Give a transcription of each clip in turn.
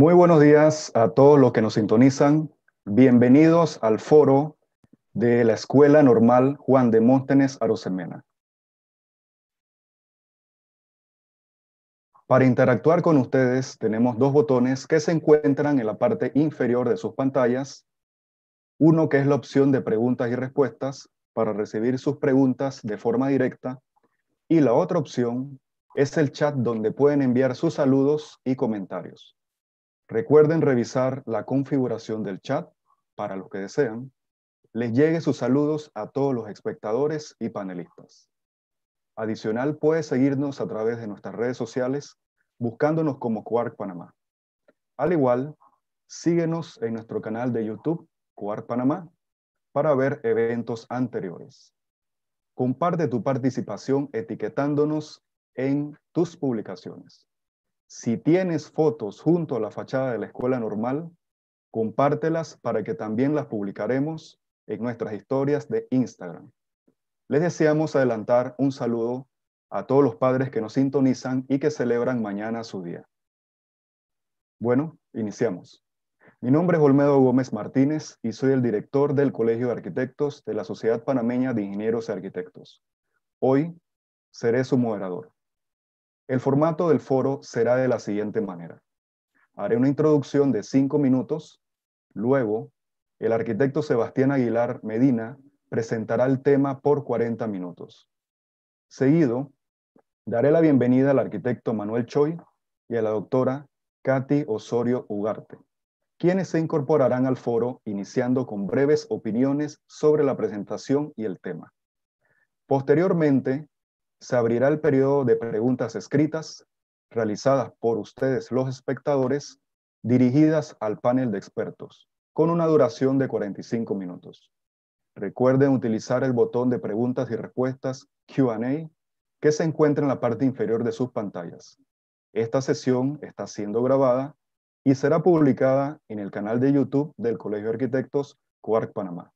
Muy buenos días a todos los que nos sintonizan. Bienvenidos al foro de la Escuela Normal Juan de Móstenes Arosemena. Para interactuar con ustedes tenemos dos botones que se encuentran en la parte inferior de sus pantallas. Uno que es la opción de preguntas y respuestas para recibir sus preguntas de forma directa y la otra opción es el chat donde pueden enviar sus saludos y comentarios. Recuerden revisar la configuración del chat para los que desean. Les llegue sus saludos a todos los espectadores y panelistas. Adicional, puedes seguirnos a través de nuestras redes sociales buscándonos como Quark Panamá. Al igual, síguenos en nuestro canal de YouTube, Quark Panamá, para ver eventos anteriores. Comparte tu participación etiquetándonos en tus publicaciones. Si tienes fotos junto a la fachada de la escuela normal, compártelas para que también las publicaremos en nuestras historias de Instagram. Les deseamos adelantar un saludo a todos los padres que nos sintonizan y que celebran mañana su día. Bueno, iniciamos. Mi nombre es Olmedo Gómez Martínez y soy el director del Colegio de Arquitectos de la Sociedad Panameña de Ingenieros y Arquitectos. Hoy seré su moderador. El formato del foro será de la siguiente manera. Haré una introducción de cinco minutos, luego el arquitecto Sebastián Aguilar Medina presentará el tema por 40 minutos. Seguido, daré la bienvenida al arquitecto Manuel Choi y a la doctora Katy Osorio Ugarte, quienes se incorporarán al foro iniciando con breves opiniones sobre la presentación y el tema. Posteriormente, se abrirá el periodo de preguntas escritas realizadas por ustedes los espectadores dirigidas al panel de expertos, con una duración de 45 minutos. Recuerden utilizar el botón de preguntas y respuestas Q&A que se encuentra en la parte inferior de sus pantallas. Esta sesión está siendo grabada y será publicada en el canal de YouTube del Colegio de Arquitectos CUARC Panamá.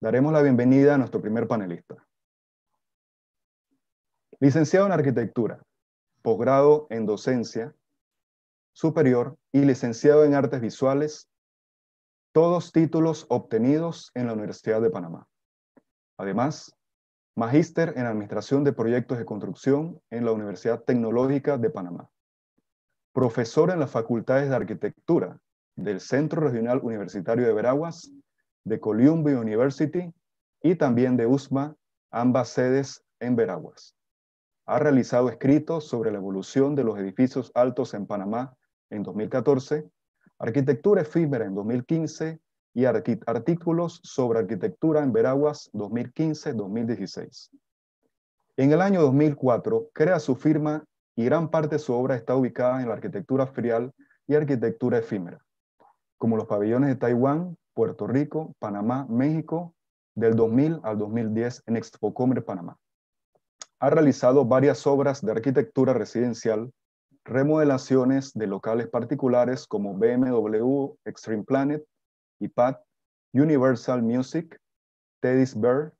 Daremos la bienvenida a nuestro primer panelista. Licenciado en Arquitectura, posgrado en Docencia Superior y licenciado en Artes Visuales, todos títulos obtenidos en la Universidad de Panamá. Además, magíster en Administración de Proyectos de Construcción en la Universidad Tecnológica de Panamá. Profesor en las Facultades de Arquitectura del Centro Regional Universitario de Veraguas, de Columbia University y también de USMA, ambas sedes en Veraguas ha realizado escritos sobre la evolución de los edificios altos en Panamá en 2014, arquitectura efímera en 2015 y artículos sobre arquitectura en Veraguas 2015-2016. En el año 2004 crea su firma y gran parte de su obra está ubicada en la arquitectura frial y arquitectura efímera, como los pabellones de Taiwán, Puerto Rico, Panamá, México, del 2000 al 2010 en Expocomer Panamá ha realizado varias obras de arquitectura residencial, remodelaciones de locales particulares como BMW, Extreme Planet, IPAD, Universal Music, Teddy's Bear,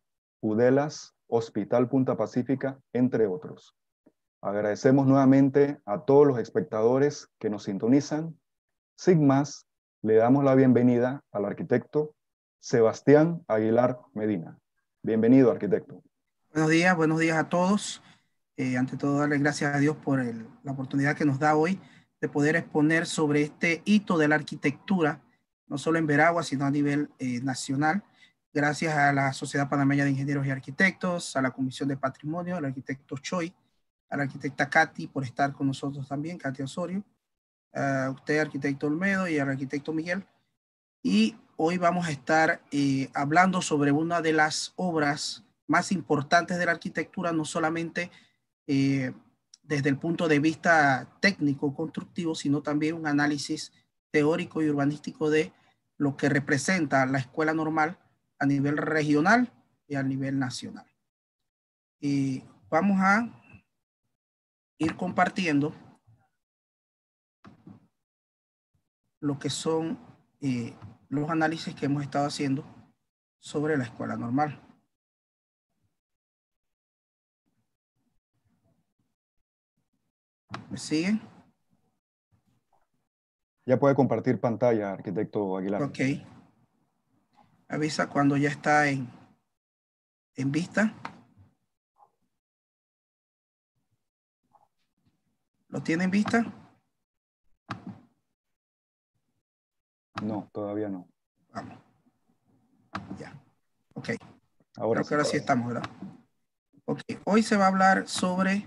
Udelas, Hospital Punta Pacífica, entre otros. Agradecemos nuevamente a todos los espectadores que nos sintonizan. Sin más, le damos la bienvenida al arquitecto Sebastián Aguilar Medina. Bienvenido, arquitecto. Buenos días, buenos días a todos. Eh, ante todo, darle gracias a Dios por la oportunidad que nos da hoy de poder exponer sobre este hito de la arquitectura, no solo en Veragua, sino a nivel eh, nacional. Gracias a la Sociedad Panameña de Ingenieros y Arquitectos, a la Comisión de Patrimonio, al arquitecto Choi, a la arquitecta Katy por estar con nosotros también, Katy Osorio, a usted, arquitecto Olmedo, y al arquitecto Miguel. Y hoy vamos a estar eh, hablando sobre una de las obras más importantes de la arquitectura, no solamente eh, desde el punto de vista técnico constructivo, sino también un análisis teórico y urbanístico de lo que representa la escuela normal a nivel regional y a nivel nacional. Y vamos a ir compartiendo lo que son eh, los análisis que hemos estado haciendo sobre la escuela normal. ¿Me siguen? Ya puede compartir pantalla, arquitecto Aguilar. Ok. Avisa cuando ya está en, en vista. ¿Lo tiene en vista? No, todavía no. Vamos. Ya. Ok. Ahora Creo que ahora sí estamos, ¿verdad? Ok. Hoy se va a hablar sobre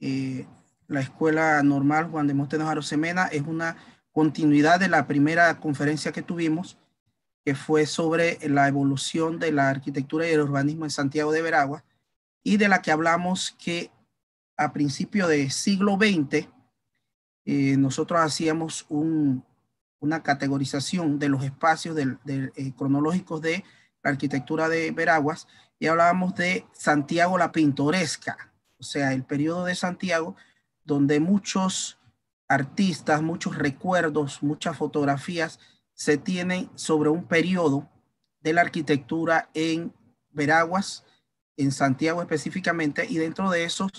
eh, la Escuela Normal Juan de Mostenos Arosemena, es una continuidad de la primera conferencia que tuvimos, que fue sobre la evolución de la arquitectura y el urbanismo en Santiago de Veragua, y de la que hablamos que a principio del siglo XX eh, nosotros hacíamos una categorización de los espacios eh, cronológicos de la arquitectura de Veraguas y hablábamos de Santiago la pintoresca, o sea, el periodo de Santiago donde muchos artistas, muchos recuerdos, muchas fotografías se tienen sobre un periodo de la arquitectura en Veraguas, en Santiago específicamente, y dentro de esos,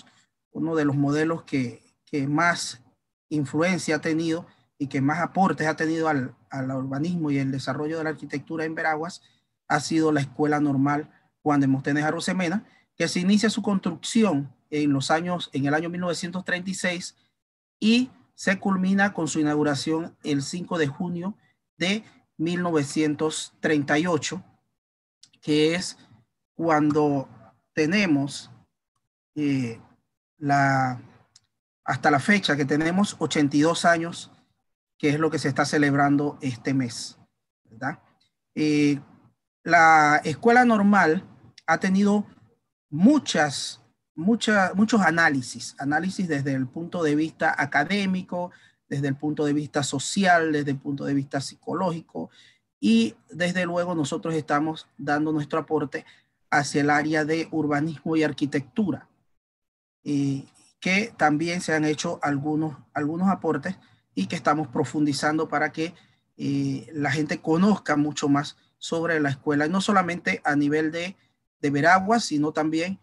uno de los modelos que, más influencia ha tenido y que más aportes ha tenido al, urbanismo y el desarrollo de la arquitectura en Veraguas ha sido la Escuela Normal Juan de Mostenes semena que se inicia su construcción en los años, en el año 1936 y se culmina con su inauguración el 5 de junio de 1938, que es cuando tenemos eh, la, hasta la fecha que tenemos 82 años, que es lo que se está celebrando este mes. Eh, la escuela normal ha tenido muchas muchos análisis, análisis desde el punto de vista académico, desde el punto de vista social, desde el punto de vista psicológico y desde luego nosotros estamos dando nuestro aporte hacia el área de urbanismo y arquitectura, eh, que también se han hecho algunos, algunos aportes y que estamos profundizando para que eh, la gente conozca mucho más sobre la escuela, no solamente a nivel de, de Veragua, sino también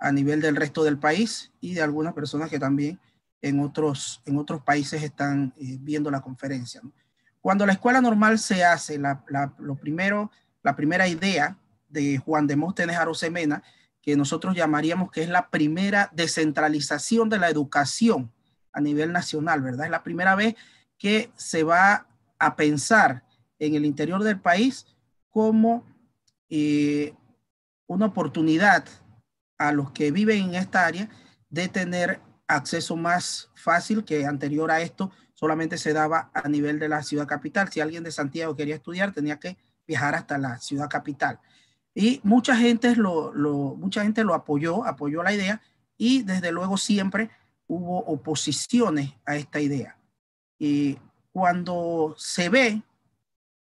a nivel del resto del país y de algunas personas que también en otros, en otros países están eh, viendo la conferencia. Cuando la escuela normal se hace, la, lo primero, la primera idea de Juan de Móstenes Arosemena, que nosotros llamaríamos que es la primera descentralización de la educación a nivel nacional, ¿verdad? Es la primera vez que se va a pensar en el interior del país como eh, una oportunidad a los que viven en esta área de tener acceso más fácil que anterior a esto solamente se daba a nivel de la ciudad capital. Si alguien de Santiago quería estudiar, tenía que viajar hasta la ciudad capital. Y mucha gente lo, mucha gente lo apoyó, apoyó la idea y desde luego siempre hubo oposiciones a esta idea. Y cuando se ve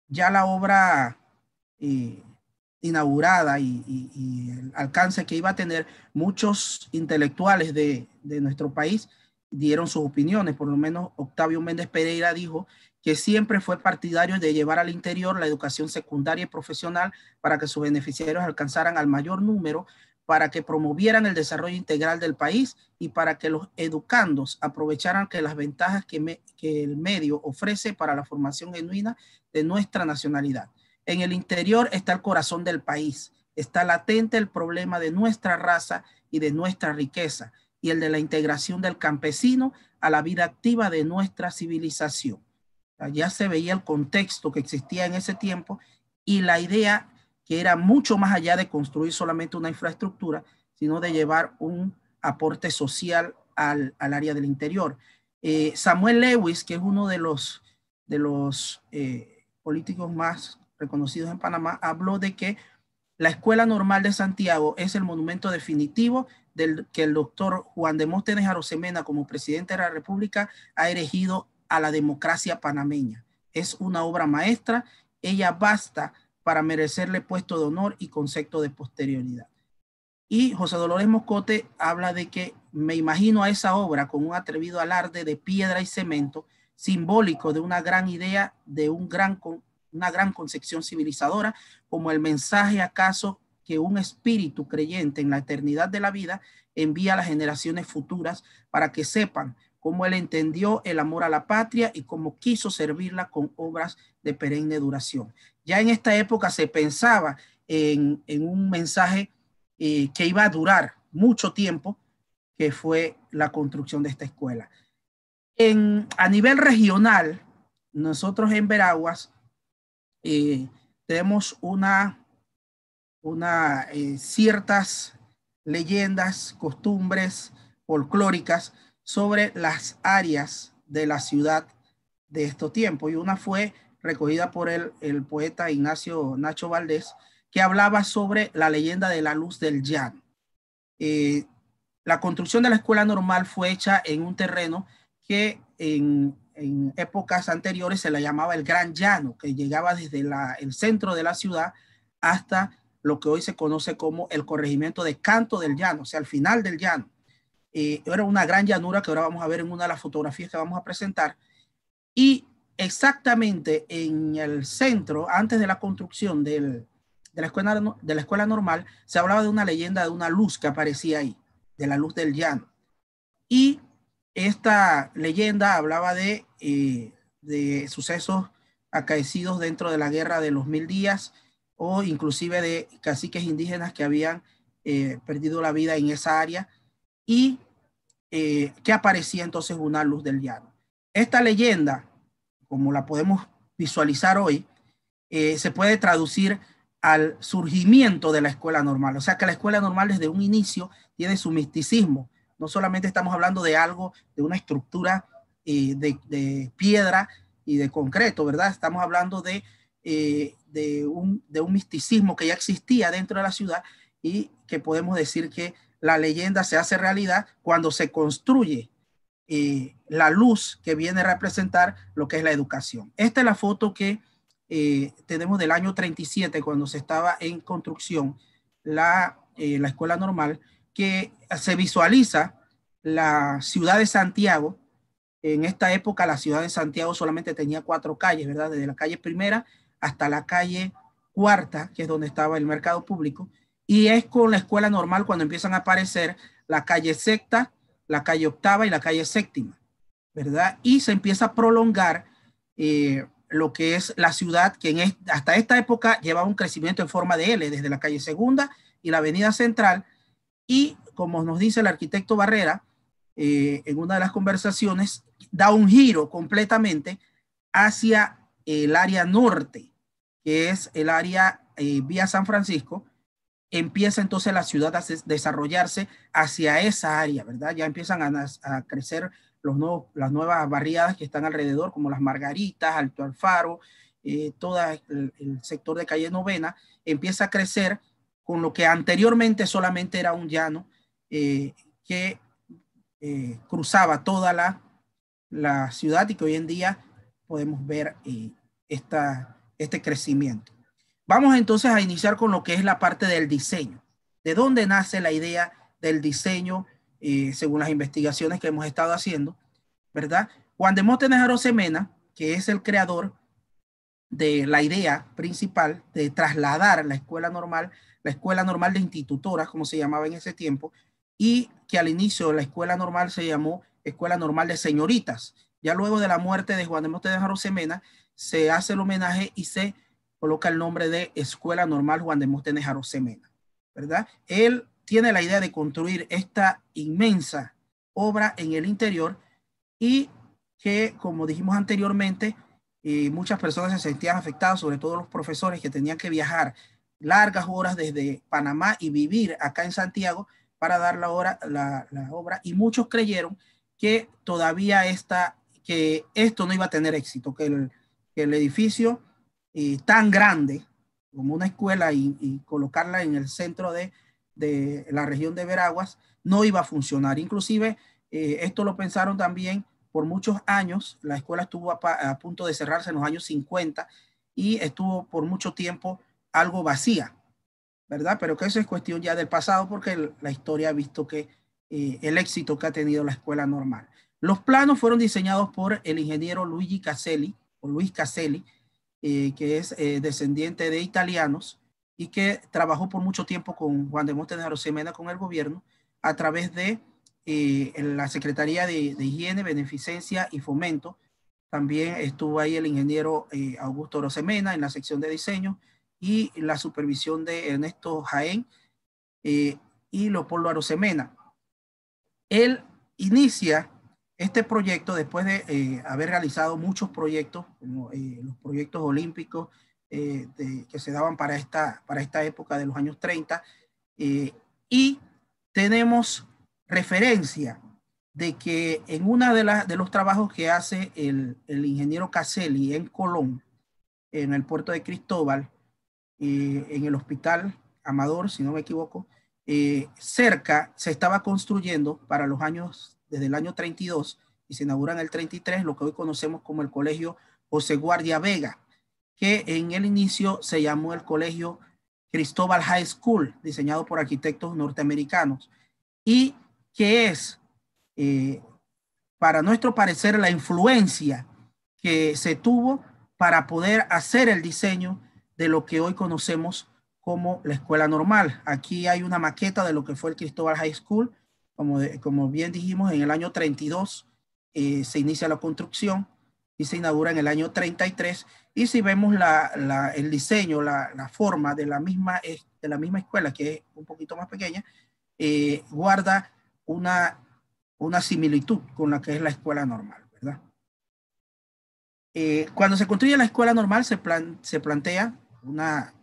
ya la obra eh, inaugurada y, el alcance que iba a tener, muchos intelectuales de, nuestro país dieron sus opiniones. Por lo menos Octavio Méndez Pereira dijo que siempre fue partidario de llevar al interior la educación secundaria y profesional para que sus beneficiarios alcanzaran al mayor número, para que promovieran el desarrollo integral del país y para que los educandos aprovecharan que las ventajas que el medio ofrece para la formación genuina de nuestra nacionalidad. En el interior está el corazón del país. Está latente el problema de nuestra raza y de nuestra riqueza y el de la integración del campesino a la vida activa de nuestra civilización. Allá se veía el contexto que existía en ese tiempo y la idea que era mucho más allá de construir solamente una infraestructura, sino de llevar un aporte social al, área del interior. Eh, Samuel Lewis, que es uno de los, de los eh, políticos más conocidos en Panamá, habló de que la Escuela Normal de Santiago es el monumento definitivo del que el doctor Juan de Móstenes Arosemena, como presidente de la República, ha erigido a la democracia panameña. Es una obra maestra, ella basta para merecerle puesto de honor y concepto de posterioridad. Y José Dolores Moscote habla de que me imagino a esa obra con un atrevido alarde de piedra y cemento, simbólico de una gran idea, de un gran una gran concepción civilizadora, como el mensaje acaso que un espíritu creyente en la eternidad de la vida envía a las generaciones futuras para que sepan cómo él entendió el amor a la patria y cómo quiso servirla con obras de perenne duración. Ya en esta época se pensaba en, un mensaje eh, que iba a durar mucho tiempo, que fue la construcción de esta escuela. a nivel regional, nosotros en Veraguas eh, tenemos una, una eh, ciertas leyendas, costumbres folclóricas sobre las áreas de la ciudad de estos tiempos. Y una fue recogida por el, poeta Ignacio Nacho Valdés, que hablaba sobre la leyenda de la luz del Yan. Eh, la construcción de la escuela normal fue hecha en un terreno que en en épocas anteriores se la llamaba el Gran Llano, que llegaba desde el centro de la ciudad hasta lo que hoy se conoce como el corregimiento de Canto del Llano, o sea, al final del Llano. Eh, era una gran llanura que ahora vamos a ver en una de las fotografías que vamos a presentar. Y exactamente en el centro, antes de la construcción de, la escuela, de la escuela normal, se hablaba de una leyenda de una luz que aparecía ahí, de la luz del llano. Y esta leyenda hablaba eh, de, sucesos acaecidos dentro de la guerra de los mil días o inclusive de caciques indígenas que habían eh, perdido la vida en esa área y eh, que aparecía entonces una luz del llano. Esta leyenda, como la podemos visualizar hoy, se puede traducir al surgimiento de la escuela normal. O sea que la escuela normal desde un inicio tiene su misticismo, no solamente estamos hablando de algo, de una estructura eh, de, piedra y de concreto, ¿verdad? Estamos hablando eh, de, un, misticismo que ya existía dentro de la ciudad y que podemos decir que la leyenda se hace realidad cuando se construye eh, la luz que viene a representar lo que es la educación. Esta es la foto que tenemos del año 37, cuando se estaba en construcción la, la escuela normal que se visualiza la ciudad de Santiago. En esta época la ciudad de Santiago solamente tenía cuatro calles, ¿verdad? Desde la calle primera hasta la calle cuarta, que es donde estaba el mercado público. Y es con la escuela normal cuando empiezan a aparecer la calle sexta, la calle octava y la calle séptima, ¿verdad? Y se empieza a prolongar eh, lo que es la ciudad, que hasta esta época lleva un crecimiento en forma de L, desde la calle segunda y la avenida central y como nos dice el arquitecto Barrera, eh, en una de las conversaciones, da un giro completamente hacia el área norte, que es el área eh, vía San Francisco, empieza entonces la ciudad a desarrollarse hacia esa área, ¿verdad? Ya empiezan a, crecer los las nuevas barriadas que están alrededor, como las Margaritas, Alto Alfaro, eh, todo el sector de calle Novena, empieza a crecer con lo que anteriormente solamente era un llano eh, que eh, cruzaba toda la, ciudad y que hoy en día podemos ver eh, este crecimiento. Vamos entonces a iniciar con lo que es la parte del diseño. ¿De dónde nace la idea del diseño según las investigaciones que hemos estado haciendo? ¿Verdad? Juan Montenegro Semena, que es el creador de la idea principal de trasladar la escuela normal la Escuela Normal de Institutoras, como se llamaba en ese tiempo, y que al inicio la Escuela Normal se llamó Escuela Normal de Señoritas. Ya luego de la muerte de Juan de Moste de Jarosemena, se hace el homenaje y se coloca el nombre de Escuela Normal Juan de de Jarosemena, ¿verdad? Él tiene la idea de construir esta inmensa obra en el interior y que, como dijimos anteriormente, eh, muchas personas se sentían afectadas, sobre todo los profesores que tenían que viajar largas horas desde Panamá y vivir acá en Santiago para dar la, hora, la, obra y muchos creyeron que todavía que esto no iba a tener éxito, que el, edificio eh, tan grande como una escuela y, colocarla en el centro de, la región de Veraguas no iba a funcionar. Inclusive eh, esto lo pensaron también por muchos años. La escuela estuvo a, a punto de cerrarse en los años 50 y estuvo por mucho tiempo algo vacía, ¿verdad? Pero que eso es cuestión ya del pasado porque la historia ha visto que eh, el éxito que ha tenido la escuela normal. Los planos fueron diseñados por el ingeniero Luigi Caselli, o Luis Caselli, eh, que es eh, descendiente de italianos y que trabajó por mucho tiempo con Juan de Montenegro Semena, con el gobierno, a través de la Secretaría de, de, Higiene, Beneficencia y Fomento. También estuvo ahí el ingeniero Augusto Rosemena en la sección de diseño, y la supervisión de Ernesto Jaén eh, y Leopoldo Arosemena. Él inicia este proyecto después de eh, haber realizado muchos proyectos, como, eh, los proyectos olímpicos eh, que se daban para esta, para esta época de los años 30, y tenemos referencia de que en uno de, las de los trabajos que hace el, el ingeniero Caselli en Colón, en el puerto de Cristóbal, eh, en el hospital Amador, si no me equivoco, eh, cerca se estaba construyendo para los años, desde el año 32 y se inaugura en el 33, lo que hoy conocemos como el Colegio José Guardia Vega, que en el inicio se llamó el Colegio Cristóbal High School, diseñado por arquitectos norteamericanos, y que es, eh, para nuestro parecer, la influencia que se tuvo para poder hacer el diseño de lo que hoy conocemos como la escuela normal. Aquí hay una maqueta de lo que fue el Cristóbal High School. Como, como bien dijimos, en el año 32 eh, se inicia la construcción y se inaugura en el año 33. Y si vemos el diseño, la, forma de la, misma, de la misma escuela, que es un poquito más pequeña, eh, guarda una, una similitud con la que es la escuela normal, ¿verdad? Eh, cuando se construye la escuela normal se, se plantea una,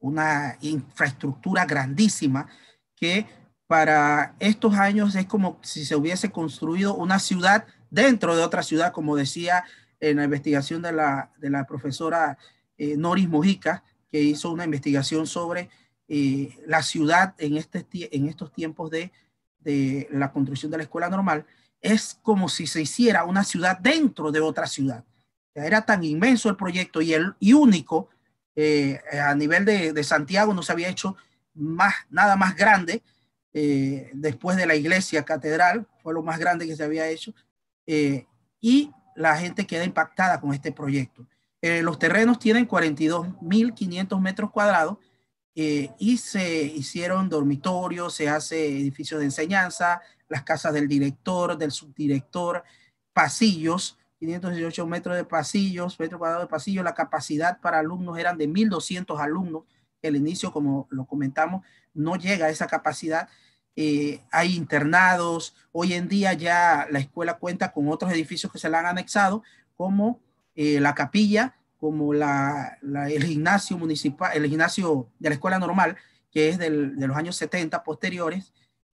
una infraestructura grandísima que para estos años es como si se hubiese construido una ciudad dentro de otra ciudad, como decía en la investigación de la, profesora eh, Noris Mojica, que hizo una investigación sobre eh, la ciudad en, este, en estos tiempos de, la construcción de la escuela normal, es como si se hiciera una ciudad dentro de otra ciudad. Era tan inmenso el proyecto y, el, y único eh, eh, a nivel de, Santiago no se había hecho más, nada más grande eh, después de la iglesia catedral, fue lo más grande que se había hecho, y la gente queda impactada con este proyecto. los terrenos tienen 42.500 metros cuadrados y se hicieron dormitorios, se hace edificio de enseñanza, las casas del director, del subdirector, pasillos, 518 metros de pasillos, metro cuadrados de pasillos. La capacidad para alumnos eran de 1.200 alumnos. El inicio, como lo comentamos, no llega a esa capacidad. Eh, hay internados. Hoy en día ya la escuela cuenta con otros edificios que se le han anexado, como eh, la capilla, como la, el gimnasio municipal, el gimnasio de la escuela normal, que es del, de los años 70 posteriores,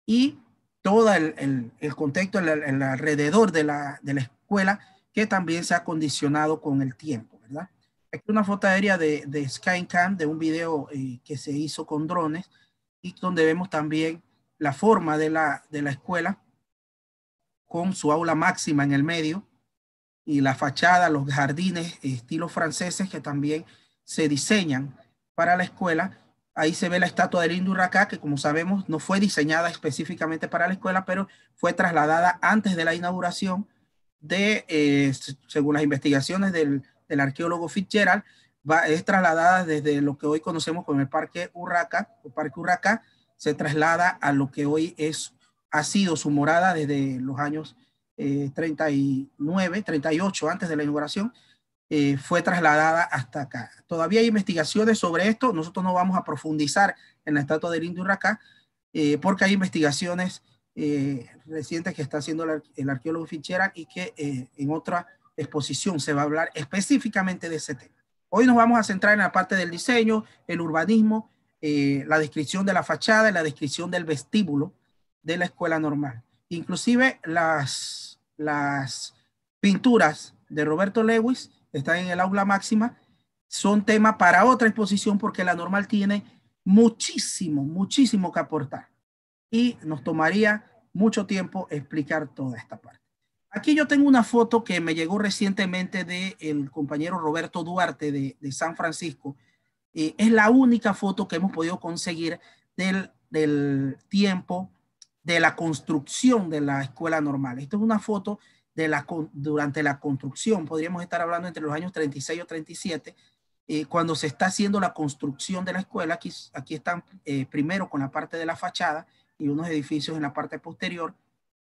y todo el, el, contexto, el, alrededor de la, de la escuela que también se ha condicionado con el tiempo, ¿verdad? Aquí una foto aérea de, de SkyCam, de un video eh, que se hizo con drones y donde vemos también la forma de la, de la escuela con su aula máxima en el medio y la fachada, los jardines estilos franceses que también se diseñan para la escuela. Ahí se ve la estatua de Lindu que como sabemos no fue diseñada específicamente para la escuela, pero fue trasladada antes de la inauguración de, eh, según las investigaciones del, arqueólogo Fitzgerald, va, es trasladada desde lo que hoy conocemos como el Parque Urraca, El Parque Urraca, se traslada a lo que hoy es, ha sido su morada desde los años 39, eh, 38, antes de la inauguración, eh, fue trasladada hasta acá. Todavía hay investigaciones sobre esto, nosotros no vamos a profundizar en la estatua del Indio Urraca, porque hay investigaciones eh, que está haciendo el, arqueólogo Fichera y que eh, en otra exposición se va a hablar específicamente de ese tema. Hoy nos vamos a centrar en la parte del diseño, el urbanismo, eh, la descripción de la fachada y la descripción del vestíbulo de la escuela normal. Inclusive las, las pinturas de Roberto Lewis están en el aula máxima, son tema para otra exposición porque la normal tiene muchísimo, muchísimo que aportar y nos tomaría mucho tiempo explicar toda esta parte. Aquí yo tengo una foto que me llegó recientemente del el compañero Roberto Duarte de, San Francisco. Eh, es la única foto que hemos podido conseguir del, del, tiempo de la construcción de la escuela normal. Esta es una foto de la, durante la construcción, podríamos estar hablando entre los años 36 o 37, eh, cuando se está haciendo la construcción de la escuela. Aquí, aquí están eh, primero con la parte de la fachada y unos edificios en la parte posterior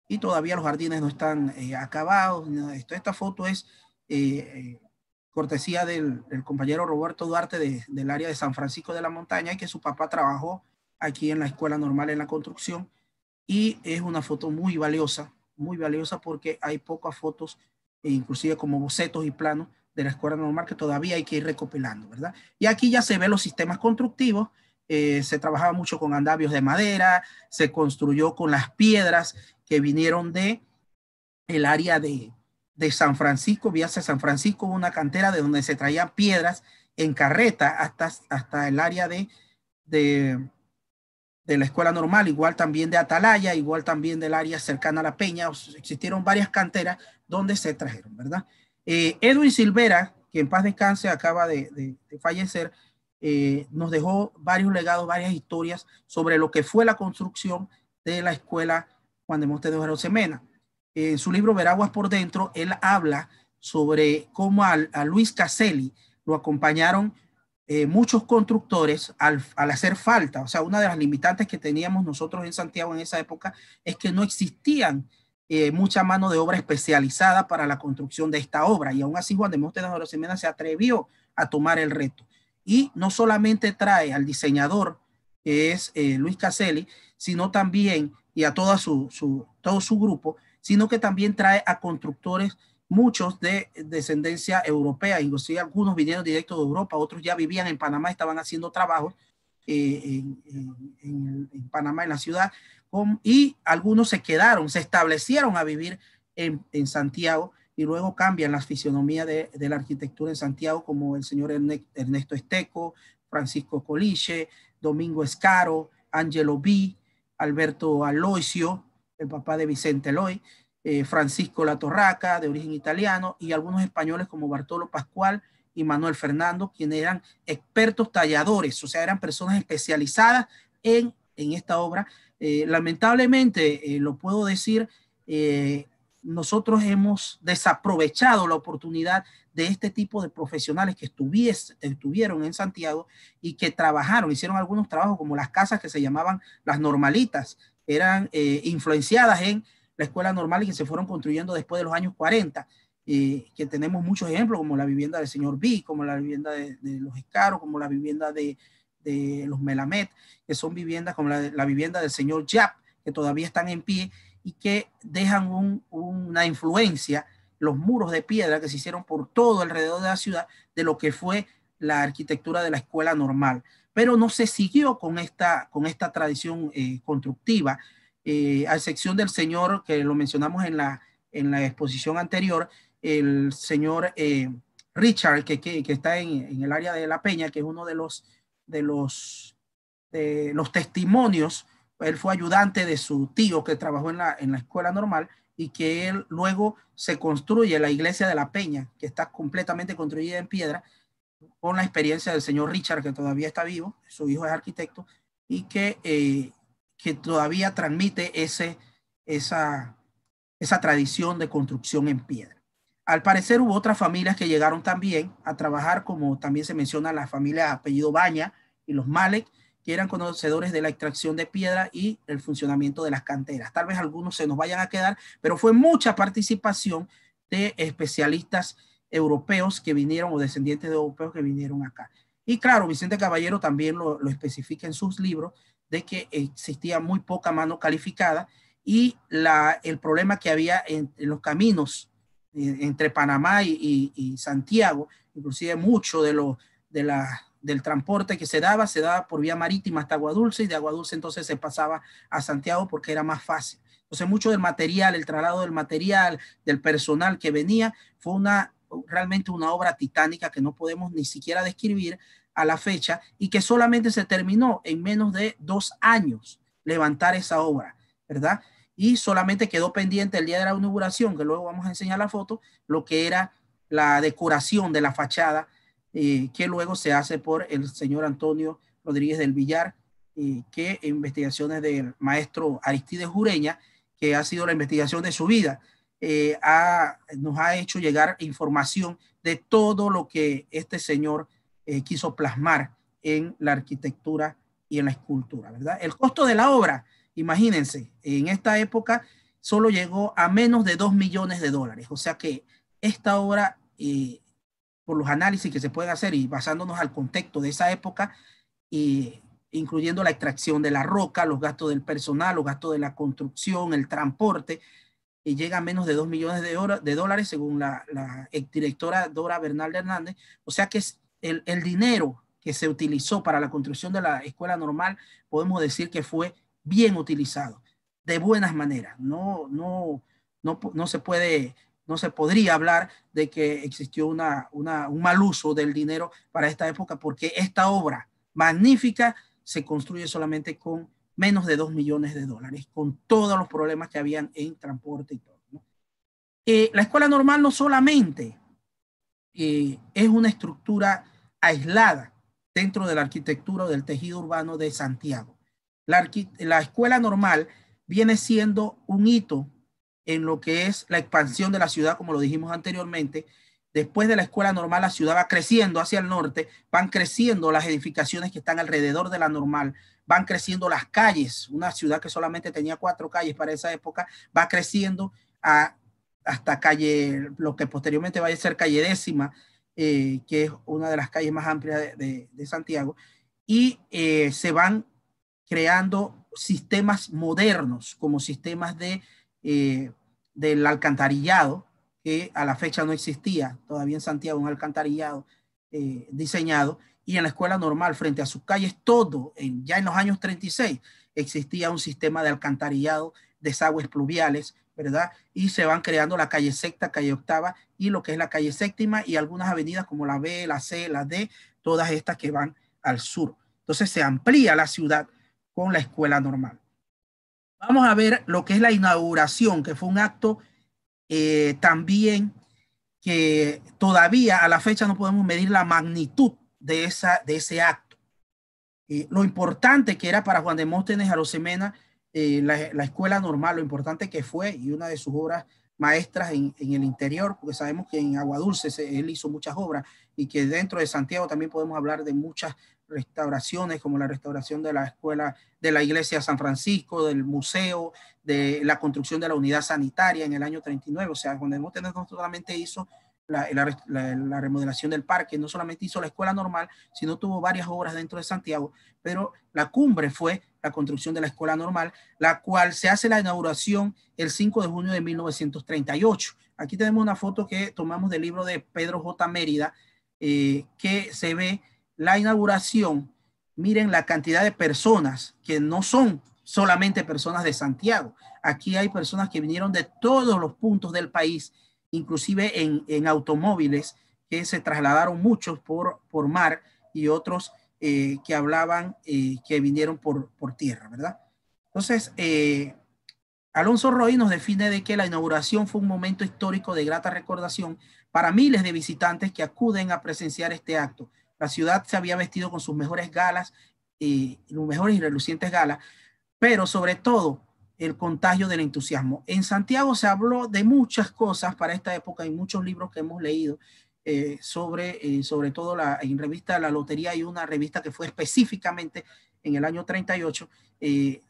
y todavía los jardines no están eh, acabados. Esto, esta foto es eh, eh, cortesía del, compañero Roberto Duarte del área de San Francisco de la Montaña y que su papá trabajó aquí en la escuela normal en la construcción y es una foto muy valiosa, muy valiosa porque hay pocas fotos, e inclusive como bocetos y planos de la escuela normal que todavía hay que ir recopilando, ¿verdad? Y aquí ya se ven los sistemas constructivos eh, se trabajaba mucho con andavios de madera, se construyó con las piedras que vinieron de el área de, de San Francisco, vía a San Francisco, una cantera de donde se traían piedras en carreta hasta, hasta el área de, de, de, la escuela normal, igual también de Atalaya, igual también del área cercana a la Peña. Existieron varias canteras donde se trajeron, ¿verdad? Eh, Edwin Silvera, que en paz descanse, acaba de fallecer, eh, nos dejó varios legados, varias historias sobre lo que fue la construcción de la escuela Juan de Monte de Semena. En su libro Veraguas por Dentro, él habla sobre cómo a, Luis Caselli lo acompañaron eh, muchos constructores al, hacer falta. O sea, una de las limitantes que teníamos nosotros en Santiago en esa época es que no existían eh, mucha mano de obra especializada para la construcción de esta obra. Y aún así Juan de monte de Semena se atrevió a tomar el reto. Y no solamente trae al diseñador, que es eh, Luis Caselli, sino también, y a toda todo su grupo, sino que también trae a constructores, muchos de descendencia europea, inclusive algunos vinieron directo de Europa, otros ya vivían en Panamá, estaban haciendo trabajo eh, en, Panamá, en la ciudad, y algunos se quedaron, se establecieron a vivir en, en Santiago y luego cambian la fisionomía de, la arquitectura en Santiago, como el señor Ernesto Esteco, Francisco Coliche, Domingo Escaro, Angelo B, Alberto Aloisio, el papá de Vicente Eloy, eh, Francisco La Torraca, de origen italiano, y algunos españoles como Bartolo Pascual y Manuel Fernando, quienes eran expertos talladores, o sea, eran personas especializadas en, en esta obra. Eh, lamentablemente, eh, lo puedo decir, nosotros hemos desaprovechado la oportunidad de este tipo de profesionales que estuvieron en Santiago y que trabajaron, hicieron algunos trabajos como las casas que se llamaban las normalitas, eran eh, influenciadas en la escuela normal y que se fueron construyendo después de los años 40, que tenemos muchos ejemplos como la vivienda del señor B, como la vivienda de, los Escaros, como la vivienda de, los Melamed, que son viviendas como la, la vivienda del señor Yap, que todavía están en pie y que dejan una influencia, los muros de piedra que se hicieron por todo alrededor de la ciudad, de lo que fue la arquitectura de la escuela normal. Pero no se siguió con esta, con esta tradición eh, constructiva, eh, a excepción del señor que lo mencionamos en la, en la exposición anterior, el señor eh, Richard, que, está en, el área de La Peña, que es uno de los, de los, de los testimonios él fue ayudante de su tío que trabajó en la, escuela normal y que él luego se construye la iglesia de la Peña, que está completamente construida en piedra, con la experiencia del señor Richard, que todavía está vivo, su hijo es arquitecto, y que, eh, que todavía transmite ese, esa, esa tradición de construcción en piedra. Al parecer hubo otras familias que llegaron también a trabajar, como también se menciona la familia apellido Baña y los Malek, que eran conocedores de la extracción de piedra y el funcionamiento de las canteras. Tal vez algunos se nos vayan a quedar, pero fue mucha participación de especialistas europeos que vinieron o descendientes de europeos que vinieron acá. Y claro, Vicente Caballero también lo, lo especifica en sus libros de que existía muy poca mano calificada y la, el problema que había en, los caminos eh, entre Panamá y, Santiago, inclusive mucho de, lo, de, la, del transporte que se daba, se daba por vía marítima hasta Agua Dulce y de Agua Dulce entonces se pasaba a Santiago porque era más fácil. Entonces mucho del material, el traslado del material, del personal que venía, fue una realmente una obra titánica que no podemos ni siquiera describir a la fecha y que solamente se terminó en menos de dos años levantar esa obra, ¿verdad? Y solamente quedó pendiente el día de la inauguración, que luego vamos a enseñar la foto, lo que era la decoración de la fachada eh, que luego se hace por el señor Antonio Rodríguez del Villar, y eh, que investigaciones del maestro Aristides Jureña, que ha sido la investigación de su vida, eh, nos ha hecho llegar información de todo lo que este señor quiso plasmar en la arquitectura y en la escultura, ¿verdad? El costo de la obra, imagínense, en esta época solo llegó a menos de 2 millones de dólares, o sea que esta obra por los análisis que se pueden hacer y basándonos al contexto de esa época, y incluyendo la extracción de la roca, los gastos del personal, los gastos de la construcción, el transporte, llega a menos de 2 millones de, de dólares, según la, directora Dora Bernal Hernández. O sea que el, el dinero que se utilizó para la construcción de la escuela normal, podemos decir que fue bien utilizado, de buenas maneras. No, no, no, no se puede no se podría hablar de que existió una, un mal uso del dinero para esta época, porque esta obra magnífica se construye solamente con menos de 2 millones de dólares, con todos los problemas que habían en transporte y todo. Eh, la escuela normal no solamente eh, es una estructura aislada dentro de la arquitectura o del tejido urbano de Santiago. La, la escuela normal viene siendo un hito en lo que es la expansión de la ciudad, como lo dijimos anteriormente. Después de la escuela normal, la ciudad va creciendo hacia el norte, van creciendo las edificaciones que están alrededor de la normal, van creciendo las calles. Una ciudad que solamente tenía cuatro calles para esa época va creciendo a, hasta calle, lo que posteriormente va a ser calle décima, eh, que es una de las calles más amplias de, Santiago, y eh, se van creando sistemas modernos como sistemas de eh, del alcantarillado, que a la fecha no existía, todavía en Santiago un alcantarillado eh, diseñado, y en la escuela normal, frente a sus calles, todo, ya en los años 36, existía un sistema de alcantarillado, desagües pluviales, ¿verdad? Y se van creando la calle sexta, calle octava y lo que es la calle séptima y algunas avenidas como la B, la C, la D, todas estas que van al sur. Entonces se amplía la ciudad con la escuela normal. Vamos a ver lo que es la inauguración, que fue un acto eh, también que todavía a la fecha no podemos medir la magnitud de, esa, de ese acto. Eh, lo importante que era para Juan de Móstenes a eh, la, la, escuela normal, lo importante que fue y una de sus obras maestras en, el interior, porque sabemos que en Aguadulce él hizo muchas obras y que dentro de Santiago también podemos hablar de muchas restauraciones como la restauración de la escuela de la iglesia de San Francisco, del museo, de la construcción de la unidad sanitaria en el año 39. O sea, cuando tenido no solamente hizo la, remodelación del parque, no solamente hizo la escuela normal, sino tuvo varias obras dentro de Santiago, pero la cumbre fue la construcción de la escuela normal, la cual se hace la inauguración el 5 de junio de 1938. Aquí tenemos una foto que tomamos del libro de Pedro J. Mérida, eh, que se ve la inauguración, miren la cantidad de personas que no son solamente personas de Santiago. Aquí hay personas que vinieron de todos los puntos del país, inclusive en, automóviles, que se trasladaron muchos por, por mar y otros eh, que hablaban eh, que vinieron por, tierra, ¿verdad? Entonces, eh, Alonso Roy nos define de que la inauguración fue un momento histórico de grata recordación para miles de visitantes que acuden a presenciar este acto, la ciudad se había vestido con sus mejores galas, los mejores y relucientes galas, pero sobre todo el contagio del entusiasmo. En Santiago se habló de muchas cosas para esta época, y muchos libros que hemos leído eh, sobre, eh, sobre todo la, en revista La Lotería, y una revista que fue específicamente en el año 38, eh,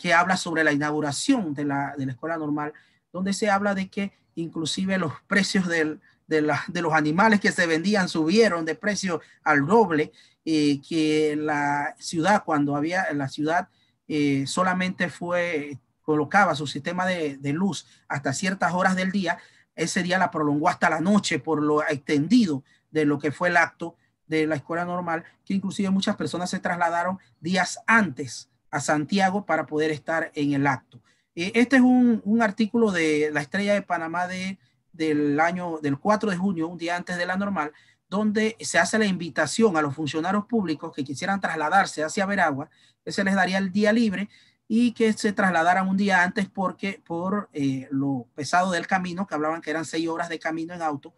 que habla sobre la inauguración de la, de la escuela normal, donde se habla de que inclusive los precios del, de, los animales que se vendían subieron de precio al doble, eh, que la ciudad, cuando había la ciudad eh, solamente fue, colocaba su sistema de, luz hasta ciertas horas del día, ese día la prolongó hasta la noche por lo extendido de lo que fue el acto de la escuela normal, que inclusive muchas personas se trasladaron días antes a Santiago para poder estar en el acto. Eh, este es un artículo de la estrella de Panamá de del año del 4 de junio, un día antes de la normal, donde se hace la invitación a los funcionarios públicos que quisieran trasladarse hacia Veragua, que se les daría el día libre y que se trasladaran un día antes porque por eh, lo pesado del camino, que hablaban que eran seis horas de camino en auto,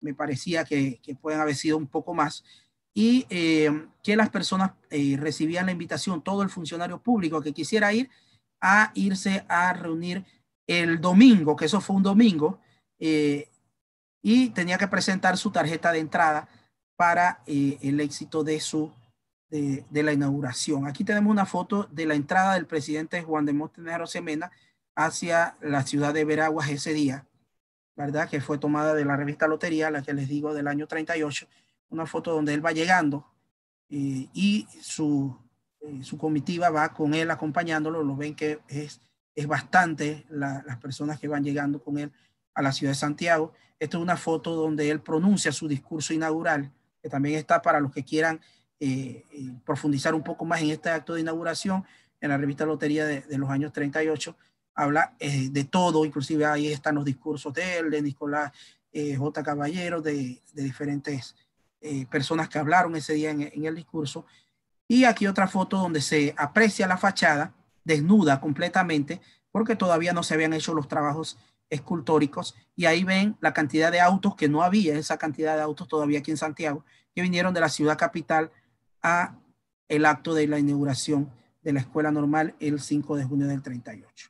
me parecía que, pueden haber sido un poco más, y eh, que las personas eh, recibían la invitación, todo el funcionario público que quisiera ir, a irse a reunir el domingo, que eso fue un domingo, eh, y tenía que presentar su tarjeta de entrada para eh, el éxito de su de, la inauguración. Aquí tenemos una foto de la entrada del presidente Juan de Montenegro Semena hacia la ciudad de Veraguas ese día, ¿verdad? Que fue tomada de la revista Lotería, la que les digo del año 38, una foto donde él va llegando eh, y su, comitiva va con él acompañándolo, lo ven que es, es bastante las personas que van llegando con él a la ciudad de Santiago. Esta es una foto donde él pronuncia su discurso inaugural, que también está para los que quieran eh, eh, profundizar un poco más en este acto de inauguración en la revista Lotería de, los años 38. Habla eh, de todo, inclusive ahí están los discursos de él, de Nicolás J. Caballero, de, diferentes personas que hablaron ese día en, en el discurso. Y aquí otra foto donde se aprecia la fachada desnuda completamente porque todavía no se habían hecho los trabajos escultóricos y ahí ven la cantidad de autos que no había, esa cantidad de autos todavía aquí en Santiago, que vinieron de la ciudad capital a el acto de la inauguración de la escuela normal el 5 de junio del 38.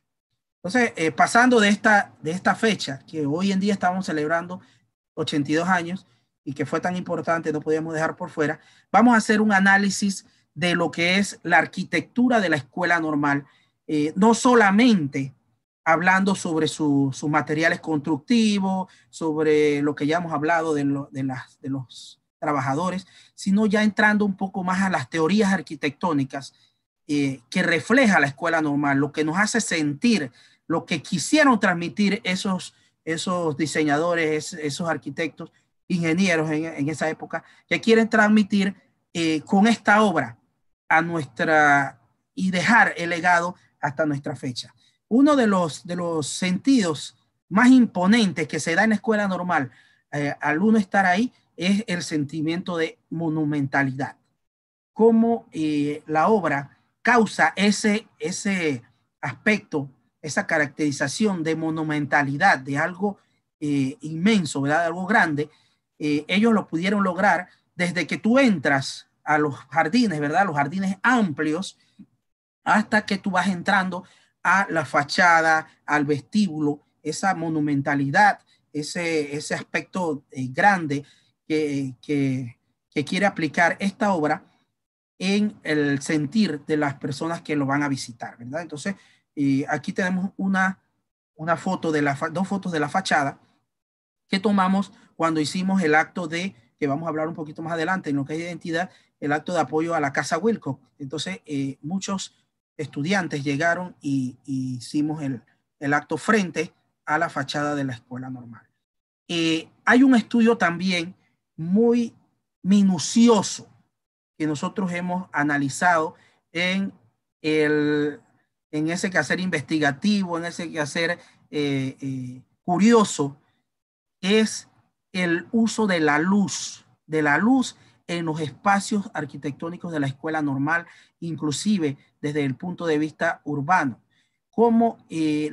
Entonces, eh, pasando de esta, de esta fecha, que hoy en día estamos celebrando 82 años y que fue tan importante, no podíamos dejar por fuera, vamos a hacer un análisis de lo que es la arquitectura de la escuela normal, eh, no solamente hablando sobre su, sus materiales constructivos, sobre lo que ya hemos hablado de, de, las, de los trabajadores, sino ya entrando un poco más a las teorías arquitectónicas eh, que refleja la escuela normal, lo que nos hace sentir, lo que quisieron transmitir esos, esos diseñadores, esos arquitectos, ingenieros en, esa época, que quieren transmitir eh, con esta obra a nuestra y dejar el legado hasta nuestra fecha uno de los, de los sentidos más imponentes que se da en la escuela normal eh, al uno estar ahí es el sentimiento de monumentalidad. Cómo eh, la obra causa ese, ese aspecto, esa caracterización de monumentalidad, de algo eh, inmenso, ¿verdad? De algo grande. ellos lo pudieron lograr desde que tú entras a los jardines, ¿verdad? Los jardines amplios, hasta que tú vas entrando a la fachada, al vestíbulo, esa monumentalidad, ese, ese aspecto eh, grande que, quiere aplicar esta obra en el sentir de las personas que lo van a visitar, ¿verdad? Entonces, eh, aquí tenemos una, una foto de la, dos fotos de la fachada que tomamos cuando hicimos el acto de, que vamos a hablar un poquito más adelante en lo que es identidad, el acto de apoyo a la Casa Wilco. Entonces, eh, muchos estudiantes llegaron y, hicimos el, acto frente a la fachada de la escuela normal. Eh, hay un estudio también muy minucioso que nosotros hemos analizado en, en ese quehacer investigativo, en ese quehacer eh, eh, curioso, es el uso de la luz, de la luz en los espacios arquitectónicos de la escuela normal, inclusive desde el punto de vista urbano. Cómo eh,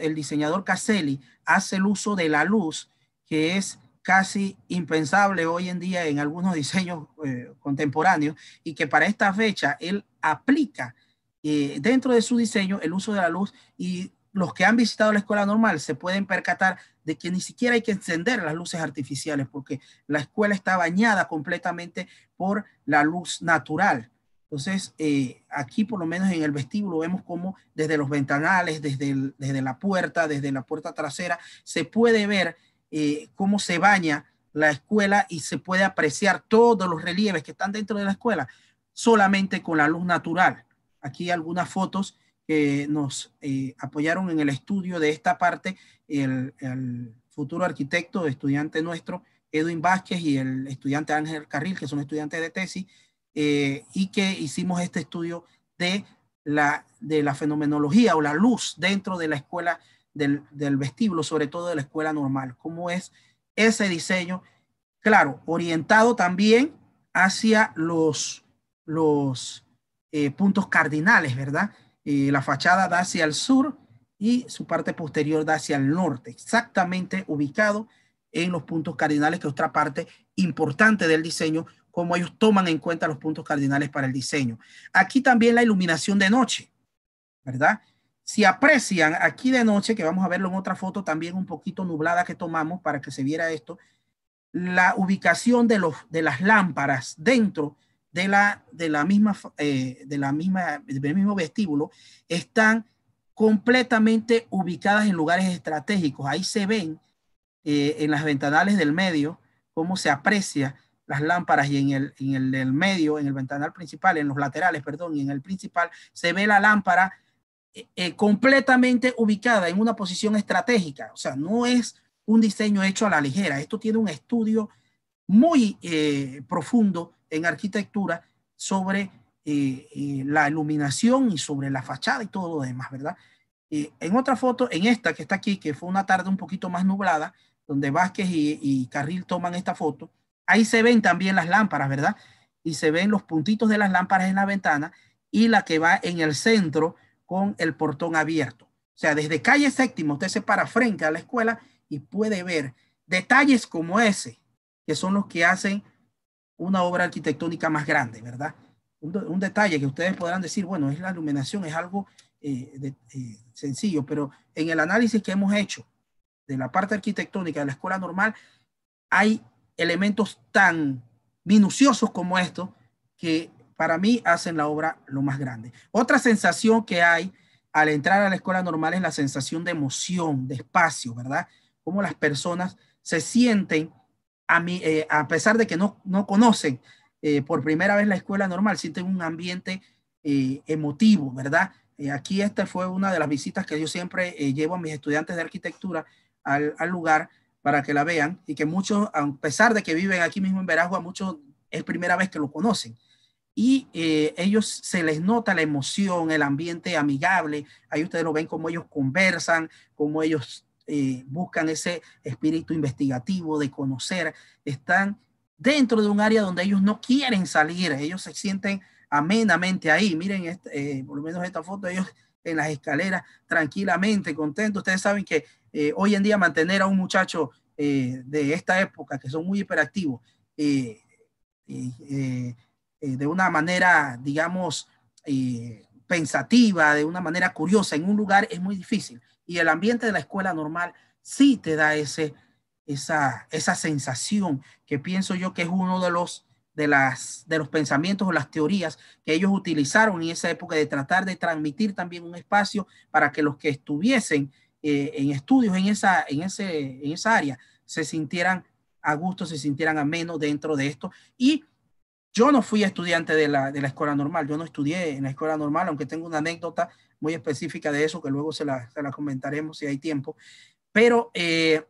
el diseñador Caselli hace el uso de la luz, que es casi impensable hoy en día en algunos diseños eh, contemporáneos, y que para esta fecha él aplica eh, dentro de su diseño el uso de la luz y los que han visitado la escuela normal se pueden percatar de que ni siquiera hay que encender las luces artificiales porque la escuela está bañada completamente por la luz natural. Entonces, eh, aquí por lo menos en el vestíbulo vemos cómo desde los ventanales, desde, desde la puerta, desde la puerta trasera, se puede ver eh, cómo se baña la escuela y se puede apreciar todos los relieves que están dentro de la escuela solamente con la luz natural. Aquí algunas fotos que nos eh, apoyaron en el estudio de esta parte, el, futuro arquitecto, estudiante nuestro, Edwin Vázquez y el estudiante Ángel Carril, que son estudiantes de tesis, eh, y que hicimos este estudio de la, de la fenomenología o la luz dentro de la escuela, del, del vestíbulo, sobre todo de la escuela normal, cómo es ese diseño, claro, orientado también hacia los, los eh, puntos cardinales, ¿verdad? Eh, la fachada da hacia el sur y su parte posterior da hacia el norte, exactamente ubicado en los puntos cardinales, que es otra parte importante del diseño, como ellos toman en cuenta los puntos cardinales para el diseño. Aquí también la iluminación de noche, ¿verdad? Si aprecian aquí de noche, que vamos a verlo en otra foto también un poquito nublada que tomamos para que se viera esto, la ubicación de, los, de las lámparas dentro de la, de la misma, eh, de la misma, del mismo vestíbulo están completamente ubicadas en lugares estratégicos. Ahí se ven eh, en las ventanales del medio cómo se aprecia las lámparas y en el, en el del medio, en el ventanal principal, en los laterales, perdón, y en el principal, se ve la lámpara eh, completamente ubicada en una posición estratégica. O sea, no es un diseño hecho a la ligera. Esto tiene un estudio muy profundo en arquitectura sobre eh, eh, la iluminación y sobre la fachada y todo lo demás, ¿verdad? en otra foto, en esta que está aquí, que fue una tarde un poquito más nublada, donde Vázquez y, Carril toman esta foto, ahí se ven también las lámparas, ¿verdad? Y se ven los puntitos de las lámparas en la ventana y la que va en el centro con el portón abierto. O sea, desde calle séptimo usted se para frente a la escuela y puede ver detalles como ese, que son los que hacen una obra arquitectónica más grande, ¿verdad? Un, detalle que ustedes podrán decir, bueno, es la iluminación, es algo eh, eh, sencillo, pero en el análisis que hemos hecho de la parte arquitectónica de la escuela normal, hay elementos tan minuciosos como esto que para mí hacen la obra lo más grande. Otra sensación que hay al entrar a la escuela normal es la sensación de emoción, de espacio, ¿verdad? Cómo las personas se sienten a, mí, eh, a pesar de que no, no conocen eh, por primera vez la escuela normal, sienten un ambiente eh, emotivo, ¿verdad? aquí esta fue una de las visitas que yo siempre llevo a mis estudiantes de arquitectura al, lugar para que la vean y que muchos, a pesar de que viven aquí mismo en Veragua, muchos es primera vez que lo conocen. Y ellos se les nota la emoción, el ambiente amigable. Ahí ustedes lo ven como ellos conversan, como ellos eh, buscan ese espíritu investigativo de conocer, están dentro de un área donde ellos no quieren salir, ellos se sienten amenamente ahí. Miren, este, eh, por lo menos esta foto, ellos en las escaleras tranquilamente, contentos. Ustedes saben que eh, hoy en día mantener a un muchacho de esta época, que son muy hiperactivos, de una manera, digamos, pensativa, de una manera curiosa en un lugar es muy difícil. Y el ambiente de la escuela normal sí te da ese, esa, esa sensación que pienso yo que es uno de los, de, las, de los pensamientos o las teorías que ellos utilizaron en esa época de tratar de transmitir también un espacio para que los que estuviesen eh, en estudios en esa, en, ese, esa área se sintieran a gusto, se sintieran a menos dentro de esto. Y yo no fui estudiante de la, de la escuela normal, yo no estudié en la escuela normal, aunque tengo una anécdota muy específica de eso, que luego se la, comentaremos si hay tiempo, pero eh,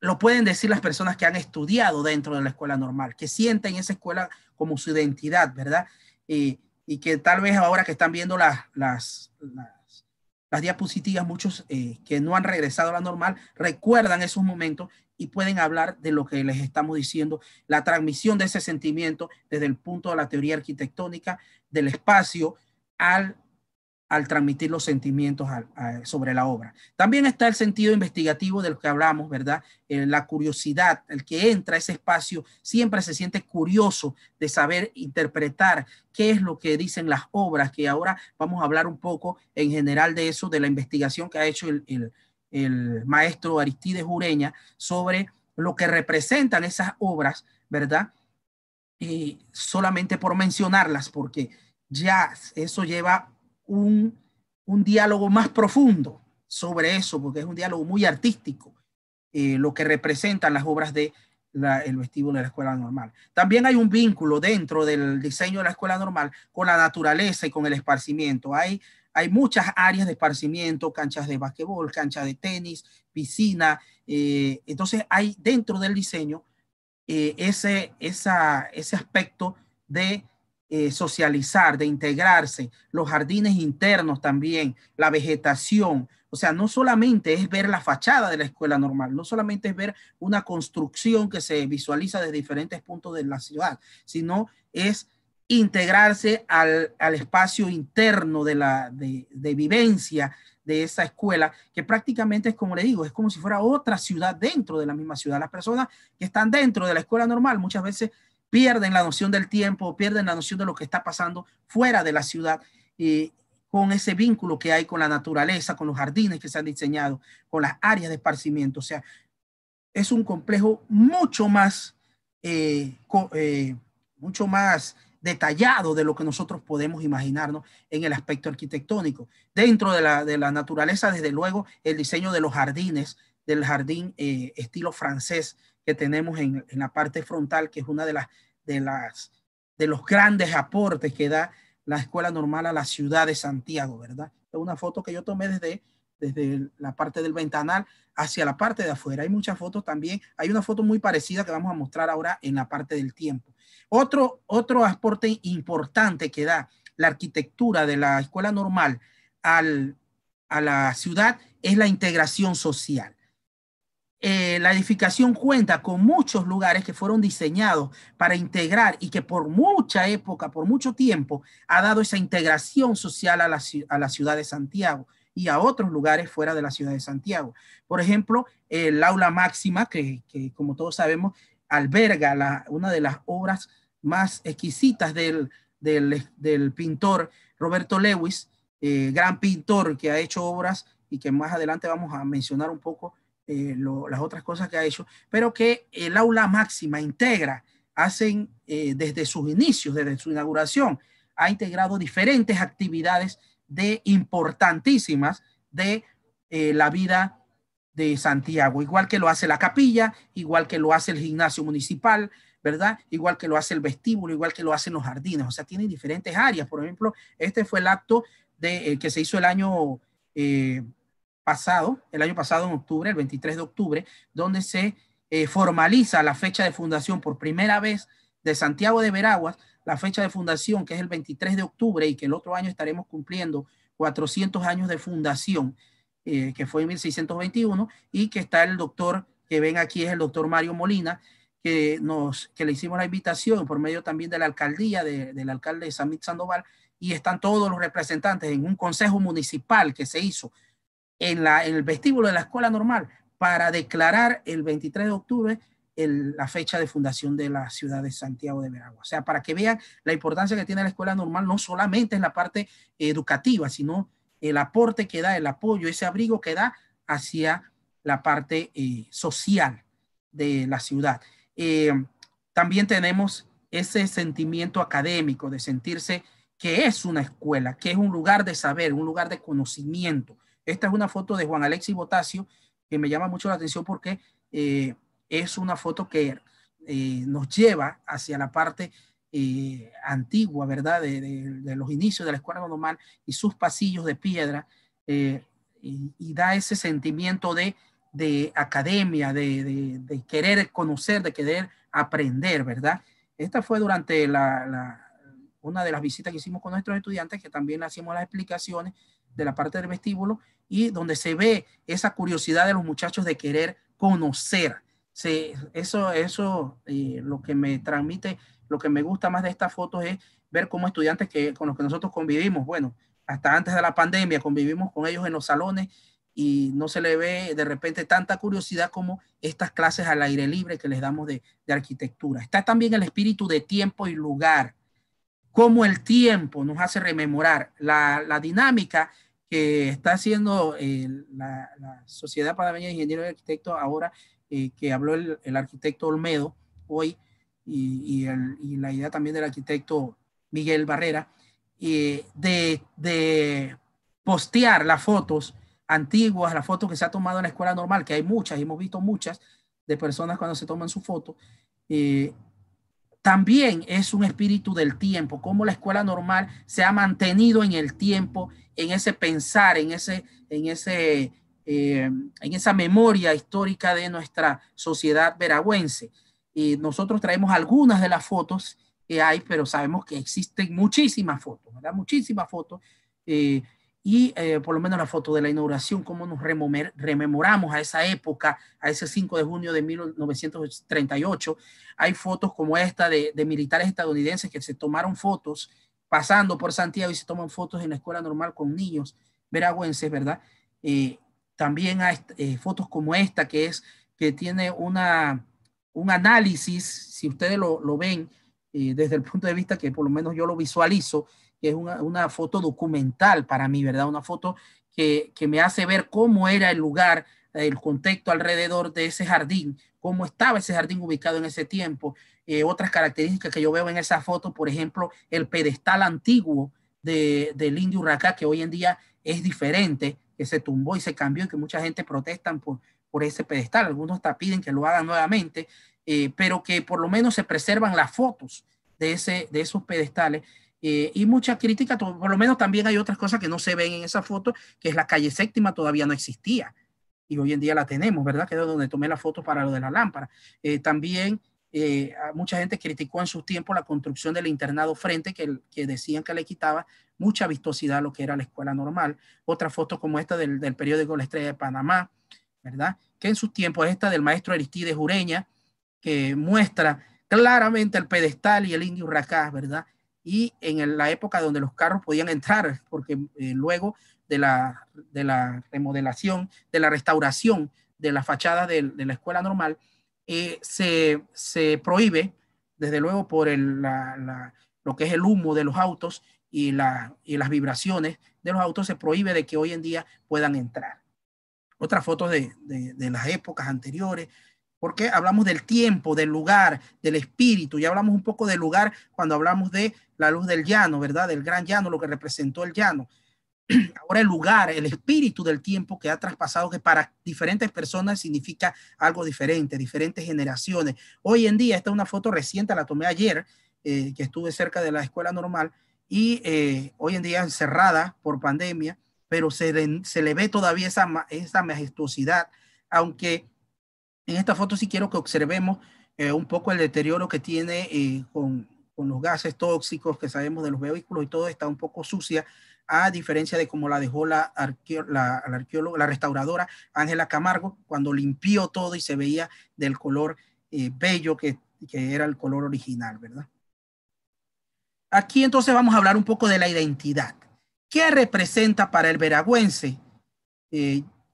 lo pueden decir las personas que han estudiado dentro de la escuela normal, que sienten esa escuela como su identidad, ¿verdad? y que tal vez ahora que están viendo las, las, las, diapositivas, muchos eh, que no han regresado a la normal recuerdan esos momentos y pueden hablar de lo que les estamos diciendo, la transmisión de ese sentimiento desde el punto de la teoría arquitectónica, del espacio, al al transmitir los sentimientos sobre la obra. También está el sentido investigativo de lo que hablamos, ¿verdad? Eh, la curiosidad, el que entra a ese espacio siempre se siente curioso de saber interpretar qué es lo que dicen las obras, que ahora vamos a hablar un poco en general de eso, de la investigación que ha hecho el, el maestro Aristides Ureña sobre lo que representan esas obras, ¿verdad? Y solamente por mencionarlas, porque ya eso lleva un, diálogo más profundo sobre eso, porque es un diálogo muy artístico, eh, lo que representan las obras de el vestíbulo de la escuela normal. También hay un vínculo dentro del diseño de la escuela normal con la naturaleza y con el esparcimiento. Hay, hay muchas áreas de esparcimiento, canchas de basquetbol, canchas de tenis, piscina. Eh, entonces hay dentro del diseño eh, ese, ese aspecto de eh, socializar, de integrarse, los jardines internos también, la vegetación. O sea, no solamente es ver la fachada de la escuela normal, no solamente es ver una construcción que se visualiza desde diferentes puntos de la ciudad, sino es integrarse al, espacio interno de, la, de vivencia de esa escuela, que prácticamente es como le digo, es como si fuera otra ciudad dentro de la misma ciudad. Las personas que están dentro de la escuela normal muchas veces pierden la noción del tiempo, pierden la noción de lo que está pasando fuera de la ciudad y con ese vínculo que hay con la naturaleza, con los jardines que se han diseñado, con las áreas de esparcimiento. O sea, es un complejo mucho más, eh, eh, mucho más detallado de lo que nosotros podemos imaginarnos en el aspecto arquitectónico. Dentro de la, de la naturaleza, desde luego, el diseño de los jardines, del jardín eh, estilo francés, que tenemos en, la parte frontal, que es una de las, de las de los grandes aportes que da la escuela normal a la ciudad de Santiago, ¿verdad? Es una foto que yo tomé desde, desde la parte del ventanal hacia la parte de afuera. Hay muchas fotos también. Hay una foto muy parecida que vamos a mostrar ahora en la parte del tiempo. Otro, otro aporte importante que da la arquitectura de la escuela normal a la ciudad es la integración social. Eh, la edificación cuenta con muchos lugares que fueron diseñados para integrar y que por mucha época, por mucho tiempo, ha dado esa integración social a la, ciudad de Santiago y a otros lugares fuera de la ciudad de Santiago. Por ejemplo, el aula máxima, que, como todos sabemos, alberga una de las obras más exquisitas del, pintor Roberto Lewis, eh, gran pintor que ha hecho obras y que más adelante vamos a mencionar un poco eh, las otras cosas que ha hecho, pero que el aula máxima integra, hacen eh, desde sus inicios, desde su inauguración, ha integrado diferentes actividades de importantísimas de eh, la vida de Santiago, igual que lo hace la capilla, igual que lo hace el gimnasio municipal, ¿verdad? Igual que lo hace el vestíbulo, igual que lo hacen los jardines, o sea, tienen diferentes áreas. Por ejemplo, este fue el acto de, que se hizo el año pasado, el año pasado en octubre, el 23 de octubre, donde se eh, formaliza la fecha de fundación por primera vez de Santiago de Veraguas, la fecha de fundación que es el 23 de octubre y que el otro año estaremos cumpliendo 400 años de fundación, eh, que fue en 1621, y que está el doctor que ven aquí, es el doctor Mario Molina, que, nos, que le hicimos la invitación por medio también de la alcaldía, del alcalde Samit Sandoval, y están todos los representantes en un consejo municipal que se hizo en, el vestíbulo de la escuela normal para declarar el 23 de octubre la fecha de fundación de la ciudad de Santiago de Veragua. O sea, para que vean la importancia que tiene la escuela normal, no solamente en la parte educativa, sino el aporte que da, el apoyo, ese abrigo que da hacia la parte eh, social de la ciudad. Eh, también tenemos ese sentimiento académico de sentirse que es una escuela, que es un lugar de saber, un lugar de conocimiento, esta es una foto de Juan Alexis Botasio que me llama mucho la atención porque eh, es una foto que eh, nos lleva hacia la parte eh, antigua, ¿verdad? De, los inicios de la escuela normal y sus pasillos de piedra y, da ese sentimiento de, academia, de, querer conocer, de querer aprender, ¿verdad? Esta fue durante una de las visitas que hicimos con nuestros estudiantes, que también hacíamos las explicaciones de la parte del vestíbulo y donde se ve esa curiosidad de los muchachos de querer conocer. eso eso eh, lo que me transmite, lo que me gusta más de estas fotos es ver cómo estudiantes que, con los que nosotros convivimos, bueno, hasta antes de la pandemia convivimos con ellos en los salones y no se le ve de repente tanta curiosidad como estas clases al aire libre que les damos de, arquitectura. Está también el espíritu de tiempo y lugar, cómo el tiempo nos hace rememorar la, la dinámica está haciendo eh, la, Sociedad Panameña de Ingenieros y Arquitectos ahora, eh, que habló el, arquitecto Olmedo hoy, y, la idea también del arquitecto Miguel Barrera, eh, de, postear las fotos antiguas, las fotos que se ha tomado en la escuela normal, que hay muchas, y hemos visto muchas de personas cuando se toman su foto, también es un espíritu del tiempo, Como la escuela normal se ha mantenido en el tiempo, en ese pensar, en, ese, en, ese, eh, en esa memoria histórica de nuestra sociedad veragüense. Y nosotros traemos algunas de las fotos que hay, pero sabemos que existen muchísimas fotos, ¿verdad? Muchísimas fotos. Eh, y eh, por lo menos la foto de la inauguración, cómo nos rememoramos a esa época, a ese 5 de junio de 1938. Hay fotos como esta de, militares estadounidenses que se tomaron fotos pasando por Santiago y se toman fotos en la escuela normal con niños veragüenses, ¿verdad? Eh, también hay eh, fotos como esta que es que tiene una, un análisis, si ustedes lo ven desde el punto de vista que por lo menos yo lo visualizo, que es una, una foto documental para mí, ¿verdad? Una foto que, que me hace ver cómo era el lugar, el contexto alrededor de ese jardín, cómo estaba ese jardín ubicado en ese tiempo. Eh, otras características que yo veo en esa foto, por ejemplo, el pedestal antiguo de, del indio Huracá, que hoy en día es diferente, que se tumbó y se cambió y que mucha gente protestan por, por ese pedestal. Algunos hasta piden que lo hagan nuevamente, eh, pero que por lo menos se preservan las fotos de, ese, de esos pedestales. Eh, y mucha crítica, por lo menos también hay otras cosas que no se ven en esa foto, que es la calle séptima todavía no existía y hoy en día la tenemos, ¿verdad? Que es donde tomé la foto para lo de la lámpara. Eh, también eh, mucha gente criticó en sus tiempos la construcción del internado frente, que, decían que le quitaba mucha vistosidad a lo que era la escuela normal. Otra foto como esta del, del periódico La Estrella de Panamá, ¿verdad? Que en sus tiempos, esta del maestro Aristides Ureña, que muestra claramente el pedestal y el indio Racaz, ¿verdad? y en la época donde los carros podían entrar, porque eh, luego de la, remodelación, de la restauración de la fachada de, la escuela normal, eh, se, prohíbe, desde luego por lo que es el humo de los autos y, las vibraciones de los autos, se prohíbe de que hoy en día puedan entrar. Otras fotos de las épocas anteriores, porque hablamos del tiempo, del lugar, del espíritu. Ya hablamos un poco del lugar cuando hablamos de la luz del llano, ¿verdad? Del gran llano, lo que representó el llano. Ahora el lugar, el espíritu del tiempo que ha traspasado, que para diferentes personas significa algo diferente, diferentes generaciones. Hoy en día, esta es una foto reciente, la tomé ayer, eh, que estuve cerca de la escuela normal, y eh, hoy en día encerrada por pandemia, pero se le, se le ve todavía esa, esa majestuosidad, aunque en esta foto sí quiero que observemos eh, un poco el deterioro que tiene eh, con, los gases tóxicos que sabemos de los vehículos y todo está un poco sucia, a diferencia de cómo la dejó la, la, arqueóloga, la restauradora Ángela Camargo cuando limpió todo y se veía del color eh, bello que, era el color original, ¿verdad? Aquí entonces vamos a hablar un poco de la identidad. ¿Qué representa para el veragüense?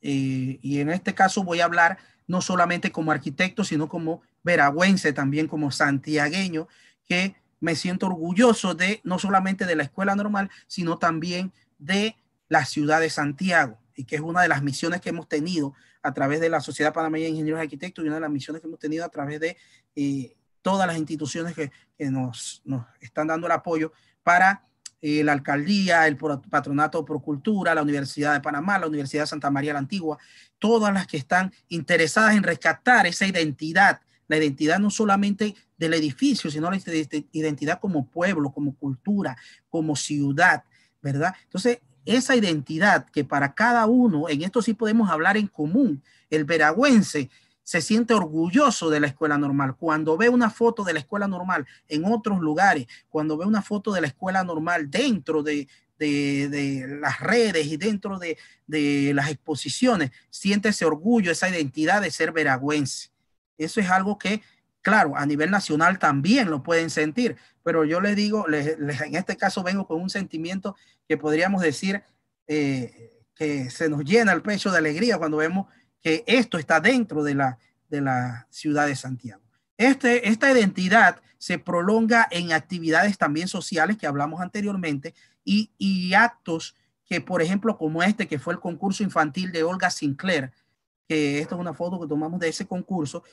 y en este caso voy a hablar no solamente como arquitecto, sino como veragüense, también como santiagueño, que me siento orgulloso de no solamente de la escuela normal, sino también de la ciudad de Santiago, y que es una de las misiones que hemos tenido a través de la Sociedad Panameña de Ingenieros Arquitectos y una de las misiones que hemos tenido a través de eh, todas las instituciones que, nos, nos están dando el apoyo para eh, la alcaldía, el patronato Cultura, la Universidad de Panamá, la Universidad de Santa María la Antigua, todas las que están interesadas en rescatar esa identidad, la identidad no solamente del edificio, sino la identidad como pueblo, como cultura, como ciudad, ¿verdad? Entonces, esa identidad que para cada uno, en esto sí podemos hablar en común, el veragüense se siente orgulloso de la escuela normal. Cuando ve una foto de la escuela normal en otros lugares, cuando ve una foto de la escuela normal dentro de, las redes y dentro de, las exposiciones, siente ese orgullo, esa identidad de ser veragüense. Eso es algo que, claro, a nivel nacional también lo pueden sentir, pero yo les digo, en este caso vengo con un sentimiento que podríamos decir eh, que se nos llena el pecho de alegría cuando vemos que esto está dentro de la, de la ciudad de Santiago. Este, esta identidad se prolonga en actividades también sociales que hablamos anteriormente y, y actos que, por ejemplo, como este, que fue el concurso infantil de Olga Sinclair, que esta es una foto que tomamos de ese concurso,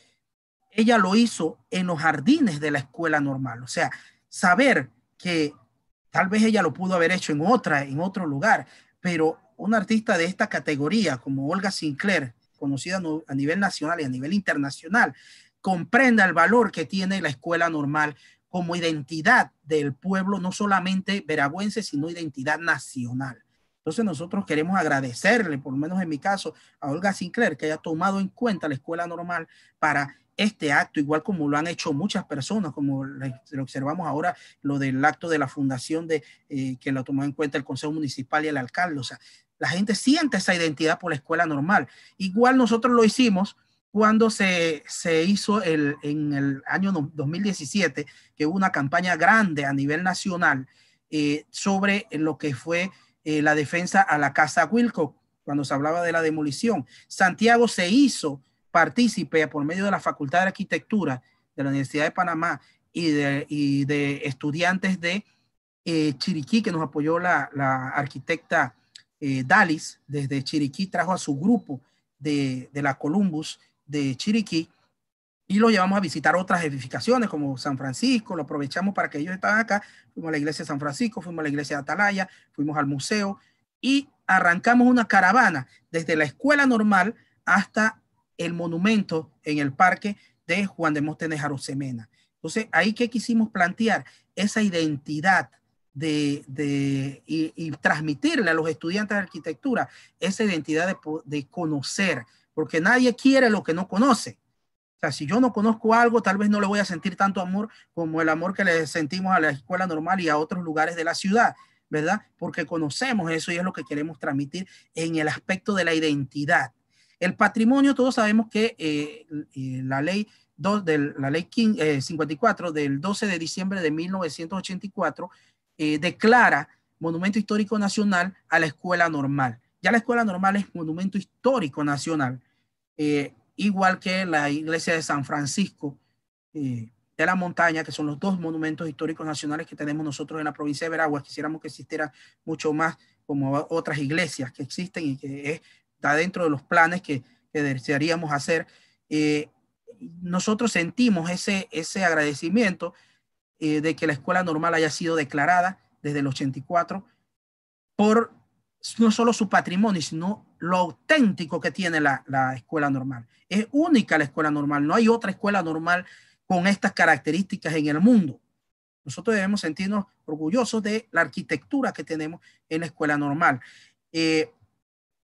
ella lo hizo en los jardines de la escuela normal. O sea, saber que tal vez ella lo pudo haber hecho en otra, en otro lugar, pero un artista de esta categoría como Olga Sinclair, conocida a nivel nacional y a nivel internacional, comprenda el valor que tiene la escuela normal como identidad del pueblo, no solamente veragüense, sino identidad nacional. Entonces nosotros queremos agradecerle, por lo menos en mi caso, a Olga Sinclair, que haya tomado en cuenta la escuela normal para este acto, igual como lo han hecho muchas personas, como lo observamos ahora, lo del acto de la fundación de, eh, que lo tomó en cuenta el Consejo Municipal y el alcalde. O sea, la gente siente esa identidad por la escuela normal. Igual nosotros lo hicimos cuando se, hizo en el año 2017, que hubo una campaña grande a nivel nacional eh, sobre lo que fue eh, la defensa a la casa Wilco cuando se hablaba de la demolición. Santiago se hizo partícipe por medio de la Facultad de Arquitectura de la Universidad de Panamá y de, de estudiantes de eh, Chiriquí, que nos apoyó la, la arquitecta eh, Dalis desde Chiriquí trajo a su grupo de, la Columbus de Chiriquí y lo llevamos a visitar otras edificaciones como San Francisco, lo aprovechamos para que ellos estaban acá, fuimos a la iglesia de San Francisco, fuimos a la iglesia de Atalaya, fuimos al museo y arrancamos una caravana desde la escuela normal hasta el monumento en el parque de Juan de Mostenes Arosemena. Entonces, ahí que quisimos plantear esa identidad de, de y, transmitirle a los estudiantes de arquitectura esa identidad de, conocer, porque nadie quiere lo que no conoce. O sea, si yo no conozco algo, tal vez no le voy a sentir tanto amor como el amor que le sentimos a la escuela normal y a otros lugares de la ciudad, ¿verdad? Porque conocemos eso y es lo que queremos transmitir en el aspecto de la identidad. El patrimonio, todos sabemos que eh, eh, la ley de la ley 54 eh, del 12 de diciembre de 1984 eh, declara Monumento Histórico Nacional a la Escuela Normal. Ya la Escuela Normal es Monumento Histórico Nacional, eh, igual que la Iglesia de San Francisco eh, de la Montaña, que son los dos monumentos históricos nacionales que tenemos nosotros en la provincia de Veraguas. Quisiéramos que existiera mucho más como otras iglesias que existen y que está dentro de los planes que, desearíamos hacer. nosotros sentimos ese, ese agradecimiento eh, de que la escuela normal haya sido declarada desde el 84 por no solo su patrimonio, sino lo auténtico que tiene la, escuela normal. Es única la escuela normal, no hay otra escuela normal con estas características en el mundo. Nosotros debemos sentirnos orgullosos de la arquitectura que tenemos en la escuela normal. Eh,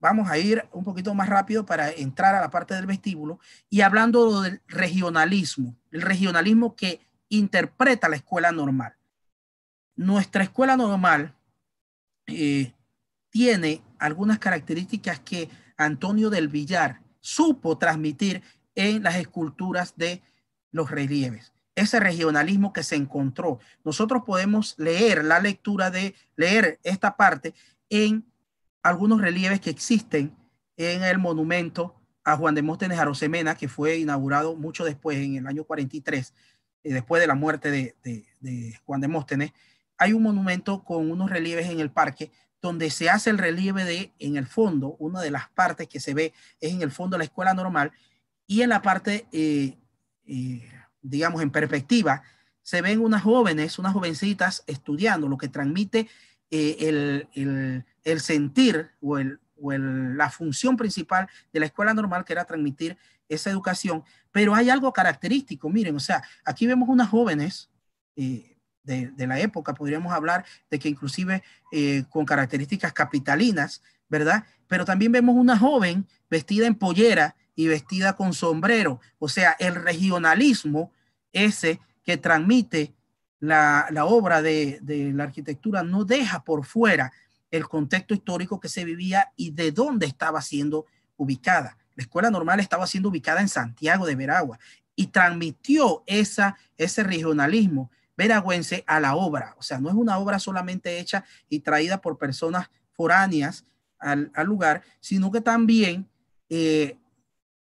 vamos a ir un poquito más rápido para entrar a la parte del vestíbulo y hablando del regionalismo, el regionalismo que interpreta la escuela normal. Nuestra escuela normal eh, tiene algunas características que Antonio del Villar supo transmitir en las esculturas de los relieves. Ese regionalismo que se encontró. Nosotros podemos leer la lectura de, leer esta parte en algunos relieves que existen en el monumento a Juan de Móstenes Arosemena, que fue inaugurado mucho después, en el año 43, eh, después de la muerte de, de, de Juan hay un monumento con unos relieves en el parque donde se hace el relieve de, en el fondo, una de las partes que se ve es en el fondo de la escuela normal y en la parte, eh, eh, digamos, en perspectiva, se ven unas jóvenes, unas jovencitas estudiando, lo que transmite el, sentir o, el, o la función principal de la escuela normal, que era transmitir esa educación, pero hay algo característico, miren, o sea, aquí vemos unas jóvenes eh, de, la época, podríamos hablar de que inclusive eh, con características capitalinas, ¿verdad? Pero también vemos una joven vestida en pollera y vestida con sombrero, o sea, el regionalismo ese que transmite la, obra de, la arquitectura no deja por fuera el contexto histórico que se vivía y de dónde estaba siendo ubicada. La escuela normal estaba siendo ubicada en Santiago de Veragua y transmitió esa, ese regionalismo veragüense a la obra. O sea, no es una obra solamente hecha y traída por personas foráneas al, lugar, sino que también eh,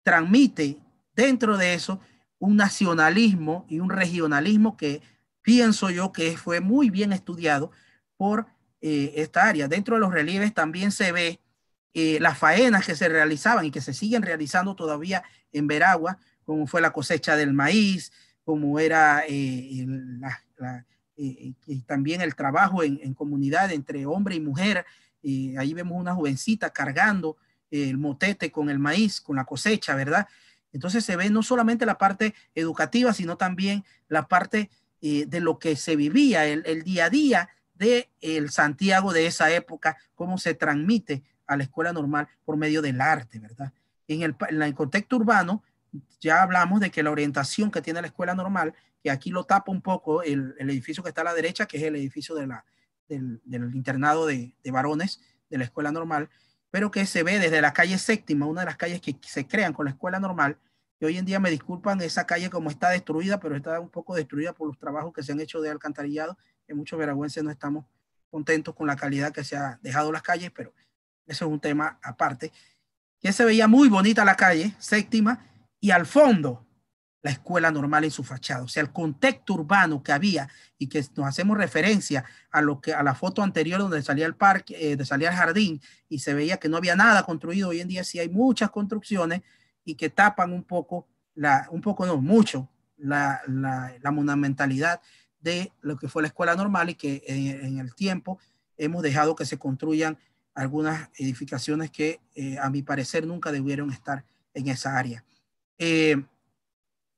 transmite dentro de eso un nacionalismo y un regionalismo que pienso yo que fue muy bien estudiado por eh, esta área. Dentro de los relieves también se ve eh, las faenas que se realizaban y que se siguen realizando todavía en Veragua, como fue la cosecha del maíz, como era eh, eh, también el trabajo en, comunidad entre hombre y mujer. ahí vemos una jovencita cargando el motete con el maíz, con la cosecha, ¿verdad? Entonces se ve no solamente la parte educativa, sino también la parte de lo que se vivía, el, el día a día de el Santiago de esa época, cómo se transmite a la escuela normal por medio del arte, ¿verdad? En el, contexto urbano, ya hablamos de que la orientación que tiene la escuela normal, que aquí lo tapa un poco el, edificio que está a la derecha, que es el edificio de la, del, internado de, varones de la escuela normal, pero que se ve desde la calle séptima, una de las calles que se crean con la escuela normal, y hoy en día me disculpan esa calle como está destruida, pero está un poco destruida por los trabajos que se han hecho de alcantarillado, que muchos veragüenses no estamos contentos con la calidad que se ha dejado las calles, pero eso es un tema aparte, que se veía muy bonita la calle, séptima, y al fondo la escuela normal en su fachada. O sea, el contexto urbano que había y que nos hacemos referencia a lo que a la foto anterior donde salía el parque, eh, de salía el jardín y se veía que no había nada construido. Hoy en día sí hay muchas construcciones y que tapan un poco la, un poco no mucho la, la, monumentalidad de lo que fue la escuela normal y que eh, en el tiempo hemos dejado que se construyan algunas edificaciones que eh, a mi parecer nunca debieron estar en esa área. en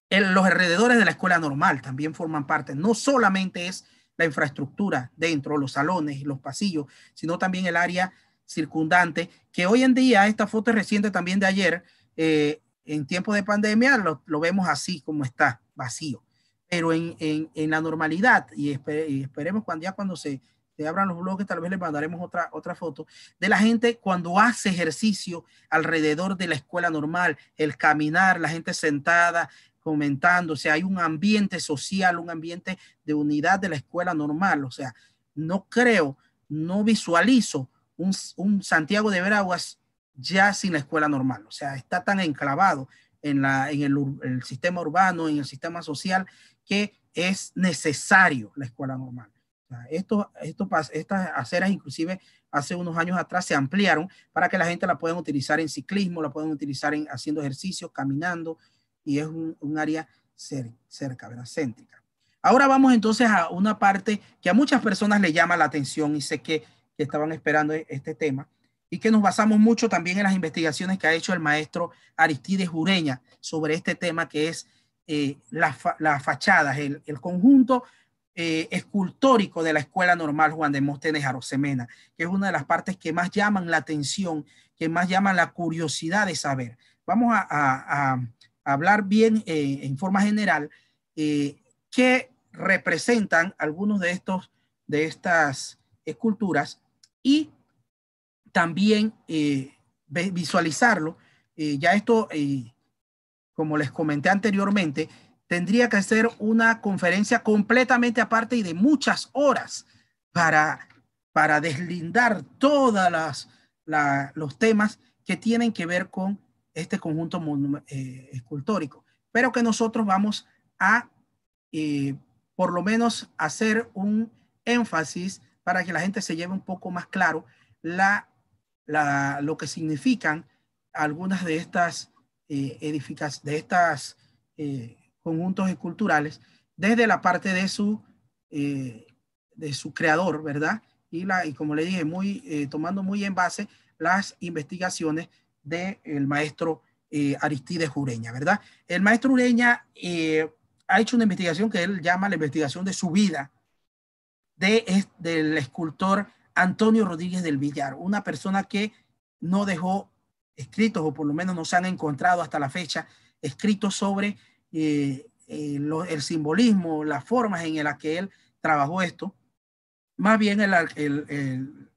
eh, los alrededores de la escuela normal también forman parte. No solamente es la infraestructura dentro, los salones, y los pasillos, sino también el área circundante, que hoy en día, esta foto reciente también de ayer, eh, en tiempo de pandemia, lo, lo, vemos así como está, vacío. Pero en, en, en la normalidad, y, y esperemos cuando ya cuando se te abran los blogs, tal vez les mandaremos otra, otra foto, de la gente cuando hace ejercicio alrededor de la escuela normal, el caminar, la gente sentada, comentando, o sea, hay un ambiente social, un ambiente de unidad de la escuela normal, o sea, no creo, no visualizo un, Santiago de Veraguas ya sin la escuela normal, o sea, está tan enclavado en, la, en el sistema urbano, en el sistema social, que es necesario la escuela normal esto estas aceras inclusive hace unos años atrás se ampliaron para que la gente la puedan utilizar en ciclismo, la puedan utilizar en haciendo ejercicio, caminando, y es un, área cer, cerca, ¿verdad? Céntrica. Ahora vamos entonces a una parte que a muchas personas le llama la atención y sé que, estaban esperando e, este tema y que nos basamos mucho también en las investigaciones que ha hecho el maestro Aristides Jureña sobre este tema que es eh, las, fachadas, el, el conjunto eh, escultórico de la Escuela Normal Juan de Móstenes Arosemena, que es una de las partes que más llaman la atención, que más llaman la curiosidad de saber. Vamos a, hablar bien eh, en forma general que eh, qué representan algunos de estos de estas esculturas y también visualizarlo. ya esto, como les comenté anteriormente, tendría que ser una conferencia completamente aparte y de muchas horas para, para deslindar todos las, los temas que tienen que ver con este conjunto eh, escultórico. Pero que nosotros vamos a, eh, por lo menos, hacer un énfasis para que la gente se lleve un poco más claro la, lo que significan algunas de estas eh, edificaciones, edificas, de estas conjuntos esculturales desde la parte de su, eh, de su creador, ¿verdad? Y, la, y como le dije, muy, eh, tomando muy en base las investigaciones del maestro eh, Aristides Jureña, ¿verdad? El maestro Ureña ha hecho una investigación que él llama la investigación de su vida de, es, del escultor Antonio Rodríguez del Villar, una persona que no dejó escritos, o por lo menos no se han encontrado hasta la fecha, escritos sobre eh, eh, el simbolismo, las formas en las que él trabajó esto. Más bien el, el,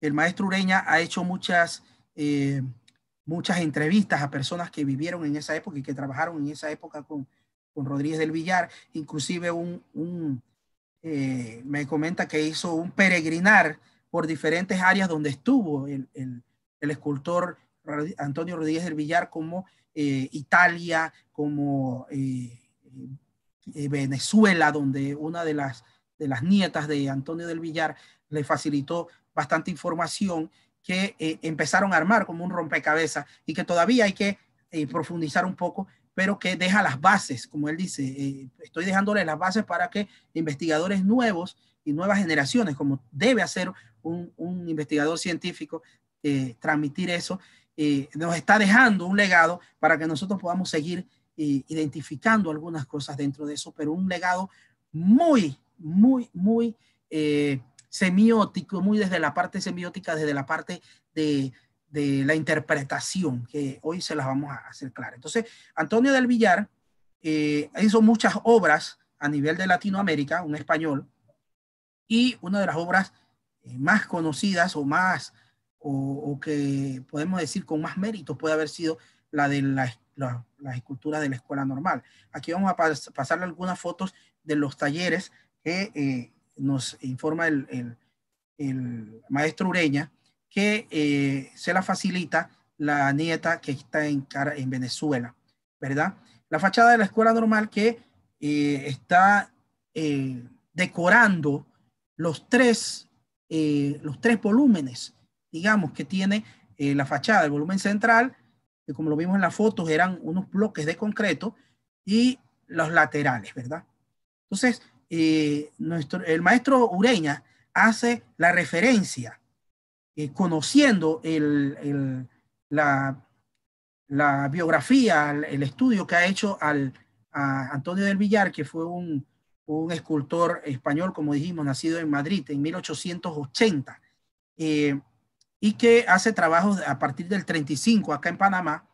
el, maestro Ureña ha hecho muchas, eh, muchas entrevistas a personas que vivieron en esa época y que trabajaron en esa época con, con Rodríguez del Villar. Inclusive un, me comenta que hizo un peregrinar por diferentes áreas donde estuvo el, escultor Antonio Rodríguez del Villar como eh, Italia, como eh, eh, Venezuela, donde una de las, de las nietas de Antonio del Villar le facilitó bastante información que empezaron a armar como un rompecabezas y que todavía hay que profundizar un poco pero que deja las bases, como él dice, estoy dejándole las bases para que investigadores nuevos y nuevas generaciones, como debe hacer un, investigador científico, transmitir eso nos está dejando un legado para que nosotros podamos seguir eh, identificando algunas cosas dentro de eso, pero un legado muy, muy, muy eh, semiótico, muy desde la parte semiótica, desde la parte de, la interpretación, que hoy se las vamos a hacer clara. Entonces, Antonio del Villar eh, hizo muchas obras a nivel de Latinoamérica, un español, y una de las obras más conocidas o más o, que podemos decir con más mérito puede haber sido la de la, las esculturas de la escuela normal. Aquí vamos a pasarle algunas fotos de los talleres que eh, nos informa el, maestro Ureña, que eh, se la facilita la nieta que está en, en Venezuela, ¿verdad? La fachada de la escuela normal que eh, está decorando los tres, los tres volúmenes digamos, que tiene eh, la fachada, el volumen central, que como lo vimos en las fotos, eran unos bloques de concreto, y los laterales, ¿verdad? Entonces, eh, nuestro, el maestro Ureña hace la referencia, eh, conociendo el, el, la, biografía, el, estudio que ha hecho al, a Antonio del Villar, que fue un, un, escultor español, como dijimos, nacido en Madrid en 1880. Eh, y que hace trabajos a partir del 35 acá en Panamá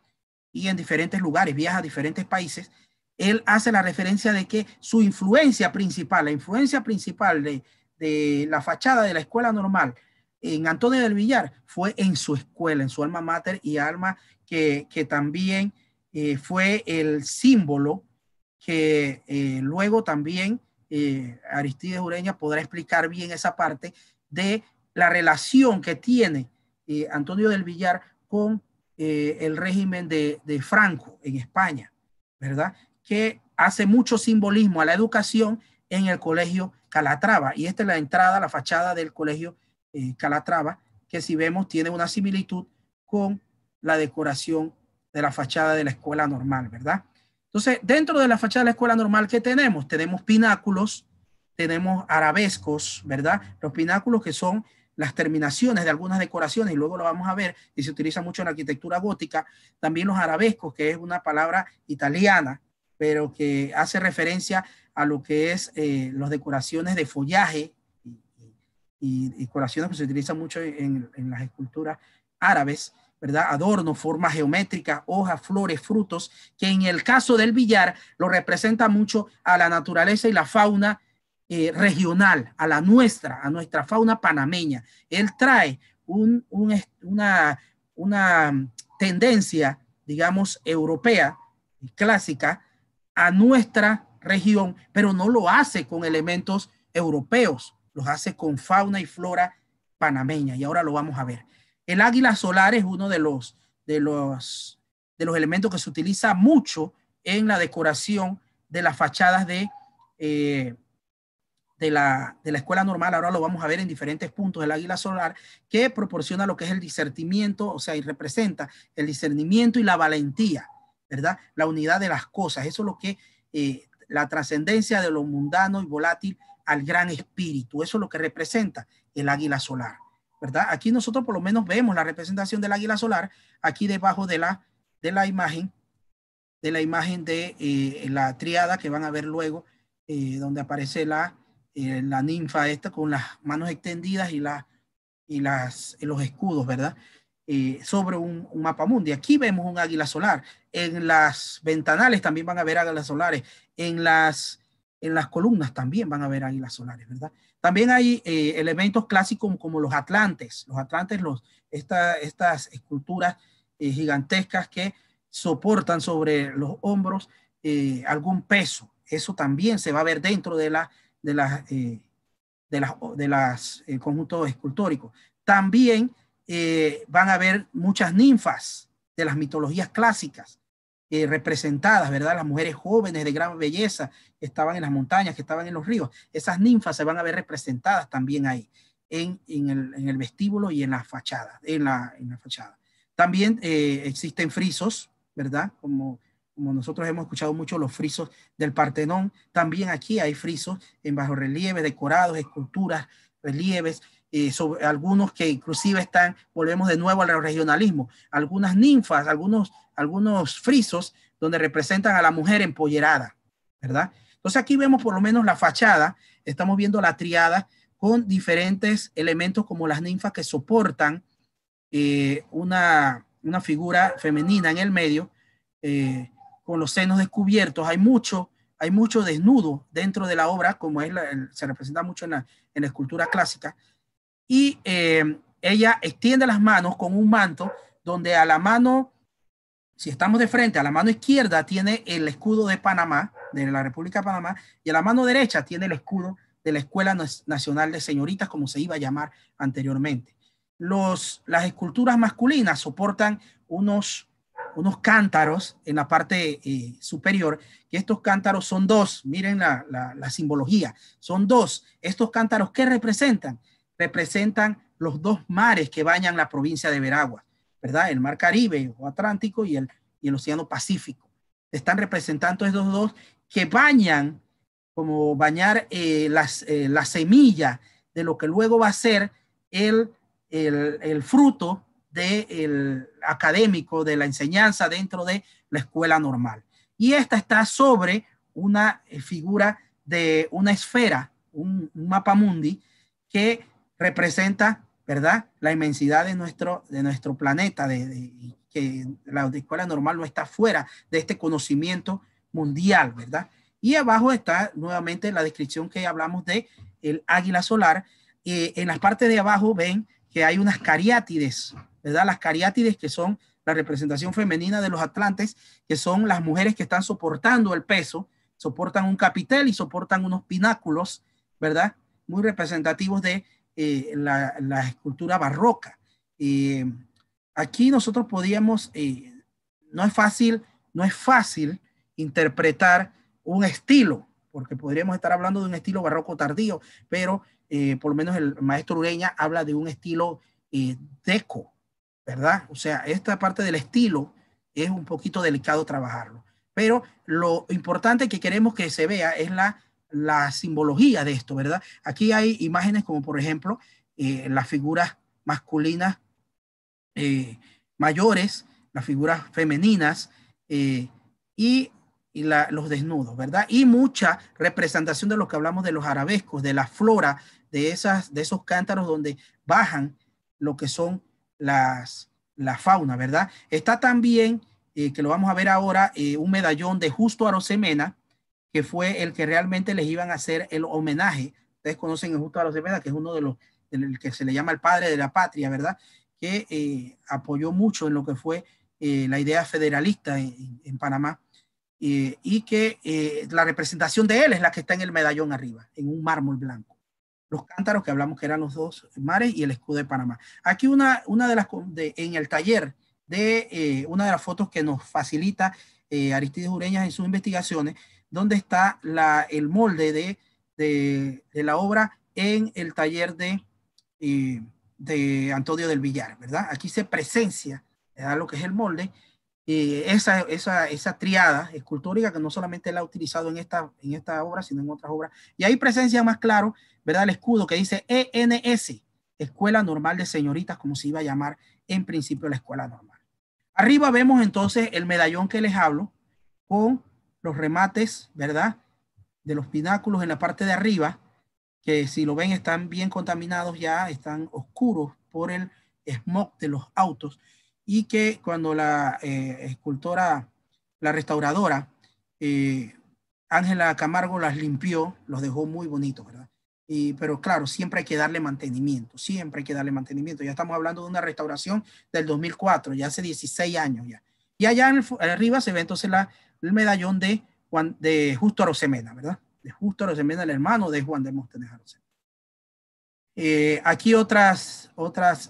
y en diferentes lugares, viaja a diferentes países, él hace la referencia de que su influencia principal, la influencia principal de, de la fachada de la escuela normal en Antonio del Villar fue en su escuela, en su alma mater y alma que, que también eh, fue el símbolo que eh, luego también eh, Aristides Ureña podrá explicar bien esa parte de la relación que tiene eh, Antonio del Villar con eh, el régimen de, Franco en España, ¿verdad? Que hace mucho simbolismo a la educación en el colegio Calatrava. Y esta es la entrada, la fachada del colegio eh, Calatrava, que si vemos tiene una similitud con la decoración de la fachada de la escuela normal, ¿verdad? Entonces, dentro de la fachada de la escuela normal, ¿qué tenemos? Tenemos pináculos, tenemos arabescos, ¿verdad? Los pináculos que son las terminaciones de algunas decoraciones, y luego lo vamos a ver, y se utiliza mucho en la arquitectura gótica, también los arabescos, que es una palabra italiana, pero que hace referencia a lo que es eh, las decoraciones de follaje y, decoraciones que se utilizan mucho en, las esculturas árabes, ¿verdad? adorno formas geométricas, hojas, flores, frutos, que en el caso del billar lo representa mucho a la naturaleza y la fauna eh, regional, a la nuestra, a nuestra fauna panameña. Él trae una, una tendencia, digamos, europea, eh, clásica, a nuestra región, pero no lo hace con elementos europeos, los hace con fauna y flora panameña, y ahora lo vamos a ver. El águila solar es uno de los, de los, de los elementos que se utiliza mucho en la decoración de las fachadas de, eh, de la, escuela normal, ahora lo vamos a ver en diferentes puntos del águila solar, que proporciona lo que es el discernimiento, o sea, y representa el discernimiento y la valentía, ¿verdad? La unidad de las cosas, eso es lo que, eh, la trascendencia de lo mundano y volátil al gran espíritu, eso es lo que representa el águila solar, ¿verdad? Aquí nosotros por lo menos vemos la representación del águila solar, aquí debajo de la, de la imagen, de la imagen de eh, la triada que van a ver luego, eh, donde aparece la eh, la ninfa esta con las manos extendidas y, la, y, las, los escudos, ¿verdad? Eh, sobre un, mapa mundial, Aquí vemos un águila solar. En las ventanales también van a ver águilas solares. En las, en las columnas también van a ver águilas solares, ¿verdad? También hay eh, elementos clásicos como los atlantes. Los atlantes, los, estas esculturas gigantescas que soportan sobre los hombros algún peso. Eso también se va a ver dentro de la de las, eh, de las, de las eh, conjuntos escultóricos. También eh, van a haber muchas ninfas de las mitologías clásicas eh, representadas, ¿verdad? Las mujeres jóvenes de gran belleza estaban en las montañas, que estaban en los ríos. Esas ninfas se van a ver representadas también ahí, en, en, el, vestíbulo y en la fachada. En la, en la fachada. También existen frisos, ¿verdad? Como como nosotros hemos escuchado mucho los frisos del Partenón, también aquí hay frisos en relieve decorados, esculturas, relieves, eh, sobre algunos que inclusive están, volvemos de nuevo al regionalismo, algunas ninfas, algunos, algunos frisos donde representan a la mujer empollerada, ¿verdad? Entonces aquí vemos por lo menos la fachada, estamos viendo la triada con diferentes elementos como las ninfas que soportan eh, una, una, figura femenina en el medio. Eh, con los senos descubiertos. Hay mucho, hay mucho desnudo dentro de la obra, como se representa mucho en la, escultura clásica. Y eh, ella extiende las manos con un manto donde a la mano, si estamos de frente, a la mano izquierda tiene el escudo de Panamá, de la República de Panamá, y a la mano derecha tiene el escudo de la Escuela Nacional de Señoritas, como se iba a llamar anteriormente. Los, las esculturas masculinas soportan unos unos cántaros en la parte eh, superior, que estos cántaros son dos, miren la, simbología, son dos. Estos cántaros, ¿qué representan? Representan los dos mares que bañan la provincia de Veragua, ¿verdad? El mar Caribe o Atlántico y el, el Océano Pacífico. Están representando estos dos que bañan, como bañar eh, las, eh, la semilla de lo que luego va a ser el, el, el fruto del académico, de la enseñanza dentro de la escuela normal. Y esta está sobre una eh, figura de una esfera, un, mapa mundi, que representa, ¿verdad?, la inmensidad de nuestro, de nuestro planeta, de, que la escuela normal no está fuera de este conocimiento mundial, ¿verdad? Y abajo está nuevamente la descripción que hablamos de el águila solar. Eh, en la parte de abajo ven que hay unas cariátides ¿verdad? Las cariátides, que son la representación femenina de los atlantes, que son las mujeres que están soportando el peso, soportan un capitel y soportan unos pináculos, ¿verdad? Muy representativos de eh, la, escultura barroca. Eh, aquí nosotros podíamos, eh, no es fácil, no es fácil interpretar un estilo, porque podríamos estar hablando de un estilo barroco tardío, pero por lo menos el maestro Ureña habla de un estilo deco, ¿verdad? O sea, esta parte del estilo es un poquito delicado trabajarlo. Pero lo importante que queremos que se vea es la, la simbología de esto, ¿verdad? Aquí hay imágenes como, por ejemplo, eh, las figuras masculinas eh, mayores, las figuras femeninas eh, y, y la, los desnudos, ¿verdad? Y mucha representación de lo que hablamos de los arabescos, de la flora, de, esas, de esos cántaros donde bajan lo que son las, la fauna, ¿verdad? Está también, eh, que lo vamos a ver ahora, eh, un medallón de Justo Arosemena, que fue el que realmente les iban a hacer el homenaje. Ustedes conocen a Justo Arosemena, que es uno de los, que se le llama el padre de la patria, ¿verdad? Que eh, apoyó mucho en lo que fue la idea federalista en Panamá. y que la representación de él es la que está en el medallón arriba, en un mármol blanco los cántaros que hablamos que eran los dos mares y el escudo de Panamá. Aquí una, una de las, en el taller de eh, una de las fotos que nos facilita eh, Aristides Ureñas en sus investigaciones, donde está la, el molde de, de, la obra en el taller de, eh, de Antonio del Villar, ¿verdad? Aquí se presencia lo que es el molde eh, esa, esa, esa, triada escultórica que no solamente la ha utilizado en esta, en esta obra, sino en otras obras. Y hay presencia más claro, ¿verdad? El escudo que dice ENS, Escuela Normal de Señoritas, como se iba a llamar en principio la Escuela Normal. Arriba vemos entonces el medallón que les hablo con los remates, ¿verdad? De los pináculos en la parte de arriba, que si lo ven están bien contaminados ya, están oscuros por el smog de los autos y que cuando la eh, escultora, la restauradora, eh, Ángela Camargo las limpió, los dejó muy bonitos, ¿verdad? Y, pero claro, siempre hay que darle mantenimiento, siempre hay que darle mantenimiento. Ya estamos hablando de una restauración del 2004, ya hace 16 años ya. Y allá arriba se ve entonces la, el medallón de, Juan, de Justo Arosemena, ¿verdad? De Justo Arosemena, el hermano de Juan de Montenegro eh, aquí otras, otras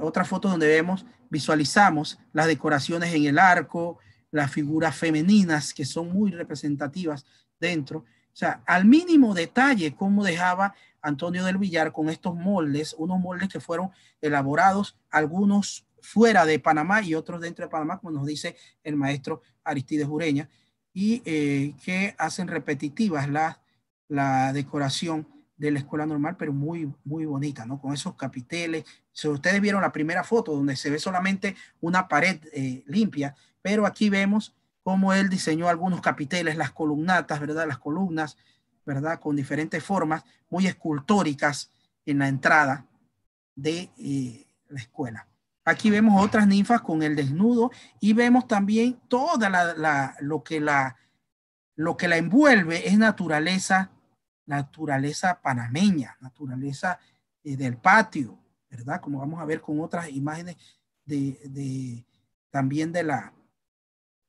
otra foto donde vemos, visualizamos las decoraciones en el arco, las figuras femeninas que son muy representativas dentro. O sea, al mínimo detalle cómo dejaba Antonio del Villar con estos moldes, unos moldes que fueron elaborados, algunos fuera de Panamá y otros dentro de Panamá, como nos dice el maestro Aristides Ureña, y eh, que hacen repetitivas la, la decoración de la escuela normal, pero muy, muy bonita, ¿no? Con esos capiteles. Si ustedes vieron la primera foto donde se ve solamente una pared eh, limpia, pero aquí vemos cómo él diseñó algunos capiteles, las columnatas, ¿verdad? Las columnas, ¿verdad? Con diferentes formas muy escultóricas en la entrada de eh, la escuela. Aquí vemos otras ninfas con el desnudo y vemos también toda lo, que la, lo que la envuelve es naturaleza naturaleza panameña, naturaleza eh, del patio, ¿verdad? Como vamos a ver con otras imágenes de, también de la,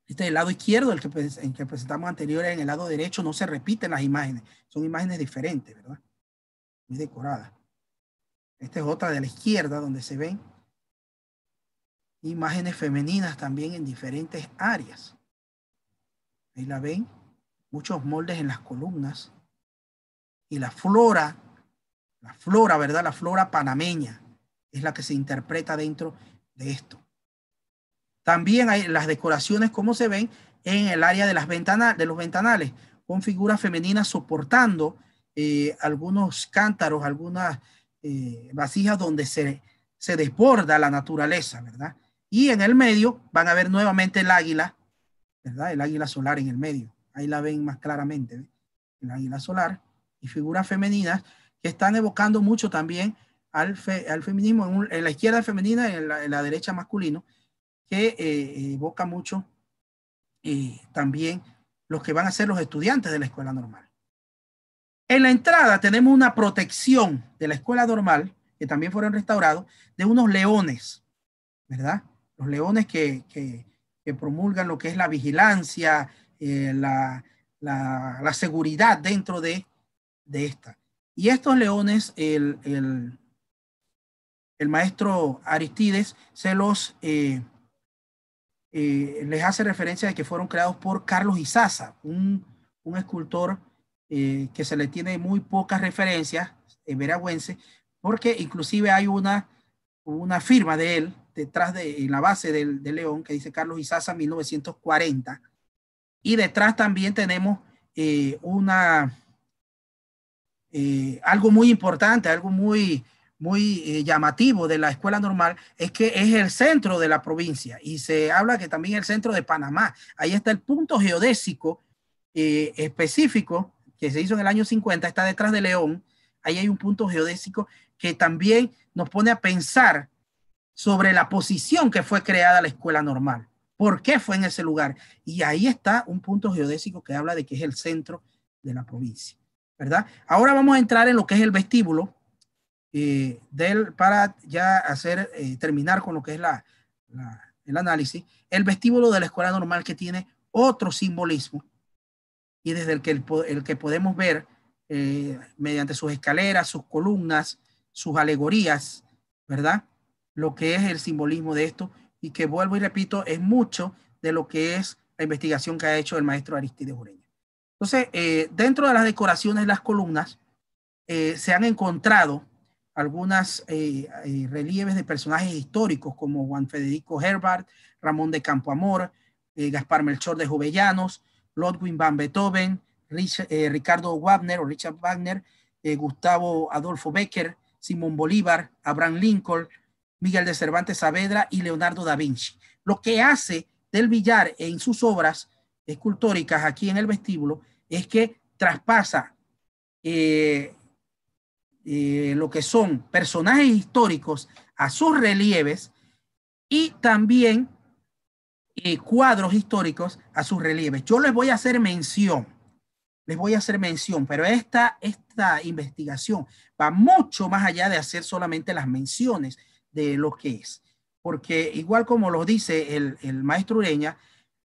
este del lado izquierdo, el que, que presentamos anterior, en el lado derecho no se repiten las imágenes, son imágenes diferentes, ¿verdad? Muy decoradas. Esta es otra de la izquierda donde se ven imágenes femeninas también en diferentes áreas. Ahí la ven, muchos moldes en las columnas y la flora, la flora, ¿verdad? La flora panameña es la que se interpreta dentro de esto. También hay las decoraciones, como se ven en el área de, las ventanas, de los ventanales, con figuras femeninas soportando eh, algunos cántaros, algunas eh, vasijas donde se, se desborda la naturaleza, ¿verdad? Y en el medio van a ver nuevamente el águila, ¿verdad? El águila solar en el medio. Ahí la ven más claramente, el águila solar y figuras femeninas que están evocando mucho también al, feminismo, en, la izquierda femenina y en la, derecha masculino, que eh, evoca mucho eh, también los que van a ser los estudiantes de la escuela normal. En la entrada tenemos una protección de la escuela normal, que también fueron restaurados, de unos leones, ¿verdad? Los leones que, promulgan lo que es la vigilancia, eh, la, seguridad dentro de de esta. Y estos leones, el, el, maestro Aristides se los eh, eh, les hace referencia de que fueron creados por Carlos Izaza, un, escultor eh, que se le tiene muy pocas referencias veragüense, porque inclusive hay una, una firma de él detrás de la base del, León que dice Carlos Izaza 1940 y detrás también tenemos una eh, algo muy importante, algo muy, muy eh, llamativo de la escuela normal, es que es el centro de la provincia y se habla que también es el centro de Panamá. Ahí está el punto geodésico eh, específico que se hizo en el año 50, está detrás de León. Ahí hay un punto geodésico que también nos pone a pensar sobre la posición que fue creada la escuela normal. ¿Por qué fue en ese lugar? Y ahí está un punto geodésico que habla de que es el centro de la provincia. ¿verdad? Ahora vamos a entrar en lo que es el vestíbulo eh, del, para ya hacer, eh, terminar con lo que es la, el análisis. El vestíbulo de la escuela normal que tiene otro simbolismo y desde el que, el, que podemos ver eh, mediante sus escaleras, sus columnas, sus alegorías, ¿verdad? Lo que es el simbolismo de esto y que vuelvo y repito, es mucho de lo que es la investigación que ha hecho el maestro Aristides Ureña. Entonces, eh, dentro de las decoraciones de las columnas, eh, se han encontrado algunos eh, relieves de personajes históricos como Juan Federico Herbert, Ramón de Campoamor, Gaspar Melchor de Jovellanos, Ludwig van Beethoven, Ricardo Wagner o Richard Wagner, Gustavo Adolfo Becker, Simón Bolívar, Abraham Lincoln, Miguel de Cervantes Saavedra y Leonardo da Vinci. Lo que hace del billar en sus obras escultóricas aquí en el vestíbulo es que traspasa eh, eh, lo que son personajes históricos a sus relieves y también eh, cuadros históricos a sus relieves. Yo les voy a hacer mención, les voy a hacer mención, pero esta, esta investigación va mucho más allá de hacer solamente las menciones de lo que es, porque igual como lo dice el, el maestro Ureña,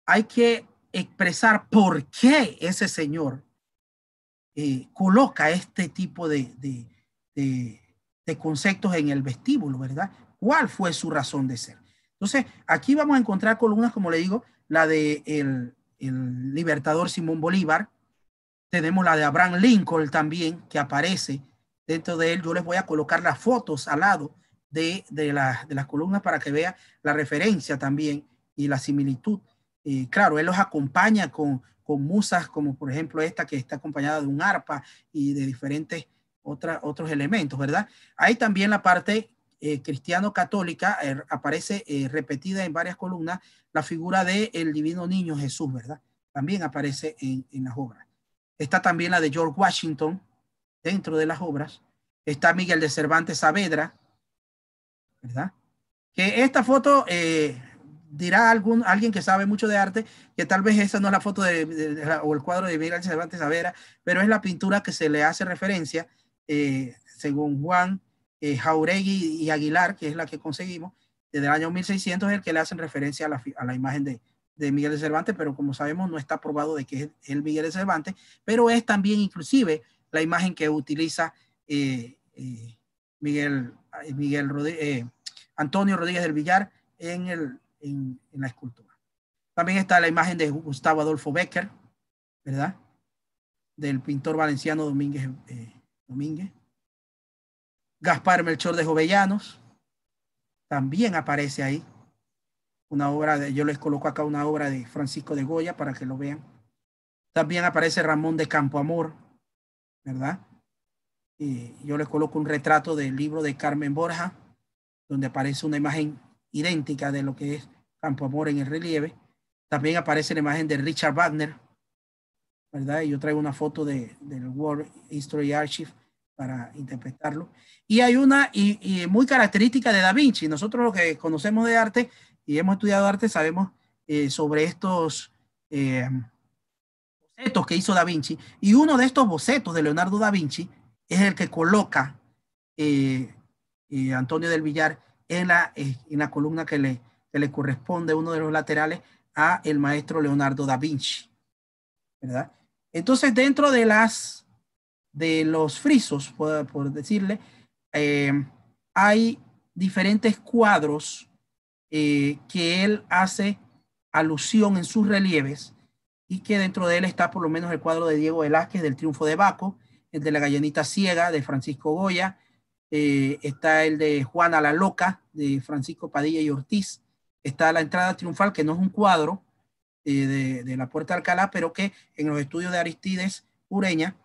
hay que expresar por qué ese señor eh, coloca este tipo de, conceptos en el vestíbulo, ¿verdad? ¿Cuál fue su razón de ser? Entonces, aquí vamos a encontrar columnas, como le digo, la de el, libertador Simón Bolívar, tenemos la de Abraham Lincoln también, que aparece dentro de él. Yo les voy a colocar las fotos al lado de, de, de las columnas para que vea la referencia también y la similitud claro, él los acompaña con, musas como por ejemplo esta que está acompañada de un arpa y de diferentes otros elementos, ¿verdad? Hay también la parte eh, cristiano-católica, er, aparece eh, repetida en varias columnas, la figura del el divino niño Jesús, ¿verdad? También aparece en, en, las obras. Está también la de George Washington dentro de las obras. Está Miguel de Cervantes Saavedra, ¿verdad? Que esta foto eh, dirá algún, alguien que sabe mucho de arte que tal vez esa no es la foto de, o el cuadro de Miguel Cervantes Avera pero es la pintura que se le hace referencia, eh, según Juan eh, Jauregui y Aguilar, que es la que conseguimos, desde el año 1600 es el que le hacen referencia a la, imagen de, Miguel de Cervantes, pero como sabemos no está probado de que es el Miguel de Cervantes, pero es también inclusive la imagen que utiliza eh, Miguel, Miguel Antonio Rodríguez del Villar en el, en, la escultura. También está la imagen de Gustavo Adolfo Becker, ¿verdad? Del pintor valenciano Domínguez, eh, Domínguez. Gaspar Melchor de Jovellanos también aparece ahí. Una obra de, yo les coloco acá una obra de Francisco de Goya para que lo vean. También aparece Ramón de Campoamor, ¿verdad? Y yo les coloco un retrato del libro de Carmen Borja, donde aparece una imagen idéntica de lo que es Campo Amor en el relieve. También aparece la imagen de Richard Wagner, ¿verdad? Y yo traigo una foto del World History Archive para interpretarlo. Y hay una muy característica de Da Vinci. Nosotros lo que conocemos de arte y hemos estudiado arte sabemos eh, sobre estos eh, bocetos que hizo Da Vinci. Y uno de estos bocetos de Leonardo da Vinci es el que coloca eh, Antonio del Villar en la, en la columna que le que le corresponde uno de los laterales a el maestro Leonardo da Vinci, ¿verdad? Entonces, dentro de las de los frisos, por, decirle, eh, hay diferentes cuadros eh, que él hace alusión en sus relieves y que dentro de él está por lo menos el cuadro de Diego Velázquez del triunfo de Baco, el de la gallinita ciega de Francisco Goya, eh, está el de Juana la Loca de Francisco Padilla y Ortiz, está la entrada triunfal, que no es un cuadro eh, de, la Puerta de Alcalá, pero que en los estudios de Aristides Ureña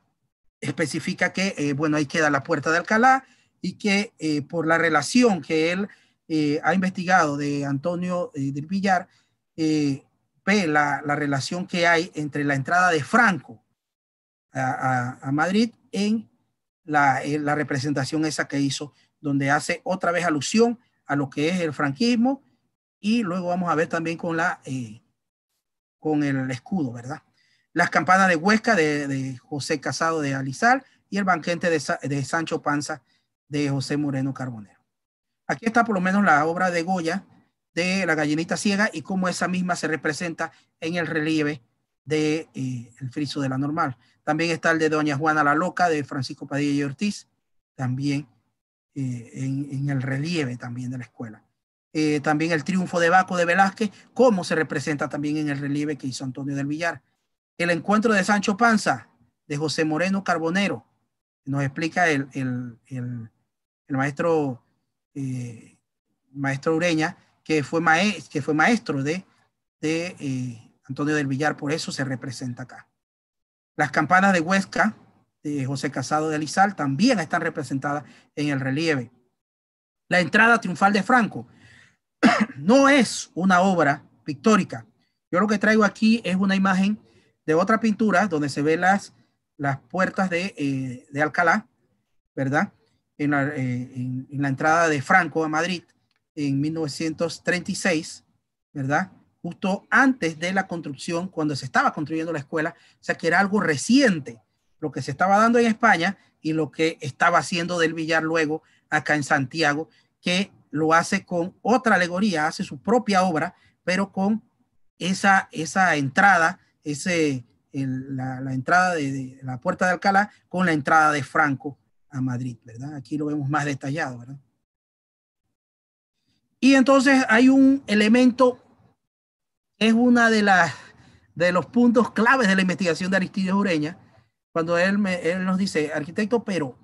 especifica que, eh, bueno, ahí queda la Puerta de Alcalá y que eh, por la relación que él ha investigado de Antonio del Villar, ve la, relación que hay entre la entrada de Franco a, Madrid en la, en la representación esa que hizo, donde hace otra vez alusión a lo que es el franquismo y luego vamos a ver también con, la, eh, con el escudo, ¿verdad? Las campanas de Huesca de, José Casado de Alizal y el banquete de, Sancho Panza de José Moreno Carbonero. Aquí está por lo menos la obra de Goya de la gallinita ciega y cómo esa misma se representa en el relieve del de, eh, el friso de la normal. También está el de Doña Juana la Loca de Francisco Padilla y Ortiz, también eh, en, en el relieve también de la escuela. Eh, también el triunfo de Baco de Velázquez, como se representa también en el relieve que hizo Antonio del Villar. El encuentro de Sancho Panza, de José Moreno Carbonero, nos explica el, maestro, eh, maestro Ureña, que fue, que fue maestro de, de eh, Antonio del Villar, por eso se representa acá. Las campanas de Huesca, de José Casado de Alizal, también están representadas en el relieve. La entrada triunfal de Franco, no es una obra pictórica. Yo lo que traigo aquí es una imagen de otra pintura donde se ven las, las puertas de, eh, Alcalá, ¿verdad? Eh, en la, entrada de Franco a Madrid en 1936, ¿verdad? Justo antes de la construcción, cuando se estaba construyendo la escuela, o sea que era algo reciente lo que se estaba dando en España y lo que estaba haciendo del Villar luego acá en Santiago, que lo hace con otra alegoría, hace su propia obra, pero con esa, esa entrada, ese, la, entrada de, la puerta de Alcalá con la entrada de Franco a Madrid, ¿verdad? Aquí lo vemos más detallado, ¿verdad? Y entonces hay un elemento, es una de las de los puntos claves de la investigación de Aristides Ureña, cuando él nos dice, arquitecto, pero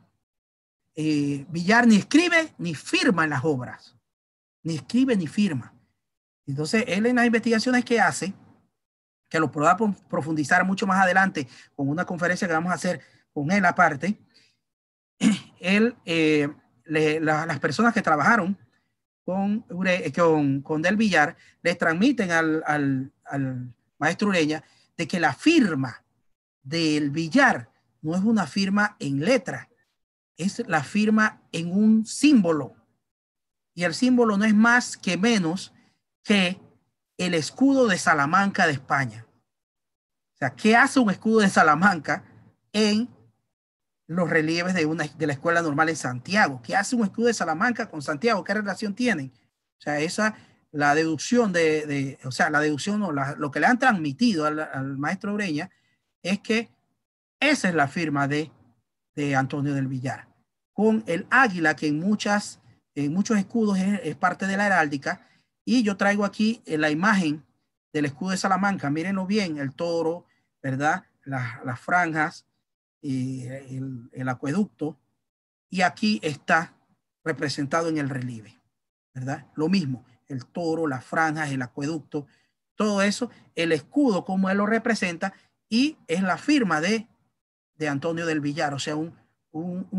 eh, Villar ni escribe ni firma en las obras, ni escribe ni firma. Entonces, él en las investigaciones que hace, que lo podrá profundizar mucho más adelante con una conferencia que vamos a hacer con él aparte, él, eh, las personas que trabajaron con, eh, con, con, Del Villar les transmiten al, al, al maestro Ureña de que la firma del Villar no es una firma en letra, es la firma en un símbolo. Y el símbolo no es más que menos que el escudo de Salamanca de España. O sea, ¿qué hace un escudo de Salamanca en los relieves de, una, de la escuela normal en Santiago? ¿Qué hace un escudo de Salamanca con Santiago? ¿Qué relación tienen? O sea, esa, la deducción de, o sea, la deducción o lo que le han transmitido al, al maestro Ureña es que esa es la firma de de Antonio del Villar, con el águila que en, muchas, en muchos escudos es, parte de la heráldica. Y yo traigo aquí eh, la imagen del escudo de Salamanca. Mírenlo bien, el toro, ¿verdad? Las, franjas, y eh, el, el, acueducto. Y aquí está representado en el relieve, ¿verdad? Lo mismo, el toro, las franjas, el acueducto, todo eso, el escudo como él lo representa y es la firma de de Antonio del Villar, o sea, un,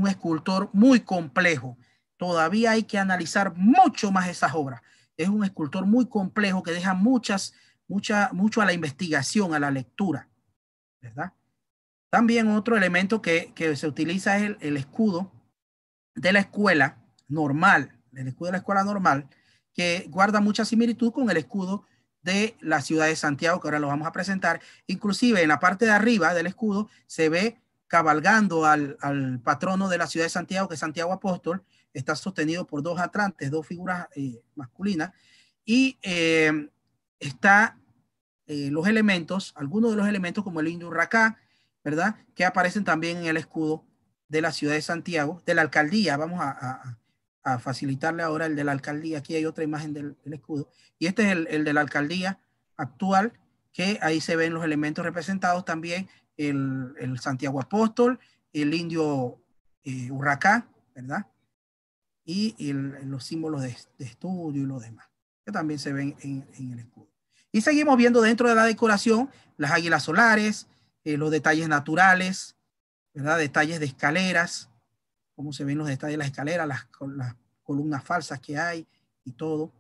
escultor muy complejo. Todavía hay que analizar mucho más esas obras. Es un escultor muy complejo que deja muchas, mucha, mucho a la investigación, a la lectura, ¿verdad? También otro elemento que, se utiliza es el, escudo de la escuela normal, el escudo de la escuela normal, que guarda mucha similitud con el escudo de la ciudad de Santiago, que ahora lo vamos a presentar. Inclusive en la parte de arriba del escudo se ve cabalgando al, patrono de la ciudad de Santiago, que es Santiago Apóstol, está sostenido por dos atrantes, dos figuras eh, masculinas, y eh, está eh, los elementos, algunos de los elementos como el indurracá, ¿verdad? Que aparecen también en el escudo de la ciudad de Santiago, de la alcaldía, vamos a, facilitarle ahora el de la alcaldía, aquí hay otra imagen del, escudo, y este es el, el de la alcaldía actual, que ahí se ven los elementos representados también el, Santiago Apóstol, el indio eh, ¿verdad? Y los símbolos de, estudio y lo demás, que también se ven en, el escudo. Y seguimos viendo dentro de la decoración las águilas solares, eh, los detalles naturales, ¿verdad? Detalles de escaleras, cómo se ven los detalles de las escaleras, las, las columnas falsas que hay y todo,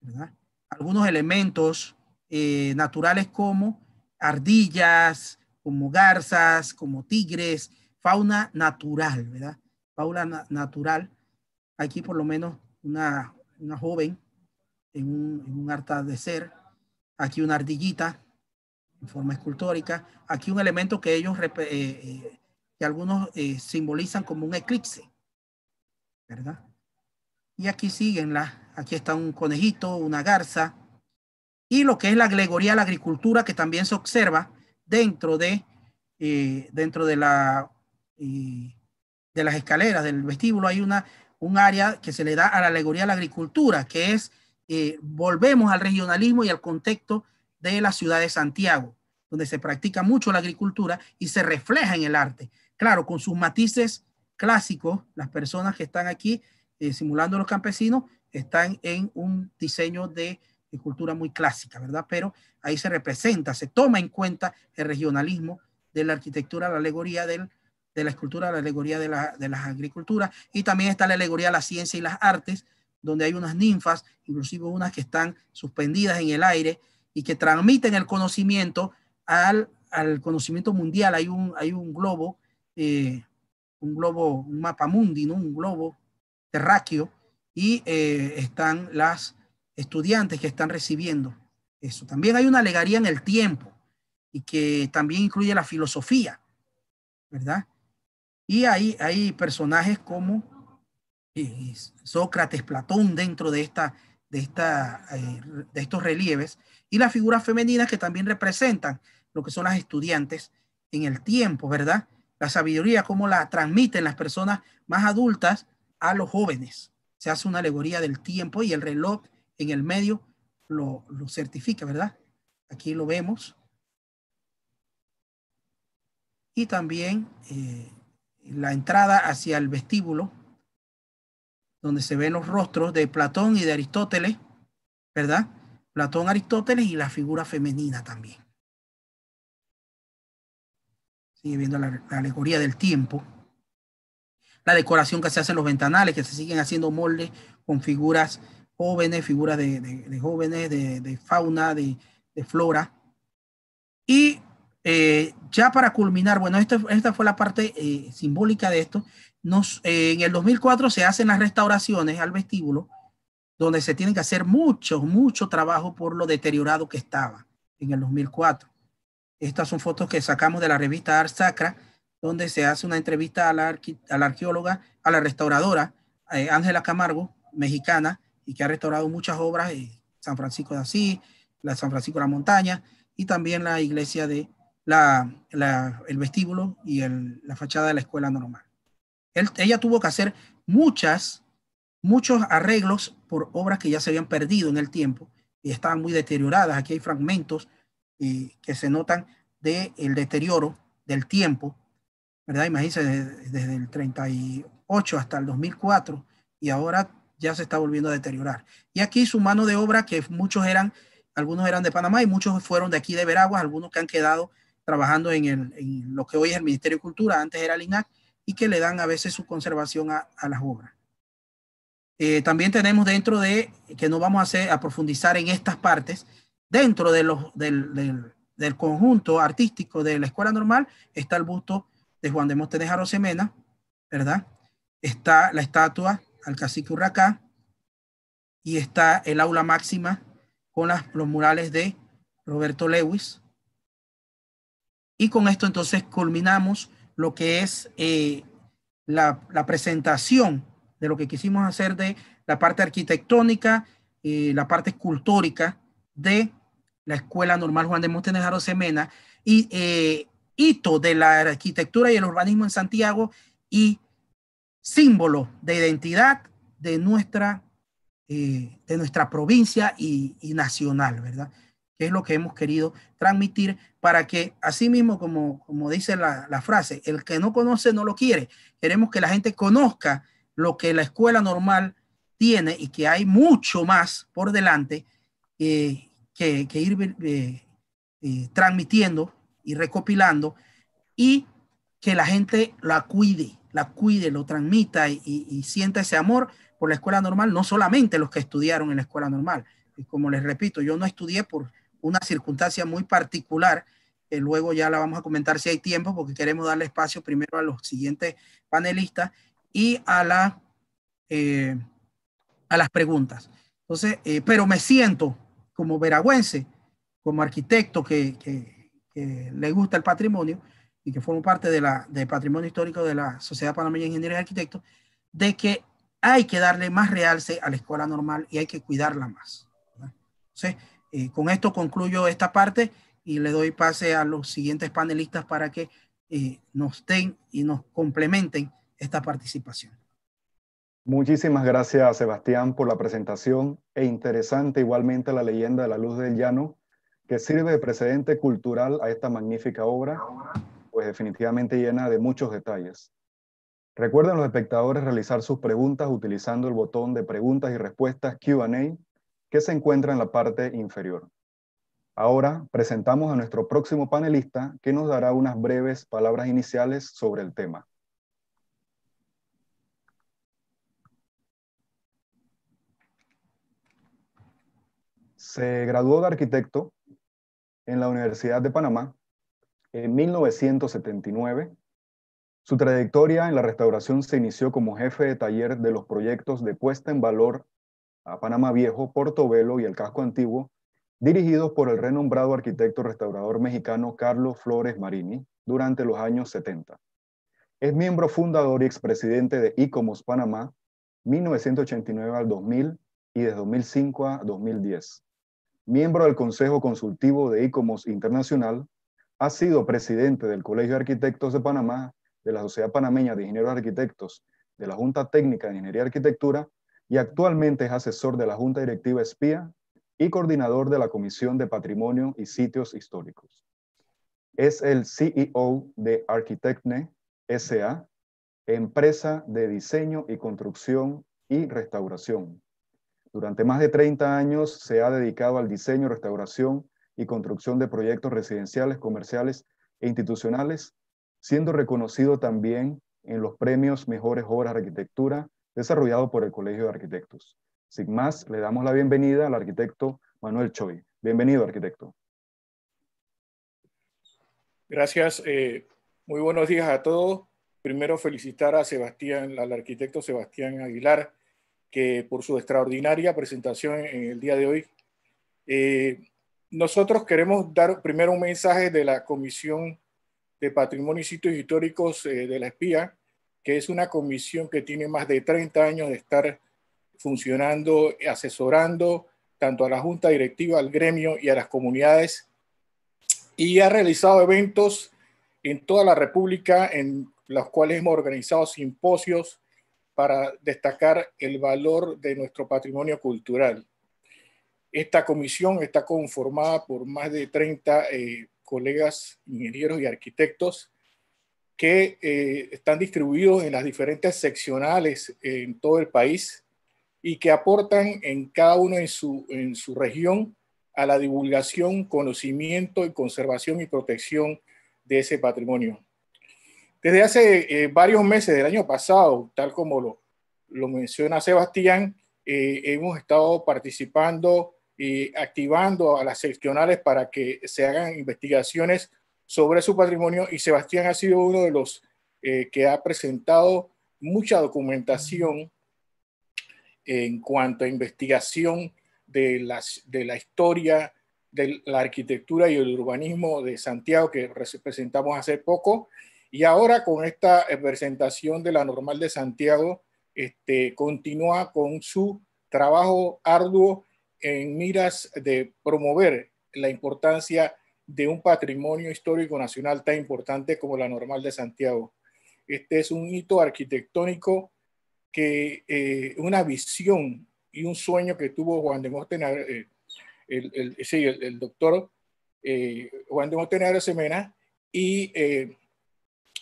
¿verdad? Algunos elementos eh, naturales como ardillas, como garzas, como tigres, fauna natural, ¿verdad? Fauna natural. Aquí por lo menos una, joven en un, harta de ser, aquí una ardillita en forma escultórica, aquí un elemento que ellos, eh, eh, que algunos eh, simbolizan como un eclipse, ¿verdad? Y aquí siguen las, aquí está un conejito, una garza, y lo que es la alegoría de la agricultura que también se observa, dentro de, eh, dentro de, la, eh, de las escaleras del vestíbulo hay una, un área que se le da a la alegoría de la agricultura, que es, eh, volvemos al regionalismo y al contexto de la ciudad de Santiago, donde se practica mucho la agricultura y se refleja en el arte. Claro, con sus matices clásicos, las personas que están aquí simulando a los campesinos están en un diseño de y cultura muy clásica, ¿verdad? Pero ahí se representa, se toma en cuenta el regionalismo de la arquitectura, la alegoría del, de la escultura, la alegoría de, la, de las agriculturas, y también está la alegoría de la ciencia y las artes, donde hay unas ninfas, inclusive unas que están suspendidas en el aire y que transmiten el conocimiento al, conocimiento mundial. Hay un, hay un globo, eh, un globo, un mapa mundi, ¿no? un globo terráqueo, y eh, están las estudiantes que están recibiendo eso. También hay una alegoría en el tiempo y que también incluye la filosofía, ¿verdad? Y ahí hay personajes como eh, Sócrates, Platón dentro de, esta, de, esta, eh, de estos relieves y las figuras femeninas que también representan lo que son las estudiantes en el tiempo, ¿verdad? La sabiduría, cómo la transmiten las personas más adultas a los jóvenes. Se hace una alegoría del tiempo y el reloj en el medio lo, certifica, ¿verdad? Aquí lo vemos. Y también eh, la entrada hacia el vestíbulo, donde se ven los rostros de Platón y de Aristóteles, ¿verdad? Platón, Aristóteles y la figura femenina también. Sigue viendo la, alegoría del tiempo. La decoración que se hace en los ventanales, que se siguen haciendo moldes con figuras jóvenes, figuras de, jóvenes, de, fauna, de, flora. Y eh, ya para culminar, bueno, esta, esta fue la parte eh, simbólica de esto. Nos, eh, en el 2004 se hacen las restauraciones al vestíbulo, donde se tiene que hacer mucho, mucho trabajo por lo deteriorado que estaba en el 2004. Estas son fotos que sacamos de la revista Art Sacra, donde se hace una entrevista a la, a la arqueóloga, a la restauradora Ángela Camargo, mexicana, y que ha restaurado muchas obras, San Francisco de Asís, la San Francisco de la Montaña y también la iglesia de la, el vestíbulo y la fachada de la escuela normal. ella tuvo que hacer muchas, muchos arreglos por obras que ya se habían perdido en el tiempo y estaban muy deterioradas. Aquí hay fragmentos eh, que se notan del deterioro del tiempo, ¿verdad? Imagínense desde, desde el 38 hasta el 2004 y ahora ya se está volviendo a deteriorar. Y aquí su mano de obra, que muchos eran, algunos eran de Panamá y muchos fueron de aquí de Veraguas, algunos que han quedado trabajando en, lo que hoy es el Ministerio de Cultura, antes era el INAC, y que le dan a veces su conservación a, las obras. Eh, también tenemos dentro de, que no vamos a, hacer, a profundizar en estas partes, dentro de los, del, conjunto artístico de la escuela normal está el busto de Juan de Mostenes Semena, ¿verdad? Está la estatua al cacique Urracá, y está el aula máxima con los murales de Roberto Lewis. Y con esto entonces culminamos lo que es eh, la, presentación de lo que quisimos hacer de la parte arquitectónica, y eh, la parte escultórica de la Escuela Normal Juan de Montenegro Semena y eh, hito de la arquitectura y el urbanismo en Santiago y símbolo de identidad de nuestra, eh, de nuestra provincia y, nacional, ¿verdad? Que es lo que hemos querido transmitir para que, así mismo, como, como dice la, frase, el que no conoce no lo quiere. Queremos que la gente conozca lo que la escuela normal tiene y que hay mucho más por delante eh, que, que, ir eh, transmitiendo y recopilando y que la gente la cuide, la cuide, lo transmita y, sienta ese amor por la escuela normal, no solamente los que estudiaron en la escuela normal. Y como les repito, yo no estudié por una circunstancia muy particular, que luego ya la vamos a comentar si hay tiempo, porque queremos darle espacio primero a los siguientes panelistas y a, la, eh, a las preguntas. Entonces, eh, pero me siento como veragüense, como arquitecto que le gusta el patrimonio, y que formo parte de la, del patrimonio histórico de la Sociedad Panameña de Ingenieros y Arquitectos, de que hay que darle más realce a la escuela normal y hay que cuidarla más. Entonces, eh, con esto concluyo esta parte y le doy pase a los siguientes panelistas para que eh, nos den y nos complementen esta participación. Muchísimas gracias, Sebastián, por la presentación e interesante igualmente la leyenda de la luz del llano, que sirve de precedente cultural a esta magnífica obra pues definitivamente llena de muchos detalles. Recuerden los espectadores realizar sus preguntas utilizando el botón de preguntas y respuestas Q&A que se encuentra en la parte inferior. Ahora presentamos a nuestro próximo panelista que nos dará unas breves palabras iniciales sobre el tema. Se graduó de arquitecto en la Universidad de Panamá en 1979. Su trayectoria en la restauración se inició como jefe de taller de los proyectos de puesta en valor a Panamá Viejo, Portobelo y el Casco Antiguo, dirigidos por el renombrado arquitecto restaurador mexicano Carlos Flores Marini durante los años 70. Es miembro fundador y expresidente de ICOMOS Panamá, 1989 al 2000 y de 2005 a 2010. Miembro del Consejo Consultivo de ICOMOS Internacional, ha sido presidente del Colegio de Arquitectos de Panamá, de la Sociedad Panameña de Ingenieros Arquitectos, de la Junta Técnica de Ingeniería y Arquitectura y actualmente es asesor de la Junta Directiva Espía y coordinador de la Comisión de Patrimonio y Sitios Históricos. Es el CEO de Arquitectne SA, empresa de diseño y construcción y restauración. Durante más de 30 años se ha dedicado al diseño, y restauración y construcción de proyectos residenciales, comerciales e institucionales, siendo reconocido también en los premios Mejores Obras de Arquitectura desarrollado por el Colegio de Arquitectos. Sin más, le damos la bienvenida al arquitecto Manuel Choi. Bienvenido, arquitecto. Gracias. Eh, muy buenos días a todos. Primero felicitar a Sebastián, al arquitecto Sebastián Aguilar, que por su extraordinaria presentación en el día de hoy. Eh, nosotros queremos dar primero un mensaje de la Comisión de Patrimonio y Sitios Históricos eh, de la Espía, que es una comisión que tiene más de 30 años de estar funcionando, asesorando tanto a la Junta Directiva, al gremio y a las comunidades, y ha realizado eventos en toda la República en los cuales hemos organizado simposios para destacar el valor de nuestro patrimonio cultural. Esta comisión está conformada por más de 30 eh, colegas ingenieros y arquitectos que eh, están distribuidos en las diferentes seccionales eh, en todo el país y que aportan en cada uno en su, en su región a la divulgación, conocimiento y conservación y protección de ese patrimonio. Desde hace varios meses del año pasado, tal como lo, lo menciona Sebastián, hemos estado participando activando a las seccionales para que se hagan investigaciones sobre su patrimonio y Sebastián ha sido uno de los eh, que ha presentado mucha documentación en cuanto a investigación de, de la historia de la arquitectura y el urbanismo de Santiago que presentamos hace poco. Y ahora con esta eh, presentación de la normal de Santiago, este, continúa con su trabajo arduo en miras de promover la importancia de un patrimonio histórico nacional tan importante como la Normal de Santiago. Este es un hito arquitectónico que eh, una visión y un sueño que tuvo Juan de eh, el, doctor eh, Juan de Mostenar Semena, y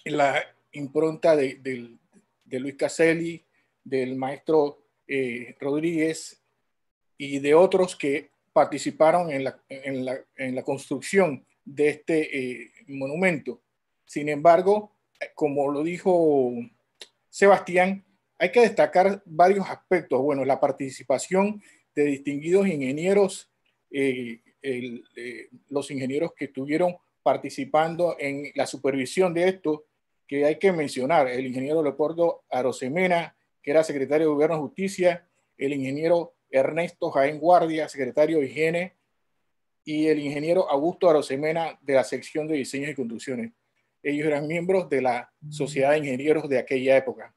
la impronta de Luis Caselli, del maestro Rodríguez, y de otros que participaron en la, en la, en la construcción de este eh, monumento. Sin embargo, como lo dijo Sebastián, hay que destacar varios aspectos. Bueno, la participación de distinguidos ingenieros, eh, eh, los ingenieros que estuvieron participando en la supervisión de esto, que hay que mencionar, el ingeniero Leopoldo Arosemena, que era secretario de Gobierno y Justicia, el ingeniero Ernesto Jaén Guardia, secretario de Higiene, y el ingeniero Augusto Arosemena de la sección de diseños y conducciones. Ellos eran miembros de la mm. Sociedad de Ingenieros de aquella época.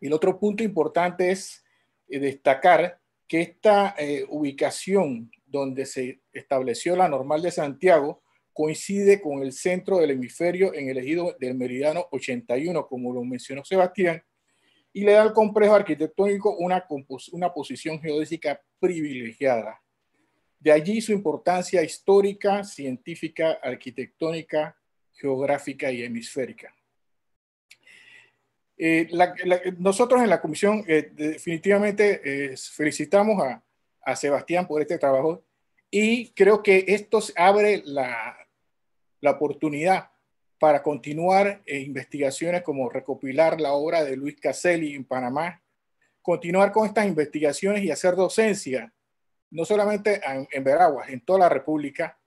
El otro punto importante es eh, destacar que esta eh, ubicación donde se estableció la normal de Santiago coincide con el centro del hemisferio en el ejido del Meridiano 81, como lo mencionó Sebastián, y le da al complejo arquitectónico una, una posición geodésica privilegiada. De allí su importancia histórica, científica, arquitectónica, geográfica y hemisférica. Eh, nosotros en la comisión eh, definitivamente eh, felicitamos a, a, Sebastián por este trabajo y creo que esto abre la, la oportunidad para continuar investigaciones como recopilar la obra de Luis Caselli en Panamá, continuar con estas investigaciones y hacer docencia, no solamente en, Veraguas, en toda la República.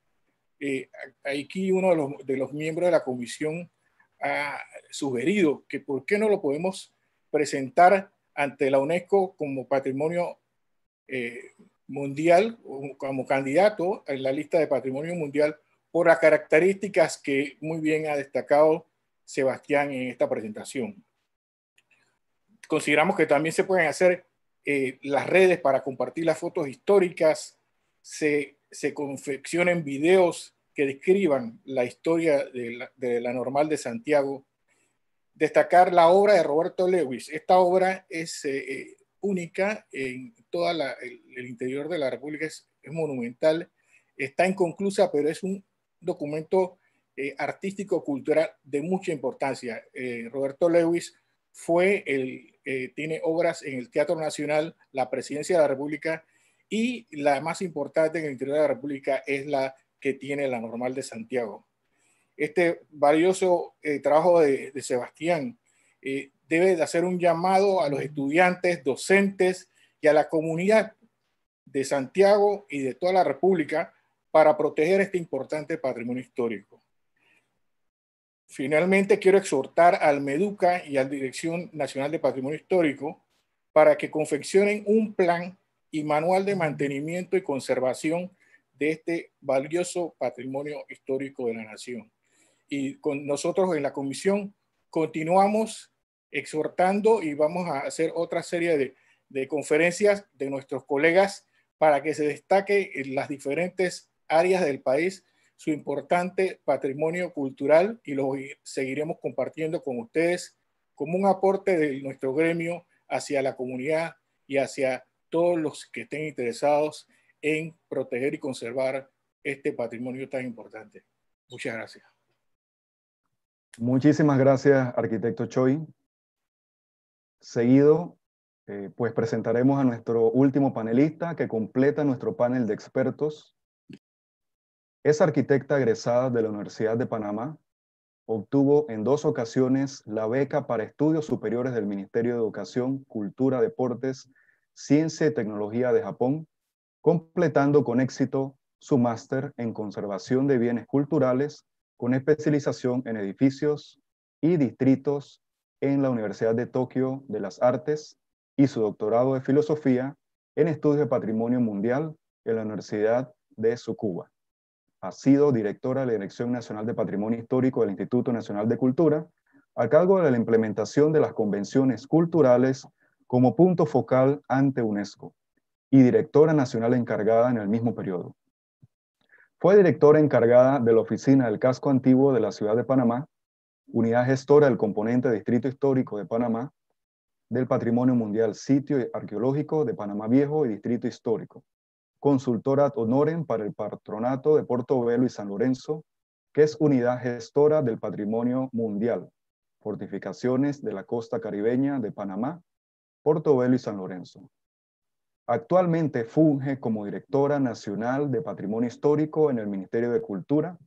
Eh, aquí uno de los, miembros de la comisión ha sugerido que por qué no lo podemos presentar ante la UNESCO como patrimonio eh, mundial, como candidato en la lista de patrimonio mundial por las características que muy bien ha destacado Sebastián en esta presentación. Consideramos que también se pueden hacer eh, las redes para compartir las fotos históricas, se, se confeccionen videos que describan la historia de la, normal de Santiago, destacar la obra de Roberto Lewis. Esta obra es eh, eh, única en todo el, interior de la República, es monumental, está inconclusa, pero es un documento eh, artístico-cultural de mucha importancia. Eh, Roberto Lewis fue el, eh, tiene obras en el Teatro Nacional, la Presidencia de la República y la más importante en el interior de la República es la que tiene la Normal de Santiago. Este valioso trabajo de, de Sebastián debe de hacer un llamado a los estudiantes, docentes y a la comunidad de Santiago y de toda la República para proteger este importante patrimonio histórico. Finalmente, quiero exhortar al MEDUCA y a la Dirección Nacional de Patrimonio Histórico para que confeccionen un plan y manual de mantenimiento y conservación de este valioso patrimonio histórico de la nación. Y con nosotros en la comisión continuamos exhortando y vamos a hacer otra serie de, conferencias de nuestros colegas para que se destaquen las diferentes áreas del país su importante patrimonio cultural y lo seguiremos compartiendo con ustedes como un aporte de nuestro gremio hacia la comunidad y hacia todos los que estén interesados en proteger y conservar este patrimonio tan importante. Muchas gracias. Muchísimas gracias, arquitecto Choi. Seguido, eh, pues presentaremos a nuestro último panelista que completa nuestro panel de expertos, es arquitecta egresada de la Universidad de Panamá. Obtuvo en dos ocasiones la beca para estudios superiores del Ministerio de Educación, Cultura, Deportes, Ciencia y Tecnología de Japón, completando con éxito su máster en conservación de bienes culturales con especialización en edificios y distritos en la Universidad de Tokio de las Artes y su doctorado de filosofía en estudios de patrimonio mundial en la Universidad de Tsukuba ha sido directora de la Dirección Nacional de Patrimonio Histórico del Instituto Nacional de Cultura, a cargo de la implementación de las convenciones culturales como punto focal ante UNESCO y directora nacional encargada en el mismo periodo. Fue directora encargada de la Oficina del Casco Antiguo de la Ciudad de Panamá, unidad gestora del componente Distrito Histórico de Panamá, del Patrimonio Mundial Sitio Arqueológico de Panamá Viejo y Distrito Histórico, consultora honorem para el patronato de Portobelo y San Lorenzo, que es unidad gestora del patrimonio mundial, fortificaciones de la costa caribeña de Panamá, Portobelo y San Lorenzo. Actualmente funge como directora nacional de patrimonio histórico en el Ministerio de Cultura.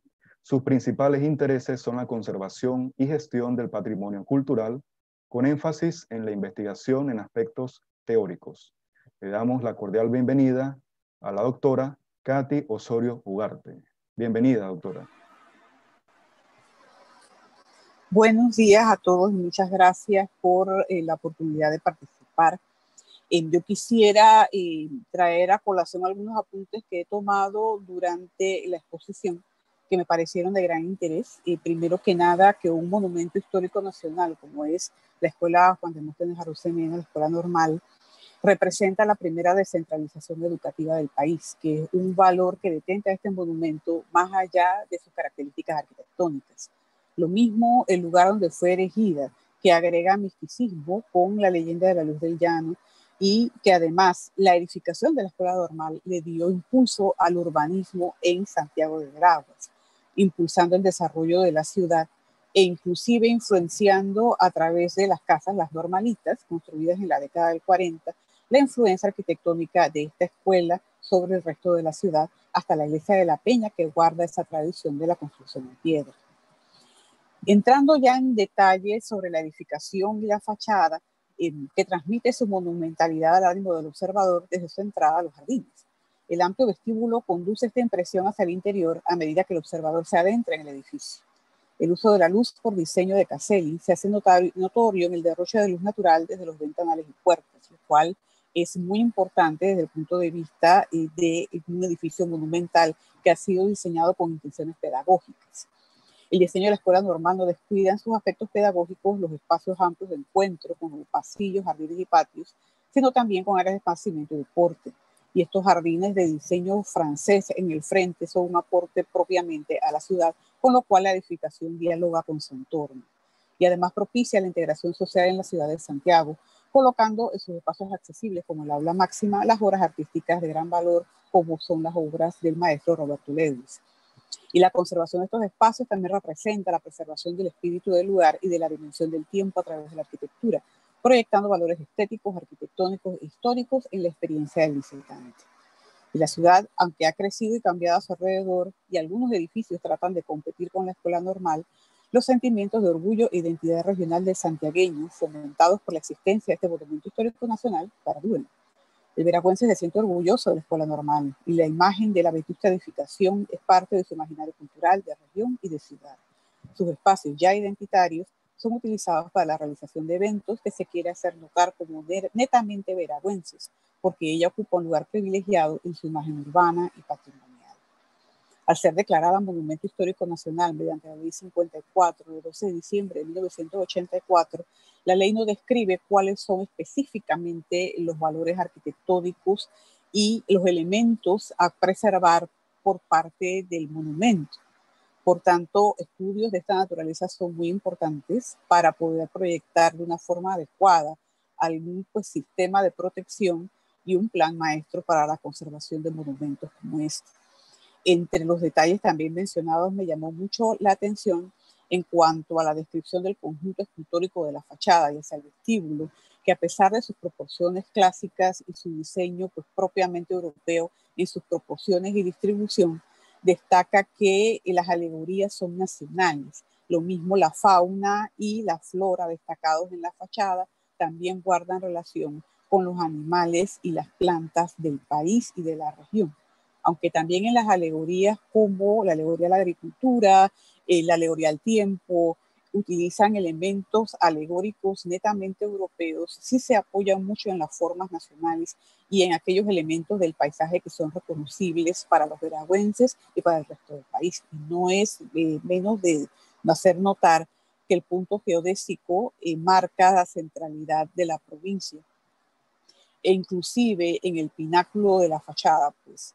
Sus principales intereses son la conservación y gestión del patrimonio cultural, con énfasis en la investigación en aspectos teóricos. Le damos la cordial bienvenida a la doctora Katy Osorio Ugarte. Bienvenida, doctora. Buenos días a todos y muchas gracias por eh, la oportunidad de participar. Eh, yo quisiera eh, traer a colación algunos apuntes que he tomado durante la exposición que me parecieron de gran interés. Y primero que nada, que un monumento histórico nacional como es la Escuela Juan de Demóstenes en la Escuela Normal, representa la primera descentralización educativa del país, que es un valor que detenta este monumento más allá de sus características arquitectónicas. Lo mismo el lugar donde fue erigida, que agrega misticismo con la leyenda de la luz del llano y que además la edificación de la escuela normal le dio impulso al urbanismo en Santiago de Graguas, impulsando el desarrollo de la ciudad e inclusive influenciando a través de las casas, las normalistas, construidas en la década del 40, la influencia arquitectónica de esta escuela sobre el resto de la ciudad, hasta la iglesia de la Peña, que guarda esa tradición de la construcción en piedra. Entrando ya en detalle sobre la edificación y la fachada, eh, que transmite su monumentalidad al ánimo del observador desde su entrada a los jardines. El amplio vestíbulo conduce esta impresión hacia el interior a medida que el observador se adentra en el edificio. El uso de la luz por diseño de Caselli se hace notorio en el derroche de luz natural desde los ventanales y puertas, lo cual es muy importante desde el punto de vista eh, de un edificio monumental que ha sido diseñado con intenciones pedagógicas. El diseño de la escuela normal no descuida en sus aspectos pedagógicos los espacios amplios de encuentro, como pasillos, jardines y patios, sino también con áreas de esparcimiento y deporte. Y estos jardines de diseño francés en el frente son un aporte propiamente a la ciudad, con lo cual la edificación dialoga con su entorno. Y además propicia la integración social en la ciudad de Santiago, colocando en sus espacios accesibles como el aula máxima las obras artísticas de gran valor como son las obras del maestro Roberto Lewis. Y la conservación de estos espacios también representa la preservación del espíritu del lugar y de la dimensión del tiempo a través de la arquitectura, proyectando valores estéticos, arquitectónicos e históricos en la experiencia del visitante. Y la ciudad, aunque ha crecido y cambiado a su alrededor y algunos edificios tratan de competir con la escuela normal, los sentimientos de orgullo e identidad regional de santiagueños fomentados por la existencia de este monumento histórico nacional, para duelo. El veragüense se siente orgulloso de la escuela normal y la imagen de la vetusta edificación es parte de su imaginario cultural de región y de ciudad. Sus espacios ya identitarios son utilizados para la realización de eventos que se quiere hacer notar como netamente veragüenses, porque ella ocupa un lugar privilegiado en su imagen urbana y patrimonial al ser declarada Monumento Histórico Nacional mediante la Ley 54 de 12 de diciembre de 1984, la ley no describe cuáles son específicamente los valores arquitectónicos y los elementos a preservar por parte del monumento. Por tanto, estudios de esta naturaleza son muy importantes para poder proyectar de una forma adecuada algún pues, sistema de protección y un plan maestro para la conservación de monumentos como este. Entre los detalles también mencionados me llamó mucho la atención en cuanto a la descripción del conjunto escultórico de la fachada y hacia el vestíbulo, que a pesar de sus proporciones clásicas y su diseño pues, propiamente europeo en sus proporciones y distribución, destaca que las alegorías son nacionales. Lo mismo la fauna y la flora destacados en la fachada también guardan relación con los animales y las plantas del país y de la región aunque también en las alegorías como la alegoría de la agricultura, eh, la alegoría al tiempo, utilizan elementos alegóricos netamente europeos, sí se apoyan mucho en las formas nacionales y en aquellos elementos del paisaje que son reconocibles para los veragüenses y para el resto del país. no es eh, menos de hacer notar que el punto geodésico eh, marca la centralidad de la provincia. E inclusive en el pináculo de la fachada, pues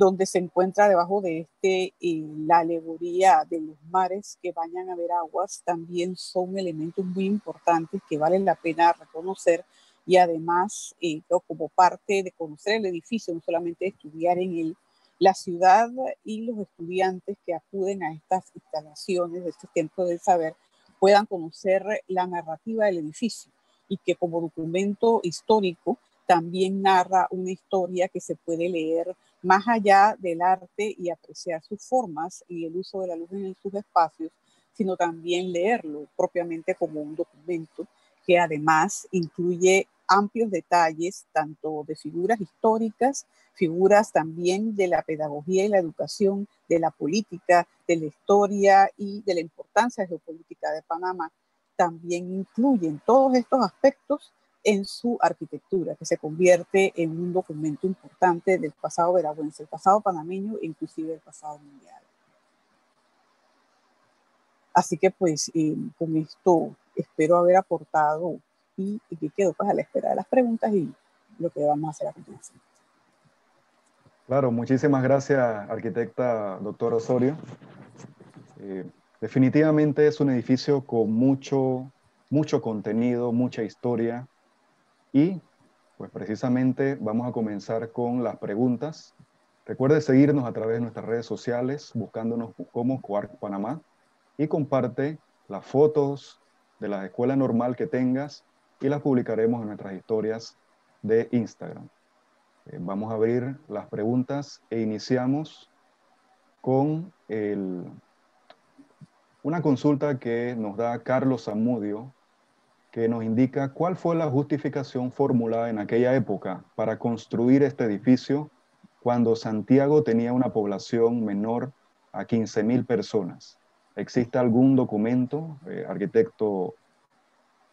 donde se encuentra debajo de este eh, la alegoría de los mares que bañan a ver aguas, también son elementos muy importantes que valen la pena reconocer y además eh, como parte de conocer el edificio, no solamente estudiar en él, la ciudad y los estudiantes que acuden a estas instalaciones de este templo del saber puedan conocer la narrativa del edificio y que como documento histórico también narra una historia que se puede leer más allá del arte y apreciar sus formas y el uso de la luz en sus espacios, sino también leerlo propiamente como un documento que además incluye amplios detalles tanto de figuras históricas, figuras también de la pedagogía y la educación, de la política, de la historia y de la importancia geopolítica de Panamá. También incluyen todos estos aspectos en su arquitectura, que se convierte en un documento importante del pasado veragüense, el pasado panameño e inclusive el pasado mundial. Así que pues eh, con esto espero haber aportado y, y, que quedo pues a la espera de las preguntas y lo que vamos a hacer a continuación. Claro, muchísimas gracias arquitecta doctor Osorio. Eh, definitivamente es un edificio con mucho, mucho contenido, mucha historia, y pues precisamente vamos a comenzar con las preguntas. Recuerde seguirnos a través de nuestras redes sociales buscándonos como Quark Panamá y comparte las fotos de la escuela normal que tengas y las publicaremos en nuestras historias de Instagram. Eh, vamos a abrir las preguntas e iniciamos con el, una consulta que nos da Carlos Zamudio que nos indica cuál fue la justificación formulada en aquella época para construir este edificio cuando Santiago tenía una población menor a 15.000 personas. ¿Existe algún documento, eh, arquitecto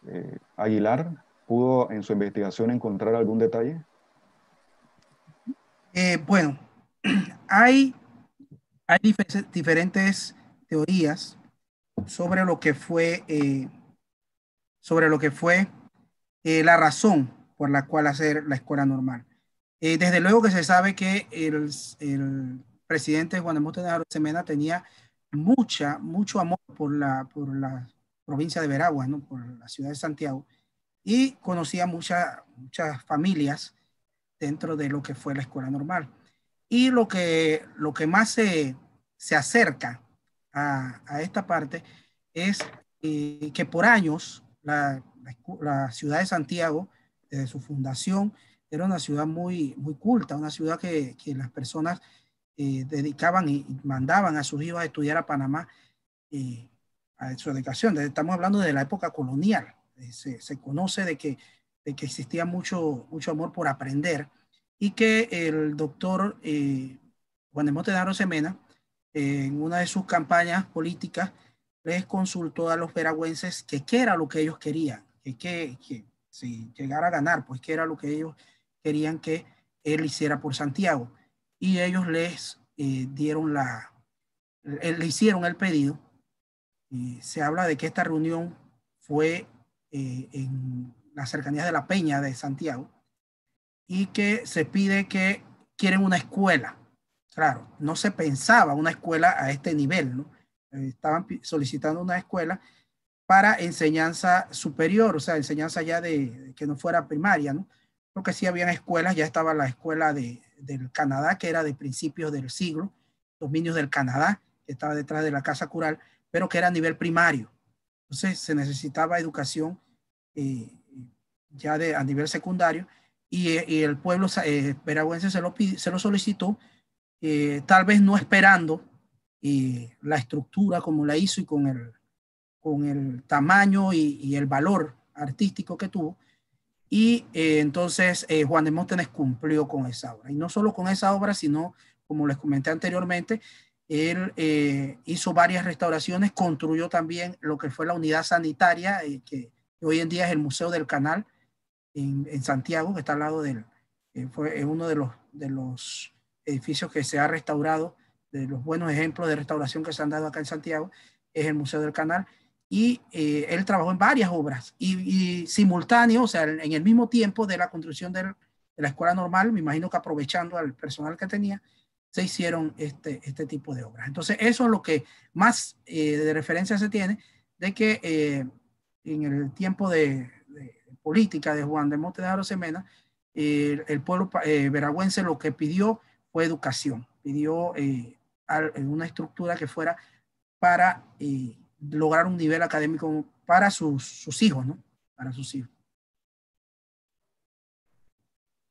eh, Aguilar? ¿Pudo en su investigación encontrar algún detalle? Eh, bueno, hay, hay diferentes teorías sobre lo que fue sobre lo que fue eh, la razón por la cual hacer la escuela normal. Eh, desde luego que se sabe que el, presidente Juan monte de Semena tenía mucha, mucho amor por la, por la provincia de Veragua, por la ciudad de Santiago, y conocía muchas familias dentro de lo que fue la escuela normal. Y lo que, lo que más se, acerca a, esta parte es eh, que por años la, ciudad de Santiago, desde su fundación, era una ciudad muy, muy culta, una ciudad que, las personas eh, dedicaban y mandaban a sus hijos a estudiar a Panamá eh, a su educación. Estamos hablando de la época colonial. Eh, se, conoce de que, que existía mucho, mucho amor por aprender y que el doctor Juan de Montenegro Semena, en una de sus campañas políticas, les consultó a los veragüenses que qué era lo que ellos querían, que, que, si llegara a ganar, pues qué era lo que ellos querían que él hiciera por Santiago. Y ellos les eh, dieron la, eh, le hicieron el pedido. Eh, se habla de que esta reunión fue en las cercanías de la Peña de Santiago y que se pide que quieren una escuela. Claro, no se pensaba una escuela a este nivel, ¿no? estaban solicitando una escuela para enseñanza superior, o sea, enseñanza ya de que no fuera primaria, ¿no? Porque sí habían escuelas, ya estaba la escuela del Canadá, que era de principios del siglo, dominios del Canadá, que estaba detrás de la Casa Cural, pero que era a nivel primario. Entonces se necesitaba educación eh, ya de, a nivel secundario y, eh, el pueblo peragüense eh, se lo, se lo solicitó, tal vez no esperando y la estructura como la hizo y con el, con el tamaño y, el valor artístico que tuvo. Y eh, entonces eh, Juan de Montenes cumplió con esa obra. Y no solo con esa obra, sino, como les comenté anteriormente, él eh, hizo varias restauraciones, construyó también lo que fue la unidad sanitaria, que hoy en día es el Museo del Canal en, en Santiago, que está al lado del, fue uno de los, de los edificios que se ha restaurado de los buenos ejemplos de restauración que se han dado acá en Santiago es el Museo del Canal. Y eh, él trabajó en varias obras y, y, simultáneo, o sea, en el mismo tiempo de la construcción de la escuela normal, me imagino que aprovechando al personal que tenía, se hicieron este, este tipo de obras. Entonces, eso es lo que más eh, de referencia se tiene de que eh, en el tiempo de, política de Juan de Montenegro Semena, el pueblo veragüense lo que pidió fue educación, pidió en una estructura que fuera para eh, lograr un nivel académico para sus, hijos, ¿no? Para sus hijos.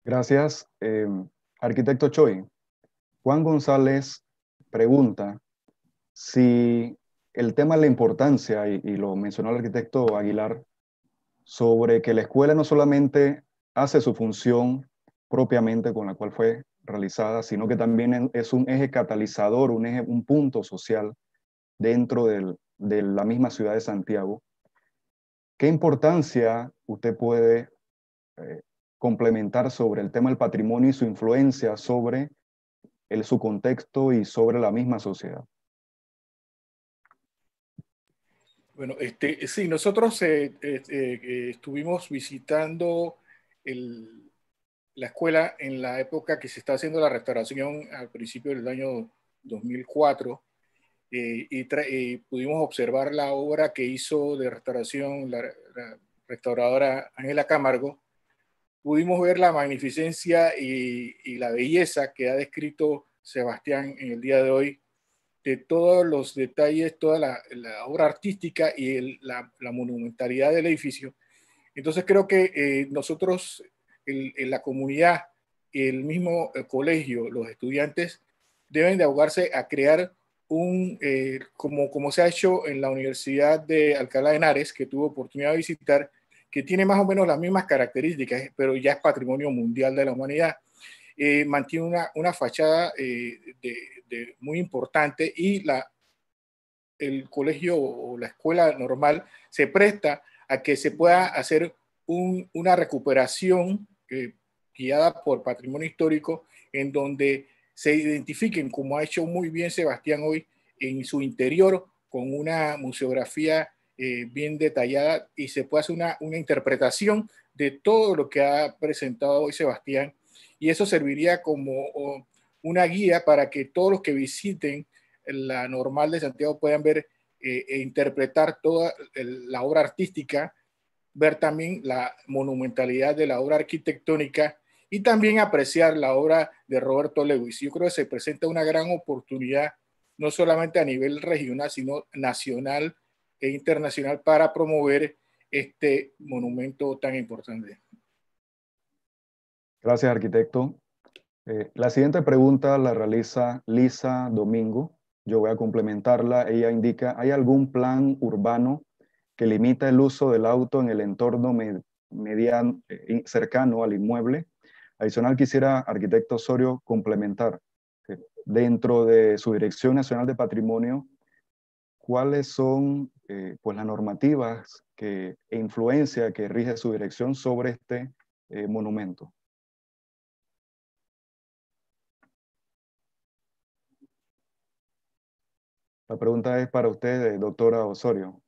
Gracias. Em, arquitecto Choi, Juan González pregunta si el tema de la importancia, y, y lo mencionó el arquitecto Aguilar, sobre que la escuela no solamente hace su función propiamente con la cual fue realizada sino que también es un eje catalizador, un, un punto social dentro de la misma ciudad de Santiago. ¿Qué importancia usted puede eh, complementar sobre el tema del patrimonio y su influencia sobre el, su contexto y sobre la misma sociedad? Bueno, este, sí, nosotros eh, eh, estuvimos visitando el, la escuela en la época que se está haciendo la restauración al principio del año 2004 eh, y, eh, pudimos observar la obra que hizo de restauración la, restauradora Ángela Camargo, pudimos ver la magnificencia y, la belleza que ha descrito Sebastián en el día de hoy, de todos los detalles, toda la, obra artística y la, monumentalidad del edificio. Entonces creo que eh, nosotros la comunidad, el mismo eh, colegio, los estudiantes deben de ahogarse a crear un, eh, como, como se ha hecho en la Universidad de Alcalá de Henares, que tuve oportunidad de visitar, que tiene más o menos las mismas características, pero ya es patrimonio mundial de la humanidad. Eh, mantiene una, una fachada de, muy importante y la, el colegio o la escuela normal se presta a que se pueda hacer una recuperación guiada por Patrimonio Histórico, en donde se identifiquen, como ha hecho muy bien Sebastián hoy, en su interior con una museografía eh, bien detallada y se puede hacer una, interpretación de todo lo que ha presentado hoy Sebastián. Y eso serviría como una guía para que todos los que visiten la normal de Santiago puedan ver eh, e interpretar toda la obra artística ver también la monumentalidad de la obra arquitectónica y también apreciar la obra de Roberto Lewis. Yo creo que se presenta una gran oportunidad, no solamente a nivel regional, sino nacional e internacional, para promover este monumento tan importante. Gracias, arquitecto. Eh, la siguiente pregunta la realiza Lisa Domingo. Yo voy a complementarla. Ella indica, ¿hay algún plan urbano que limita el uso del auto en el entorno mediano, eh, cercano al inmueble. Adicional, quisiera, arquitecto Osorio, complementar dentro de su Dirección Nacional de Patrimonio, cuáles son eh, pues las normativas que, e influencia que rige su dirección sobre este eh, monumento. La pregunta es para usted, doctora Osorio.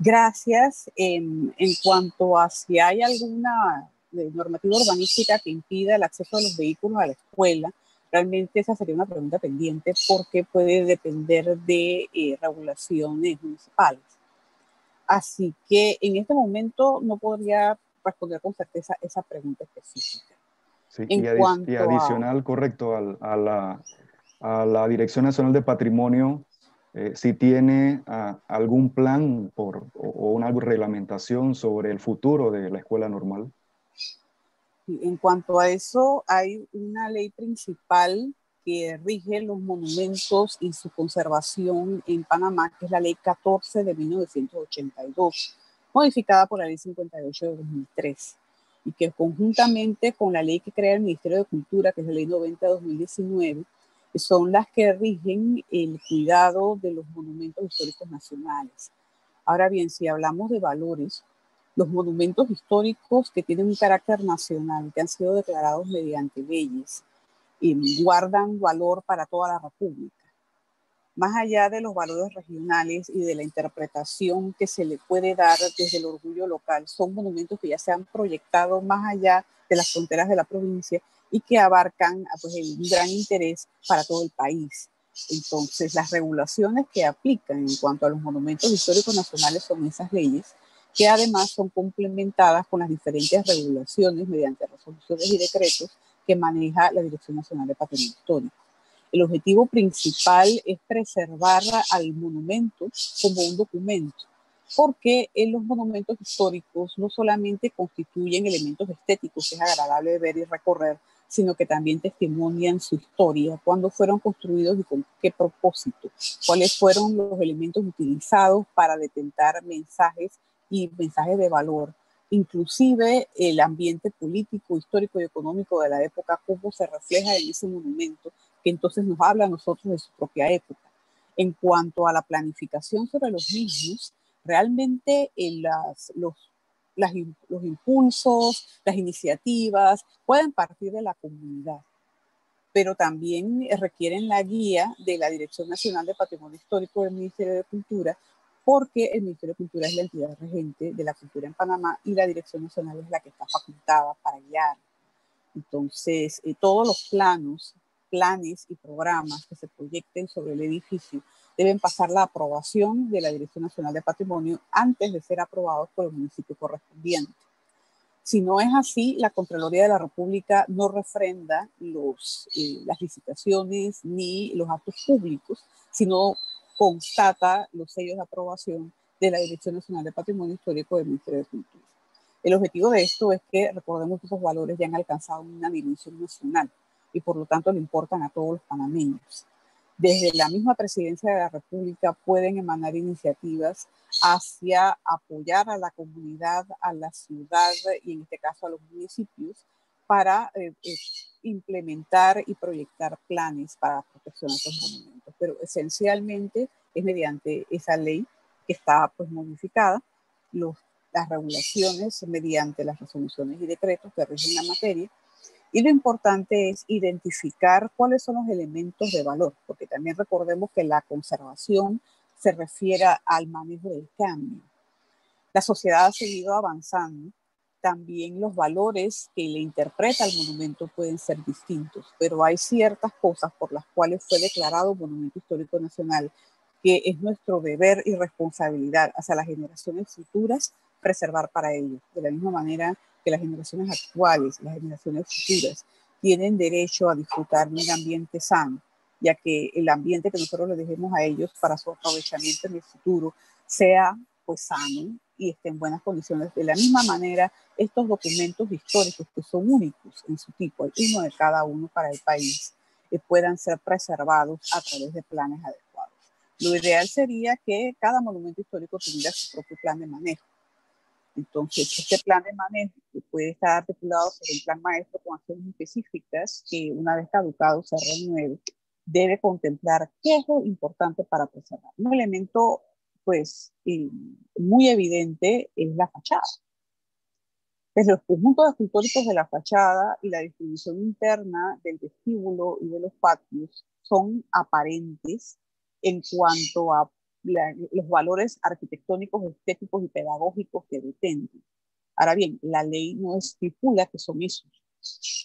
gracias. En, cuanto a si hay alguna eh, normativa urbanística que impida el acceso de los vehículos a la escuela, realmente esa sería una pregunta pendiente porque puede depender de eh, regulaciones municipales. Así que en este momento no podría responder con certeza esa pregunta específica. Sí, y, adicional, correcto, a, la, a la Dirección Nacional de Patrimonio eh, si tiene ah, algún plan por, o, o, una reglamentación sobre el futuro de la escuela normal. En cuanto a eso, hay una ley principal que rige los monumentos y su conservación en Panamá, que es la ley 14 de 1982, modificada por la ley 58 de 2003, y que conjuntamente con la ley que crea el Ministerio de Cultura, que es la ley 90 de 2019, son las que rigen el cuidado de los monumentos históricos nacionales. Ahora bien, si hablamos de valores, los monumentos históricos que tienen un carácter nacional, que han sido declarados mediante leyes, eh, guardan valor para toda la República. Más allá de los valores regionales y de la interpretación que se le puede dar desde el orgullo local, son monumentos que ya se han proyectado más allá de las fronteras de la provincia y que abarcan ah, pues, un gran interés para todo el país. Entonces, las regulaciones que aplican en cuanto a los monumentos históricos nacionales son esas leyes que además son complementadas con las diferentes regulaciones mediante resoluciones y decretos que maneja la Dirección Nacional de Patrimonio Histórico. El objetivo principal es preservar al monumento como un documento, porque en los monumentos históricos no solamente constituyen elementos estéticos que es agradable ver y recorrer, sino que también testimonian su historia, cuándo fueron construidos y con qué propósito, cuáles fueron los elementos utilizados para detentar mensajes y mensajes de valor. Inclusive el ambiente político, histórico y económico de la época, cómo se refleja en ese monumento que entonces nos habla a nosotros de su propia época. En cuanto a la planificación sobre los mismos, realmente en eh, las, los los impulsos, las iniciativas, pueden partir de la comunidad, pero también eh, requieren la guía de la Dirección Nacional de Patrimonio Histórico del Ministerio de Cultura, porque el Ministerio de Cultura es la entidad regente de la cultura en Panamá y la Dirección Nacional es la que está facultada para guiar. Entonces, eh, todos los planos planes y programas que se proyecten sobre el edificio deben pasar la aprobación de la Dirección Nacional de Patrimonio antes de ser aprobados por el municipio correspondiente. Si no es así, la Contraloría de la República no refrenda eh, las licitaciones ni los actos públicos, sino constata los sellos de aprobación de la Dirección Nacional de Patrimonio Histórico del Ministerio de Cultura. El objetivo de esto es que recordemos que esos valores ya han alcanzado una dimensión nacional y por lo tanto le importan a todos los panameños. Desde la misma presidencia de la República pueden emanar iniciativas hacia apoyar a la comunidad, a la ciudad y en este caso a los municipios para eh, eh, implementar y proyectar planes para protección de estos monumentos. Pero esencialmente es mediante esa ley que está pues modificada, los, las regulaciones mediante las resoluciones y decretos que rigen la materia y lo importante es identificar cuáles son los elementos de valor, porque también recordemos que la conservación se refiere al manejo del cambio. La sociedad ha seguido avanzando, también los valores que le interpreta el monumento pueden ser distintos, pero hay ciertas cosas por las cuales fue declarado Monumento Histórico Nacional que es nuestro deber y responsabilidad hacia las generaciones futuras preservar para ellos. De la misma manera que las generaciones actuales, las generaciones futuras, tienen derecho a disfrutar de un ambiente sano ya que el ambiente que nosotros lo dejemos a ellos para su aprovechamiento en el futuro sea pues sano y esté en buenas condiciones. De la misma manera, estos documentos históricos que son únicos en su tipo, el uno de cada uno para el país, eh, puedan ser preservados a través de planes adecuados. Lo ideal sería que cada monumento histórico tuviera su propio plan de manejo entonces, este plan de manejo puede estar articulado por un plan maestro con acciones específicas que una vez caducado se renueve. Debe contemplar qué es lo importante para preservar. Un elemento, pues, eh, muy evidente es la fachada. los conjuntos escultóricos de la fachada y la distribución interna del vestíbulo y de los patios son aparentes en cuanto a los valores arquitectónicos, estéticos y pedagógicos que detentan. Ahora bien, la ley no estipula que son esos,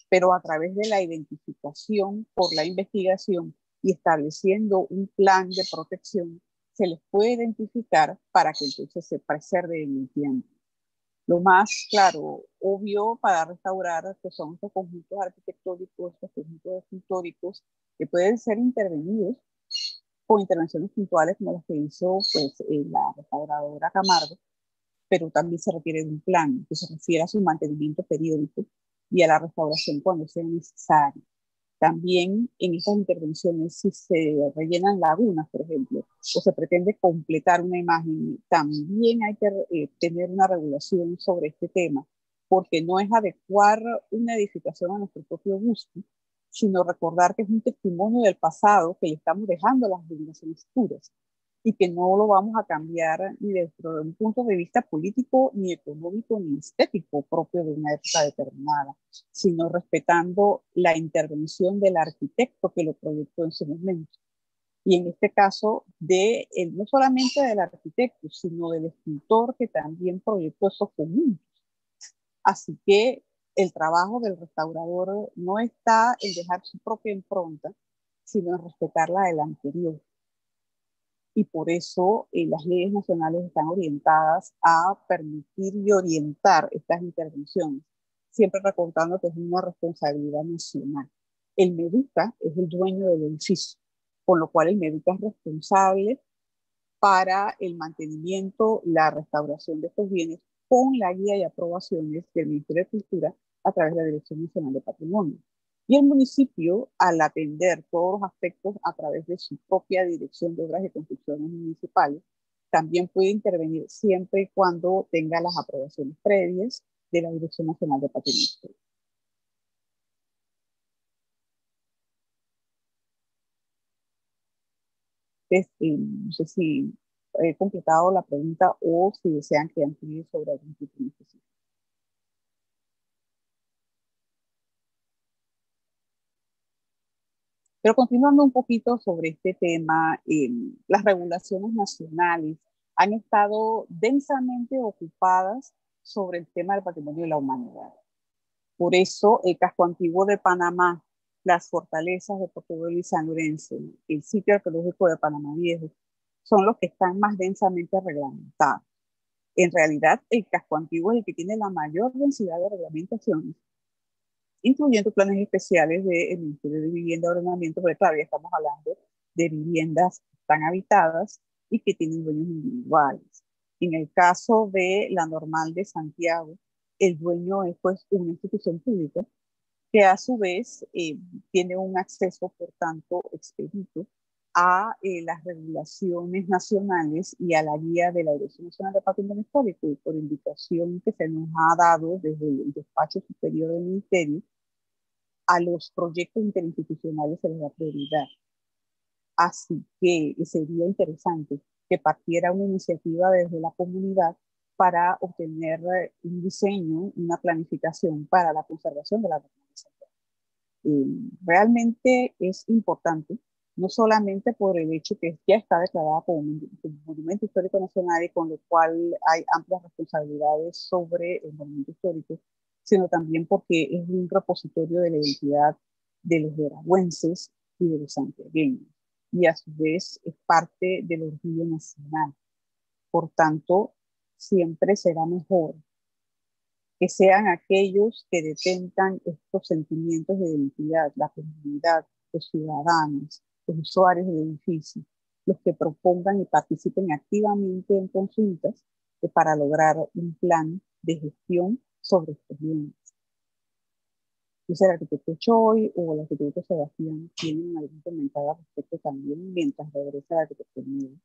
pero a través de la identificación por la investigación y estableciendo un plan de protección, se les puede identificar para que entonces se preserve en el tiempo. Lo más claro, obvio para restaurar, que pues, son estos conjuntos arquitectónicos, estos conjuntos escultóricos, que pueden ser intervenidos o intervenciones puntuales como las que hizo pues, eh, la restauradora Camargo, pero también se requiere de un plan que se refiere a su mantenimiento periódico y a la restauración cuando sea necesario. También en estas intervenciones, si se rellenan lagunas, por ejemplo, o se pretende completar una imagen, también hay que eh, tener una regulación sobre este tema, porque no es adecuar una edificación a nuestro propio gusto, sino recordar que es un testimonio del pasado que ya estamos dejando las generaciones puras y que no lo vamos a cambiar ni desde un punto de vista político, ni económico, ni estético propio de una época determinada, sino respetando la intervención del arquitecto que lo proyectó en su momento. Y en este caso, de, no solamente del arquitecto, sino del escultor que también proyectó esos conjuntos. Así que el trabajo del restaurador no está en dejar su propia impronta, sino en respetar la del anterior. Y por eso eh, las leyes nacionales están orientadas a permitir y orientar estas intervenciones, siempre recordando que es una responsabilidad nacional. El MEDICA es el dueño del edificio, con lo cual el médico es responsable para el mantenimiento, la restauración de estos bienes con la guía y aprobaciones del Ministerio de Cultura a través de la Dirección Nacional de Patrimonio. Y el municipio, al atender todos los aspectos a través de su propia Dirección de Obras y Construcciones Municipales, también puede intervenir siempre y cuando tenga las aprobaciones previas de la Dirección Nacional de Patrimonio. Este, no sé si he completado la pregunta o si desean que amplíe sobre algún tipo específico. Pero continuando un poquito sobre este tema, eh, las regulaciones nacionales han estado densamente ocupadas sobre el tema del patrimonio de la humanidad. Por eso, el casco antiguo de Panamá, las fortalezas de Portugal y San Lorenzo, el sitio arqueológico de Panamá Viejo, son los que están más densamente reglamentados. En realidad, el casco antiguo es el que tiene la mayor densidad de reglamentaciones incluyendo planes especiales del Ministerio de Vivienda y Ordenamiento, porque claro, ya estamos hablando de viviendas que están habitadas y que tienen dueños individuales. En el caso de la normal de Santiago, el dueño es pues una institución pública que a su vez eh, tiene un acceso, por tanto, expedito a eh, las regulaciones nacionales y a la guía de la Dirección Nacional de Patrimonio Histórico y por indicación que se nos ha dado desde el despacho superior del Ministerio, a los proyectos interinstitucionales se les da prioridad. Así que sería interesante que partiera una iniciativa desde la comunidad para obtener un diseño, una planificación para la conservación de la naturaleza. Eh, realmente es importante, no solamente por el hecho que ya está declarada un, como monumento histórico nacional y con lo cual hay amplias responsabilidades sobre el monumento histórico, sino también porque es un repositorio de la identidad de los veragüenses y de los santiagueños, y a su vez es parte del orgullo nacional. Por tanto, siempre será mejor que sean aquellos que detentan estos sentimientos de identidad, la comunidad, los ciudadanos, los usuarios del edificio, los que propongan y participen activamente en consultas para lograr un plan de gestión sobre estos bienes. Entonces, el arquitecto Choi o el arquitecto Sebastián tienen algún comentario respecto también mientras regresa el arquitecto Miguel.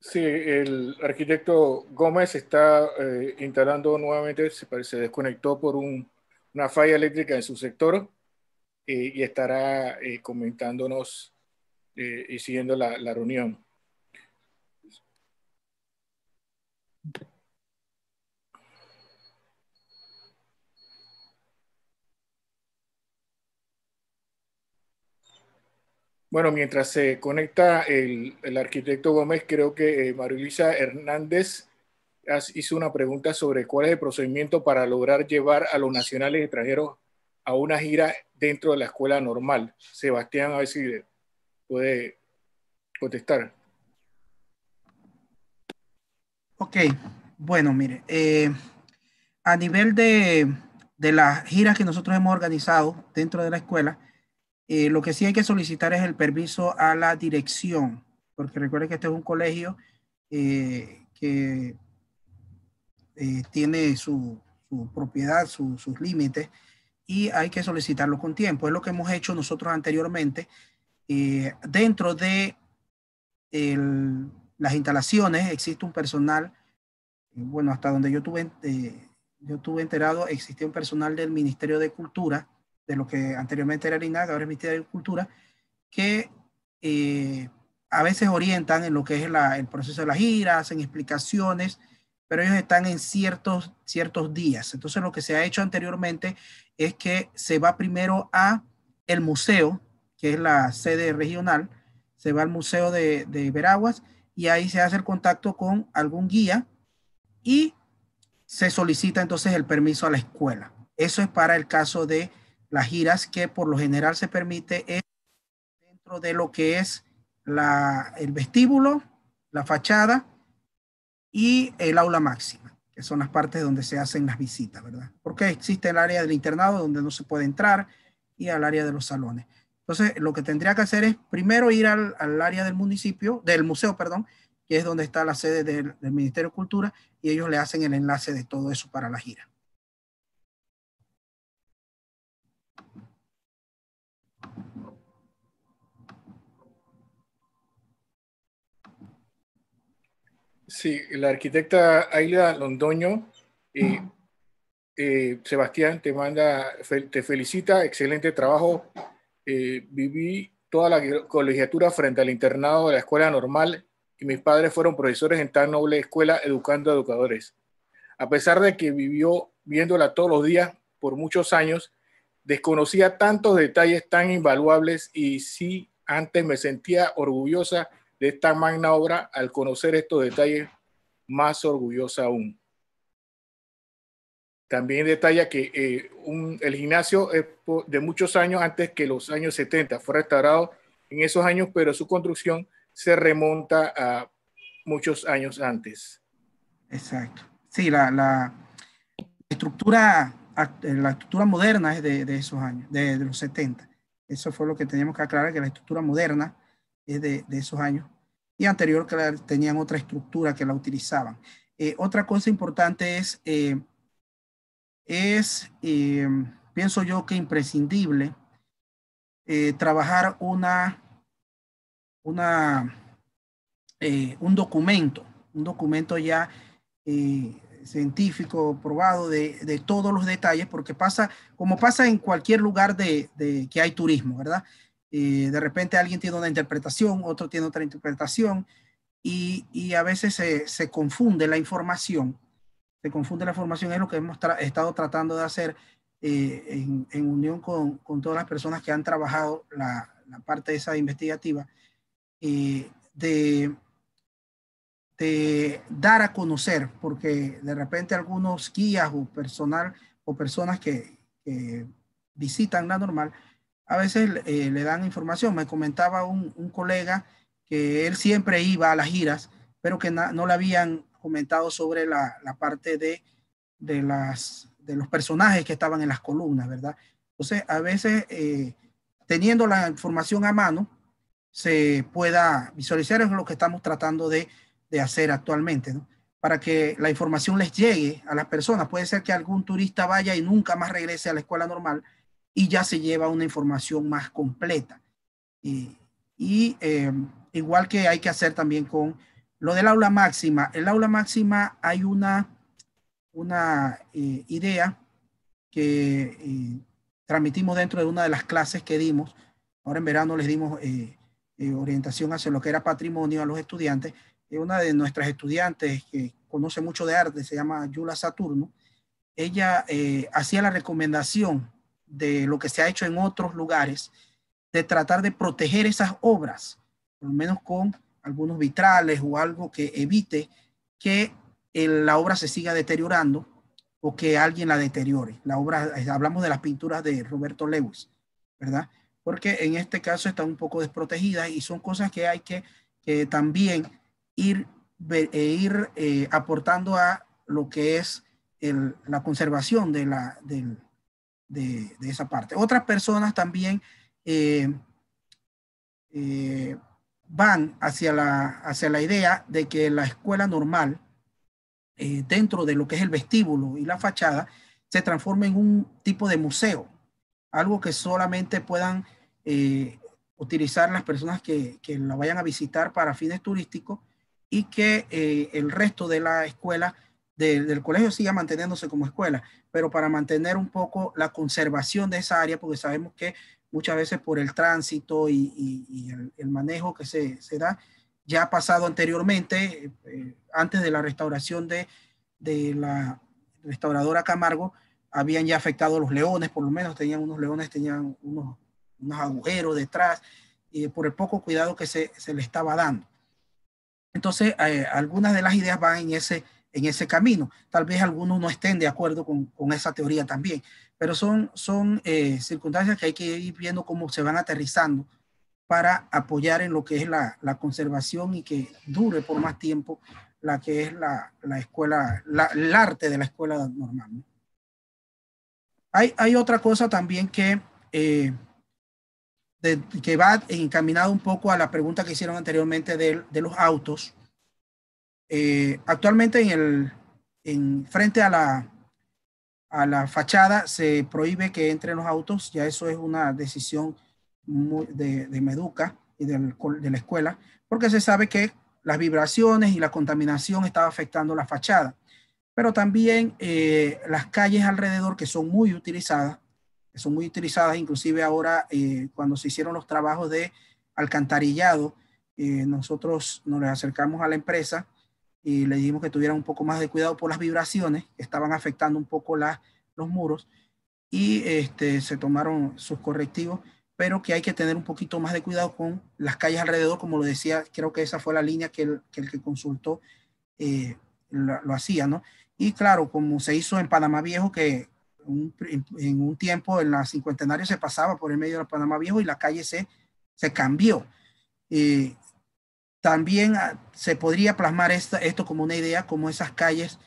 Sí, el arquitecto Gómez está eh, instalando nuevamente, se, se desconectó por un, una falla eléctrica en su sector y estará eh, comentándonos eh, y siguiendo la, reunión. Bueno, mientras se conecta el, arquitecto Gómez, creo que eh, Marilisa Hernández hizo una pregunta sobre cuál es el procedimiento para lograr llevar a los nacionales extranjeros una gira dentro de la escuela normal. Sebastián, a ver si puede contestar. Ok, bueno, mire, eh, a nivel de, las giras que nosotros hemos organizado dentro de la escuela, eh, lo que sí hay que solicitar es el permiso a la dirección, porque recuerde que este es un colegio eh, que tiene su, propiedad, sus límites y hay que solicitarlo con tiempo. Es lo que hemos hecho nosotros anteriormente eh, dentro de las instalaciones. Existe un personal, eh, bueno, hasta donde yo tuve, eh, yo tuve enterado, existe un personal del Ministerio de Cultura, de lo que anteriormente era el INAC, ahora es Ministerio de Cultura, que a veces orientan en lo que es el proceso de las giras, hacen explicaciones pero ellos están en ciertos, ciertos días. Entonces lo que se ha hecho anteriormente es que se va primero a el museo, que es la sede regional, se va al museo de, de Veraguas y ahí se hace el contacto con algún guía y se solicita entonces el permiso a la escuela. Eso es para el caso de las giras que por lo general se permite dentro de lo que es la, el vestíbulo, la fachada y el aula máxima, que son las partes donde se hacen las visitas, ¿verdad? Porque existe el área del internado donde no se puede entrar y al área de los salones. Entonces, lo que tendría que hacer es primero ir al, área del municipio, del museo, perdón, que es donde está la sede del, del Ministerio de Cultura, y ellos le hacen el enlace de todo eso para la gira. Sí, la arquitecta Aila Londoño, eh, eh, Sebastián, te manda, te felicita, excelente trabajo. Eh, viví toda la colegiatura frente al internado de la escuela normal y mis padres fueron profesores en tan noble escuela educando a educadores. A pesar de que vivió viéndola todos los días por muchos años, desconocía tantos detalles tan invaluables y sí, antes me sentía orgullosa de esta magna obra, al conocer estos detalles, más orgullosa aún. También detalla que eh, el gimnasio es de muchos años antes que los años 70, fue restaurado en esos años, pero su construcción se remonta a muchos años antes. Exacto. Sí, la, la estructura, eh, la estructura moderna es de, de esos años, de, de los 70. Eso fue lo que teníamos que aclarar, que la estructura moderna eh, de, esos años y anterior que tenían otra estructura que la utilizaban. Eh, otra cosa importante es, eh, es pienso yo que imprescindible, trabajar una, una, un documento, un documento ya científico, probado de, todos los detalles, porque pasa, como pasa en cualquier lugar de, de que hay turismo, ¿verdad? Eh, de repente alguien tiene una interpretación, otro tiene otra interpretación y, y a veces se, se, confunde la información. Se confunde la información, es lo que hemos estado tratando de hacer eh, en, en, unión con, con, todas las personas que han trabajado la, la parte esa investigativa, eh, de, de, dar a conocer, porque de repente algunos guías o personal o personas que visitan la normal, a veces eh, le dan información. Me comentaba un, colega que él siempre iba a las giras, pero que no le habían comentado sobre la, parte de, las, de los personajes que estaban en las columnas, ¿verdad? Entonces, a veces, eh, teniendo la información a mano, se pueda visualizar es lo que estamos tratando de, de hacer actualmente, ¿no? para que la información les llegue a las personas. Puede ser que algún turista vaya y nunca más regrese a la escuela normal, y ya se lleva una información más completa. Eh, y em, igual que hay que hacer también con lo del aula máxima. El aula máxima hay una, una eh, idea que eh, transmitimos dentro de una de las clases que dimos. Ahora en verano les dimos orientación hacia lo que era patrimonio a los estudiantes. una de nuestras estudiantes que conoce mucho de arte, se llama Yula Saturno, ella hacía la recomendación de lo que se ha hecho en otros lugares, de tratar de proteger esas obras, por lo menos con algunos vitrales o algo que evite que eh, la obra se siga deteriorando o que alguien la deteriore. La obra, eh, hablamos de las pinturas de Roberto Lewis, ¿verdad? Porque en este caso está un poco desprotegidas y son cosas que hay que, que también ir, e ir aportando a lo que es la conservación de la, del, de, esa parte. Otras personas también eh, eh, van hacia la, hacia la idea de que la escuela normal, eh, dentro de lo que es el vestíbulo y la fachada, se transforme en un tipo de museo, algo que solamente puedan utilizar las personas que, la vayan a visitar para fines turísticos y que el resto de la escuela, del colegio siga manteniéndose como escuela pero para mantener un poco la conservación de esa área, porque sabemos que muchas veces por el tránsito y, el, manejo que se, da, ya ha pasado anteriormente, eh, eh, antes de la restauración de, la restauradora Camargo, habían ya afectado los leones, por lo menos tenían unos leones, tenían unos, agujeros detrás, y por el poco cuidado que se, le estaba dando. Entonces, eh, algunas de las ideas van en ese en ese camino. Tal vez algunos no estén de acuerdo con, esa teoría también, pero son, son eh, circunstancias que hay que ir viendo cómo se van aterrizando para apoyar en lo que es la, conservación y que dure por más tiempo la que es la, escuela, el arte de la escuela normal. Hay, otra cosa también que, eh, que va encaminada un poco a la pregunta que hicieron anteriormente de, de los autos eh, actualmente en en, frente a la, a la fachada se prohíbe que entren los autos, ya eso es una decisión de, Meduca y de la escuela, porque se sabe que las vibraciones y la contaminación estaba afectando la fachada, pero también eh, las calles alrededor que son muy utilizadas, que son muy utilizadas inclusive ahora eh, cuando se hicieron los trabajos de alcantarillado, nosotros nos acercamos a la empresa y le dijimos que tuvieran un poco más de cuidado por las vibraciones que estaban afectando un poco las los muros y este, se tomaron sus correctivos, pero que hay que tener un poquito más de cuidado con las calles alrededor, como lo decía, creo que esa fue la línea que el que, consultó eh, lo, hacía, ¿no? Y claro, como se hizo en Panamá Viejo, que en un tiempo en la cincuentenario se pasaba por el medio de Panamá Viejo y la calle se, se cambió. Eh, también ah, se podría plasmar esto como una idea, como esas calles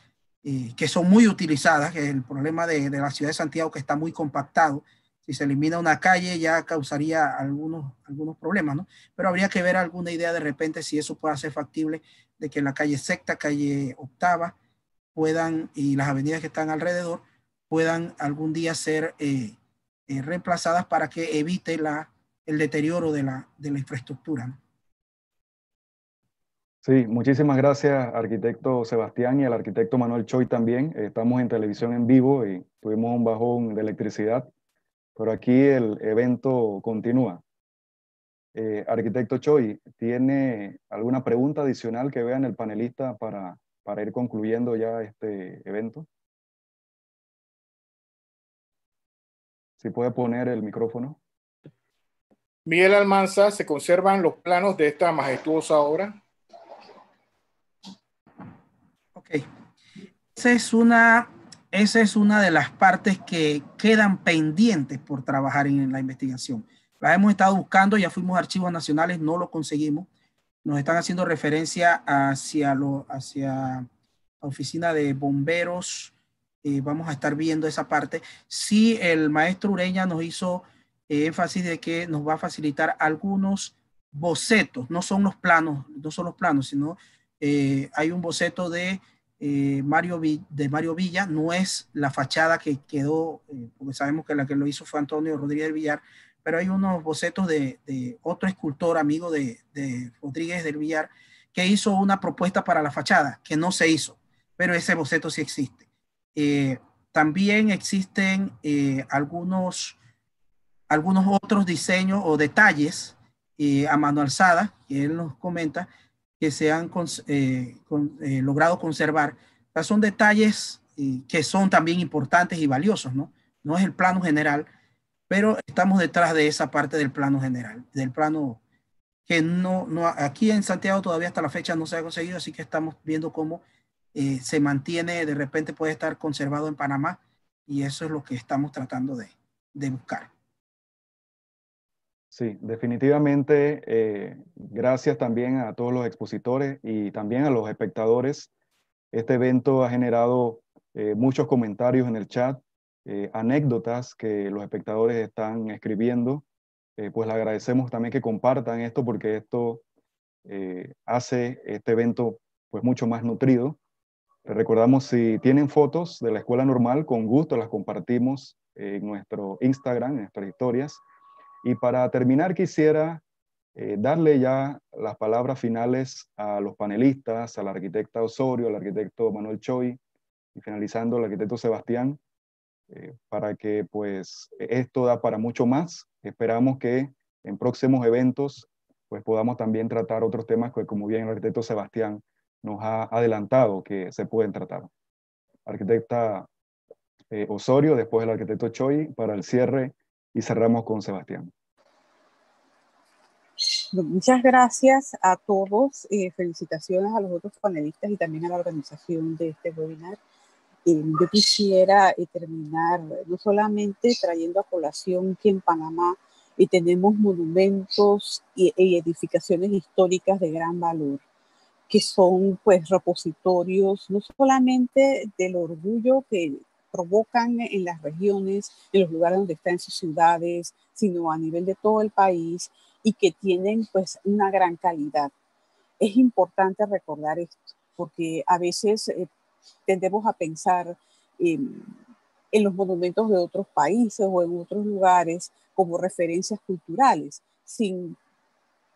eh, que son muy utilizadas, que el problema de, la ciudad de Santiago que está muy compactado. Si se elimina una calle ya causaría algunos, algunos problemas, ¿no? Pero habría que ver alguna idea de repente si eso puede ser factible de que la calle sexta, calle octava puedan y las avenidas que están alrededor puedan algún día ser eh, eh, reemplazadas para que evite la, el deterioro de la, de la infraestructura. ¿no? Sí, muchísimas gracias, arquitecto Sebastián y al arquitecto Manuel Choi también. Estamos en televisión en vivo y tuvimos un bajón de electricidad, pero aquí el evento continúa. Eh, arquitecto Choi, ¿tiene alguna pregunta adicional que vean el panelista para, para ir concluyendo ya este evento? Si puede poner el micrófono. Miguel Almanza, ¿se conservan los planos de esta majestuosa obra? esa es una, esa es una de las partes que quedan pendientes por trabajar en la investigación. La hemos estado buscando, ya fuimos a archivos nacionales, no lo conseguimos. Nos están haciendo referencia hacia, lo, hacia la oficina de bomberos. Eh, vamos a estar viendo esa parte. Sí, el maestro Ureña nos hizo eh, énfasis de que nos va a facilitar algunos bocetos, no son los planos, no son los planos, sino eh, hay un boceto de eh, Mario de Mario Villa, no es la fachada que quedó, eh, porque sabemos que la que lo hizo fue Antonio Rodríguez del Villar, pero hay unos bocetos de, otro escultor amigo de, Rodríguez del Villar que hizo una propuesta para la fachada, que no se hizo, pero ese boceto sí existe. Eh, también existen eh, algunos, algunos otros diseños o detalles a mano alzada, que él nos comenta, que se han eh, eh, logrado conservar, son detalles eh, que son también importantes y valiosos, ¿no? No es el plano general, pero estamos detrás de esa parte del plano general, del plano que no, no aquí en Santiago todavía hasta la fecha no se ha conseguido, así que estamos viendo cómo se mantiene, de repente puede estar conservado en Panamá y eso es lo que estamos tratando de, de buscar. Sí, definitivamente, eh, gracias también a todos los expositores y también a los espectadores. Este evento ha generado eh, muchos comentarios en el chat, eh, anécdotas que los espectadores están escribiendo. pues le agradecemos también que compartan esto porque esto hace este evento pues mucho más nutrido. recordamos si tienen fotos de la escuela normal, con gusto las compartimos en nuestro Instagram, en nuestras historias. Y para terminar, quisiera eh, darle ya las palabras finales a los panelistas, a la arquitecta Osorio, al arquitecto Manuel Choi y finalizando al arquitecto Sebastián, eh, para que pues esto da para mucho más. Esperamos que en próximos eventos pues podamos también tratar otros temas que como bien el arquitecto Sebastián nos ha adelantado que se pueden tratar. Arquitecta eh, Osorio, después el arquitecto Choi, para el cierre y cerramos con Sebastián. Muchas gracias a todos. Eh, felicitaciones a los otros panelistas y también a la organización de este webinar. Eh, yo quisiera eh, terminar no solamente trayendo a colación que en Panamá tenemos monumentos y, y, edificaciones históricas de gran valor, que son pues repositorios no solamente del orgullo que, provocan en las regiones, en los lugares donde están sus ciudades, sino a nivel de todo el país y que tienen pues una gran calidad. Es importante recordar esto porque a veces eh, tendemos a pensar em, en los monumentos de otros países o en otros lugares como referencias culturales, sin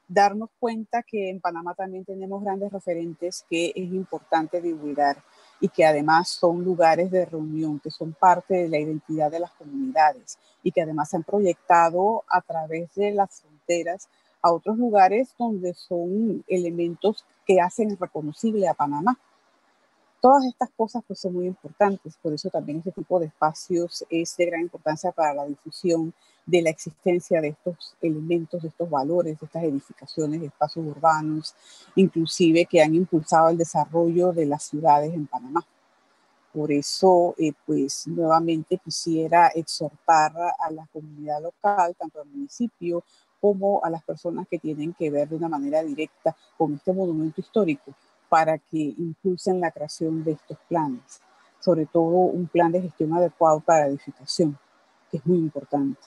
darnos cuenta que en Panamá también tenemos grandes referentes que es importante divulgar y que además son lugares de reunión, que son parte de la identidad de las comunidades y que además se han proyectado a través de las fronteras a otros lugares donde son elementos que hacen reconocible a Panamá. Todas estas cosas pues, son muy importantes, por eso también este tipo de espacios es de gran importancia para la difusión de la existencia de estos elementos, de estos valores, de estas edificaciones, de espacios urbanos, inclusive que han impulsado el desarrollo de las ciudades en Panamá. Por eso, eh, pues nuevamente quisiera exhortar a la comunidad local, tanto al municipio como a las personas que tienen que ver de una manera directa con este monumento histórico, para que impulsen la creación de estos planes, sobre todo un plan de gestión adecuado para edificación, que es muy importante.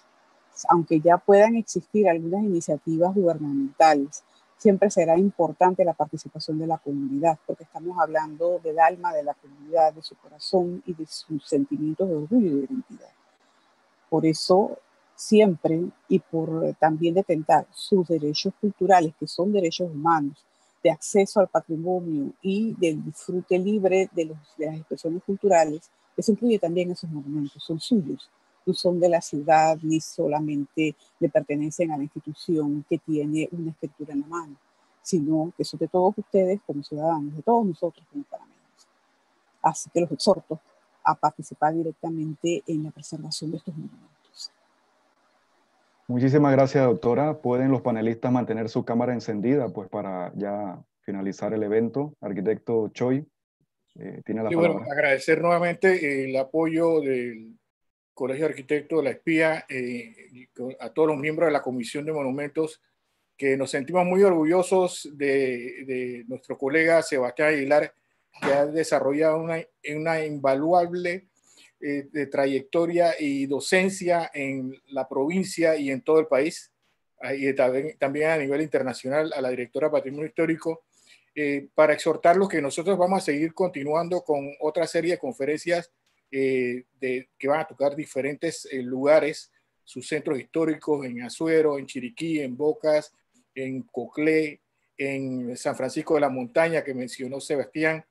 Aunque ya puedan existir algunas iniciativas gubernamentales, siempre será importante la participación de la comunidad, porque estamos hablando del alma de la comunidad, de su corazón y de sus sentimientos de orgullo y de identidad. Por eso siempre y por también detentar sus derechos culturales, que son derechos humanos, de acceso al patrimonio y del disfrute libre de, los, las expresiones culturales, eso incluye también esos monumentos, son suyos, no son de la ciudad ni solamente le pertenecen a la institución que tiene una escritura en la mano, sino que son de todos ustedes como ciudadanos, de todos nosotros como panameños. Así que los exhorto a participar directamente en la preservación de estos monumentos. Muchísimas gracias, doctora. ¿Pueden los panelistas mantener su cámara encendida pues, para ya finalizar el evento? Arquitecto Choi, eh, tiene la palabra. Bueno, agradecer nuevamente eh, el apoyo del Colegio de Arquitectos de la Espía, eh, a todos los miembros de la Comisión de Monumentos, que nos sentimos muy orgullosos de, nuestro colega Sebastián Aguilar, que ha desarrollado una, una invaluable eh, de trayectoria y docencia en la provincia y en todo el país, y eh, también, a nivel internacional, a la directora Patrimonio Histórico, eh, para exhortarlos que nosotros vamos a seguir continuando con otra serie de conferencias de, que van a tocar diferentes lugares, sus centros históricos en Azuero, en Chiriquí, en Bocas, en Coclé, en San Francisco de la Montaña, que mencionó Sebastián,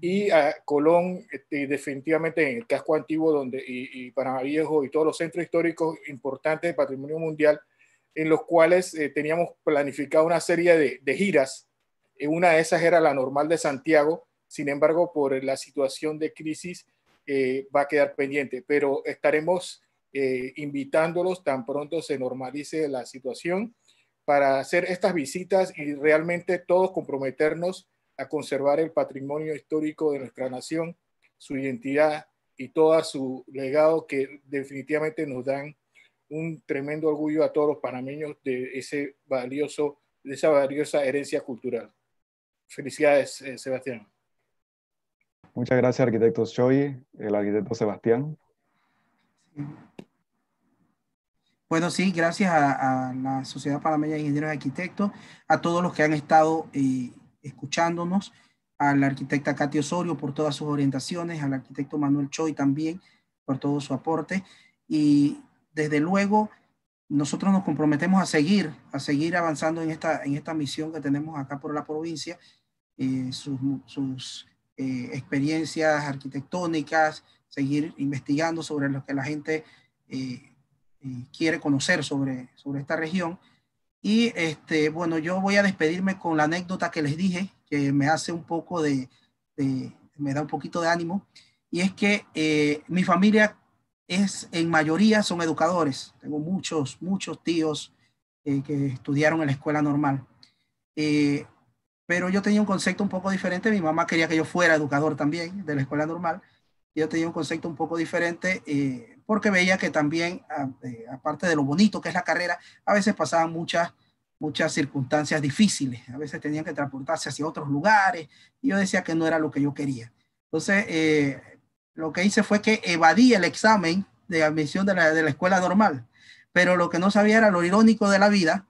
y a ah, Colón este, definitivamente en el casco antiguo donde, y, y Panamá Viejo y todos los centros históricos importantes de patrimonio mundial en los cuales eh, teníamos planificado una serie de, giras. Eh, una de esas era la normal de Santiago, sin embargo, por la situación de crisis eh, va a quedar pendiente, pero estaremos invitándolos tan pronto se normalice la situación para hacer estas visitas y realmente todos comprometernos a conservar el patrimonio histórico de nuestra nación, su identidad y todo su legado que definitivamente nos dan un tremendo orgullo a todos los panameños de, ese valioso, de esa valiosa herencia cultural. Felicidades, eh, Sebastián. Muchas gracias, arquitecto Choi, el arquitecto Sebastián. Bueno, sí, gracias a, la Sociedad Panameña de Ingenieros y Arquitectos, a todos los que han estado y eh, escuchándonos, a la arquitecta Katia Osorio por todas sus orientaciones, al arquitecto Manuel Choi también por todo su aporte. Y desde luego, nosotros nos comprometemos a seguir, a seguir avanzando en esta, en esta misión que tenemos acá por la provincia, eh, sus, eh, experiencias arquitectónicas, seguir investigando sobre lo que la gente eh, quiere conocer sobre, sobre esta región y este, bueno, yo voy a despedirme con la anécdota que les dije, que me hace un poco de, me da un poquito de ánimo, y es que eh, mi familia es, en mayoría, son educadores. Tengo muchos, muchos tíos eh, que estudiaron en la escuela normal. Eh, pero yo tenía un concepto un poco diferente. Mi mamá quería que yo fuera educador también de la escuela normal. Yo tenía un concepto un poco diferente porque veía que también, eh, aparte de lo bonito que es la carrera, a veces pasaban muchas, muchas circunstancias difíciles, a veces tenían que transportarse hacia otros lugares, y yo decía que no era lo que yo quería. Entonces, eh, lo que hice fue que evadí el examen de admisión de la, de la escuela normal, pero lo que no sabía era lo irónico de la vida,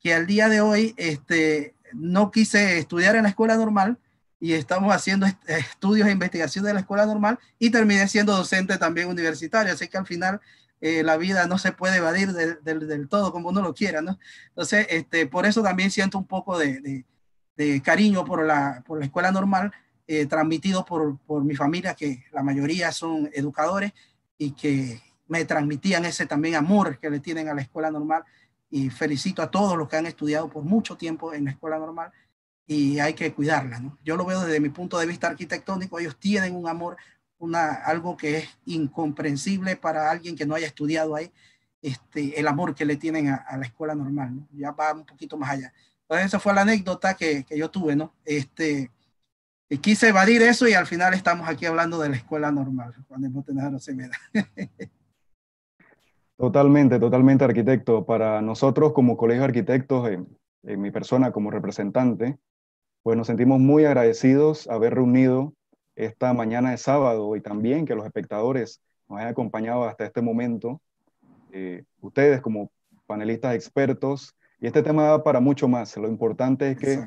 que al día de hoy este, no quise estudiar en la escuela normal, y estamos haciendo estudios e investigación de la escuela normal y terminé siendo docente también universitario, así que al final eh, la vida no se puede evadir del, todo como uno lo quiera, ¿no? Entonces, este, por eso también siento un poco de, cariño por la, escuela normal, eh, transmitido por, por mi familia, que la mayoría son educadores y que me transmitían ese también amor que le tienen a la escuela normal y felicito a todos los que han estudiado por mucho tiempo en la escuela normal y hay que cuidarla. ¿no? Yo lo veo desde mi punto de vista arquitectónico, ellos tienen un amor, una, algo que es incomprensible para alguien que no haya estudiado ahí, este, el amor que le tienen a, la escuela normal, ¿no? ya va un poquito más allá. Entonces esa fue la anécdota que, que yo tuve, ¿no? Este, quise evadir eso y al final estamos aquí hablando de la escuela normal, cuando no se me da. Totalmente, totalmente arquitecto. Para nosotros como colegio de arquitectos, en, en mi persona como representante, pues nos sentimos muy agradecidos haber reunido esta mañana de sábado y también que los espectadores nos hayan acompañado hasta este momento, eh, ustedes como panelistas expertos, y este tema da para mucho más. Lo importante es que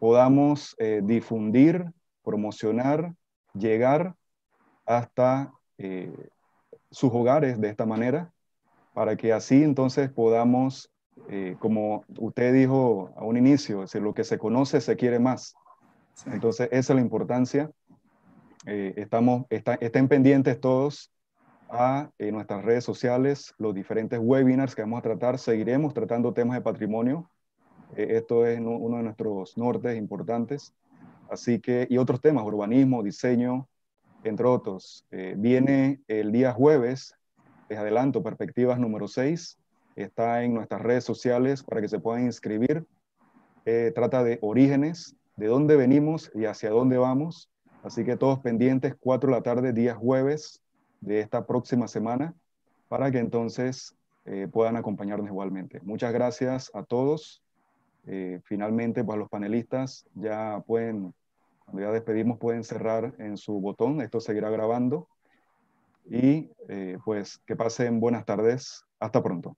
podamos eh, difundir, promocionar, llegar hasta eh, sus hogares de esta manera, para que así entonces podamos eh, como usted dijo a un inicio, si lo que se conoce se quiere más. Entonces, esa es la importancia. Eh, estamos, estén pendientes todos a eh, nuestras redes sociales, los diferentes webinars que vamos a tratar. Seguiremos tratando temas de patrimonio. esto es uno de nuestros nortes importantes. Así que, y otros temas, urbanismo, diseño, entre otros. viene el día jueves, les adelanto, perspectivas número 6 está en nuestras redes sociales para que se puedan inscribir. Eh, trata de orígenes, de dónde venimos y hacia dónde vamos. Así que todos pendientes, 4 de la tarde, días jueves de esta próxima semana, para que entonces eh, puedan acompañarnos igualmente. Muchas gracias a todos. Eh, finalmente, pues los panelistas ya pueden, cuando ya despedimos, pueden cerrar en su botón. Esto seguirá grabando. Y pues que pasen buenas tardes. Hasta pronto.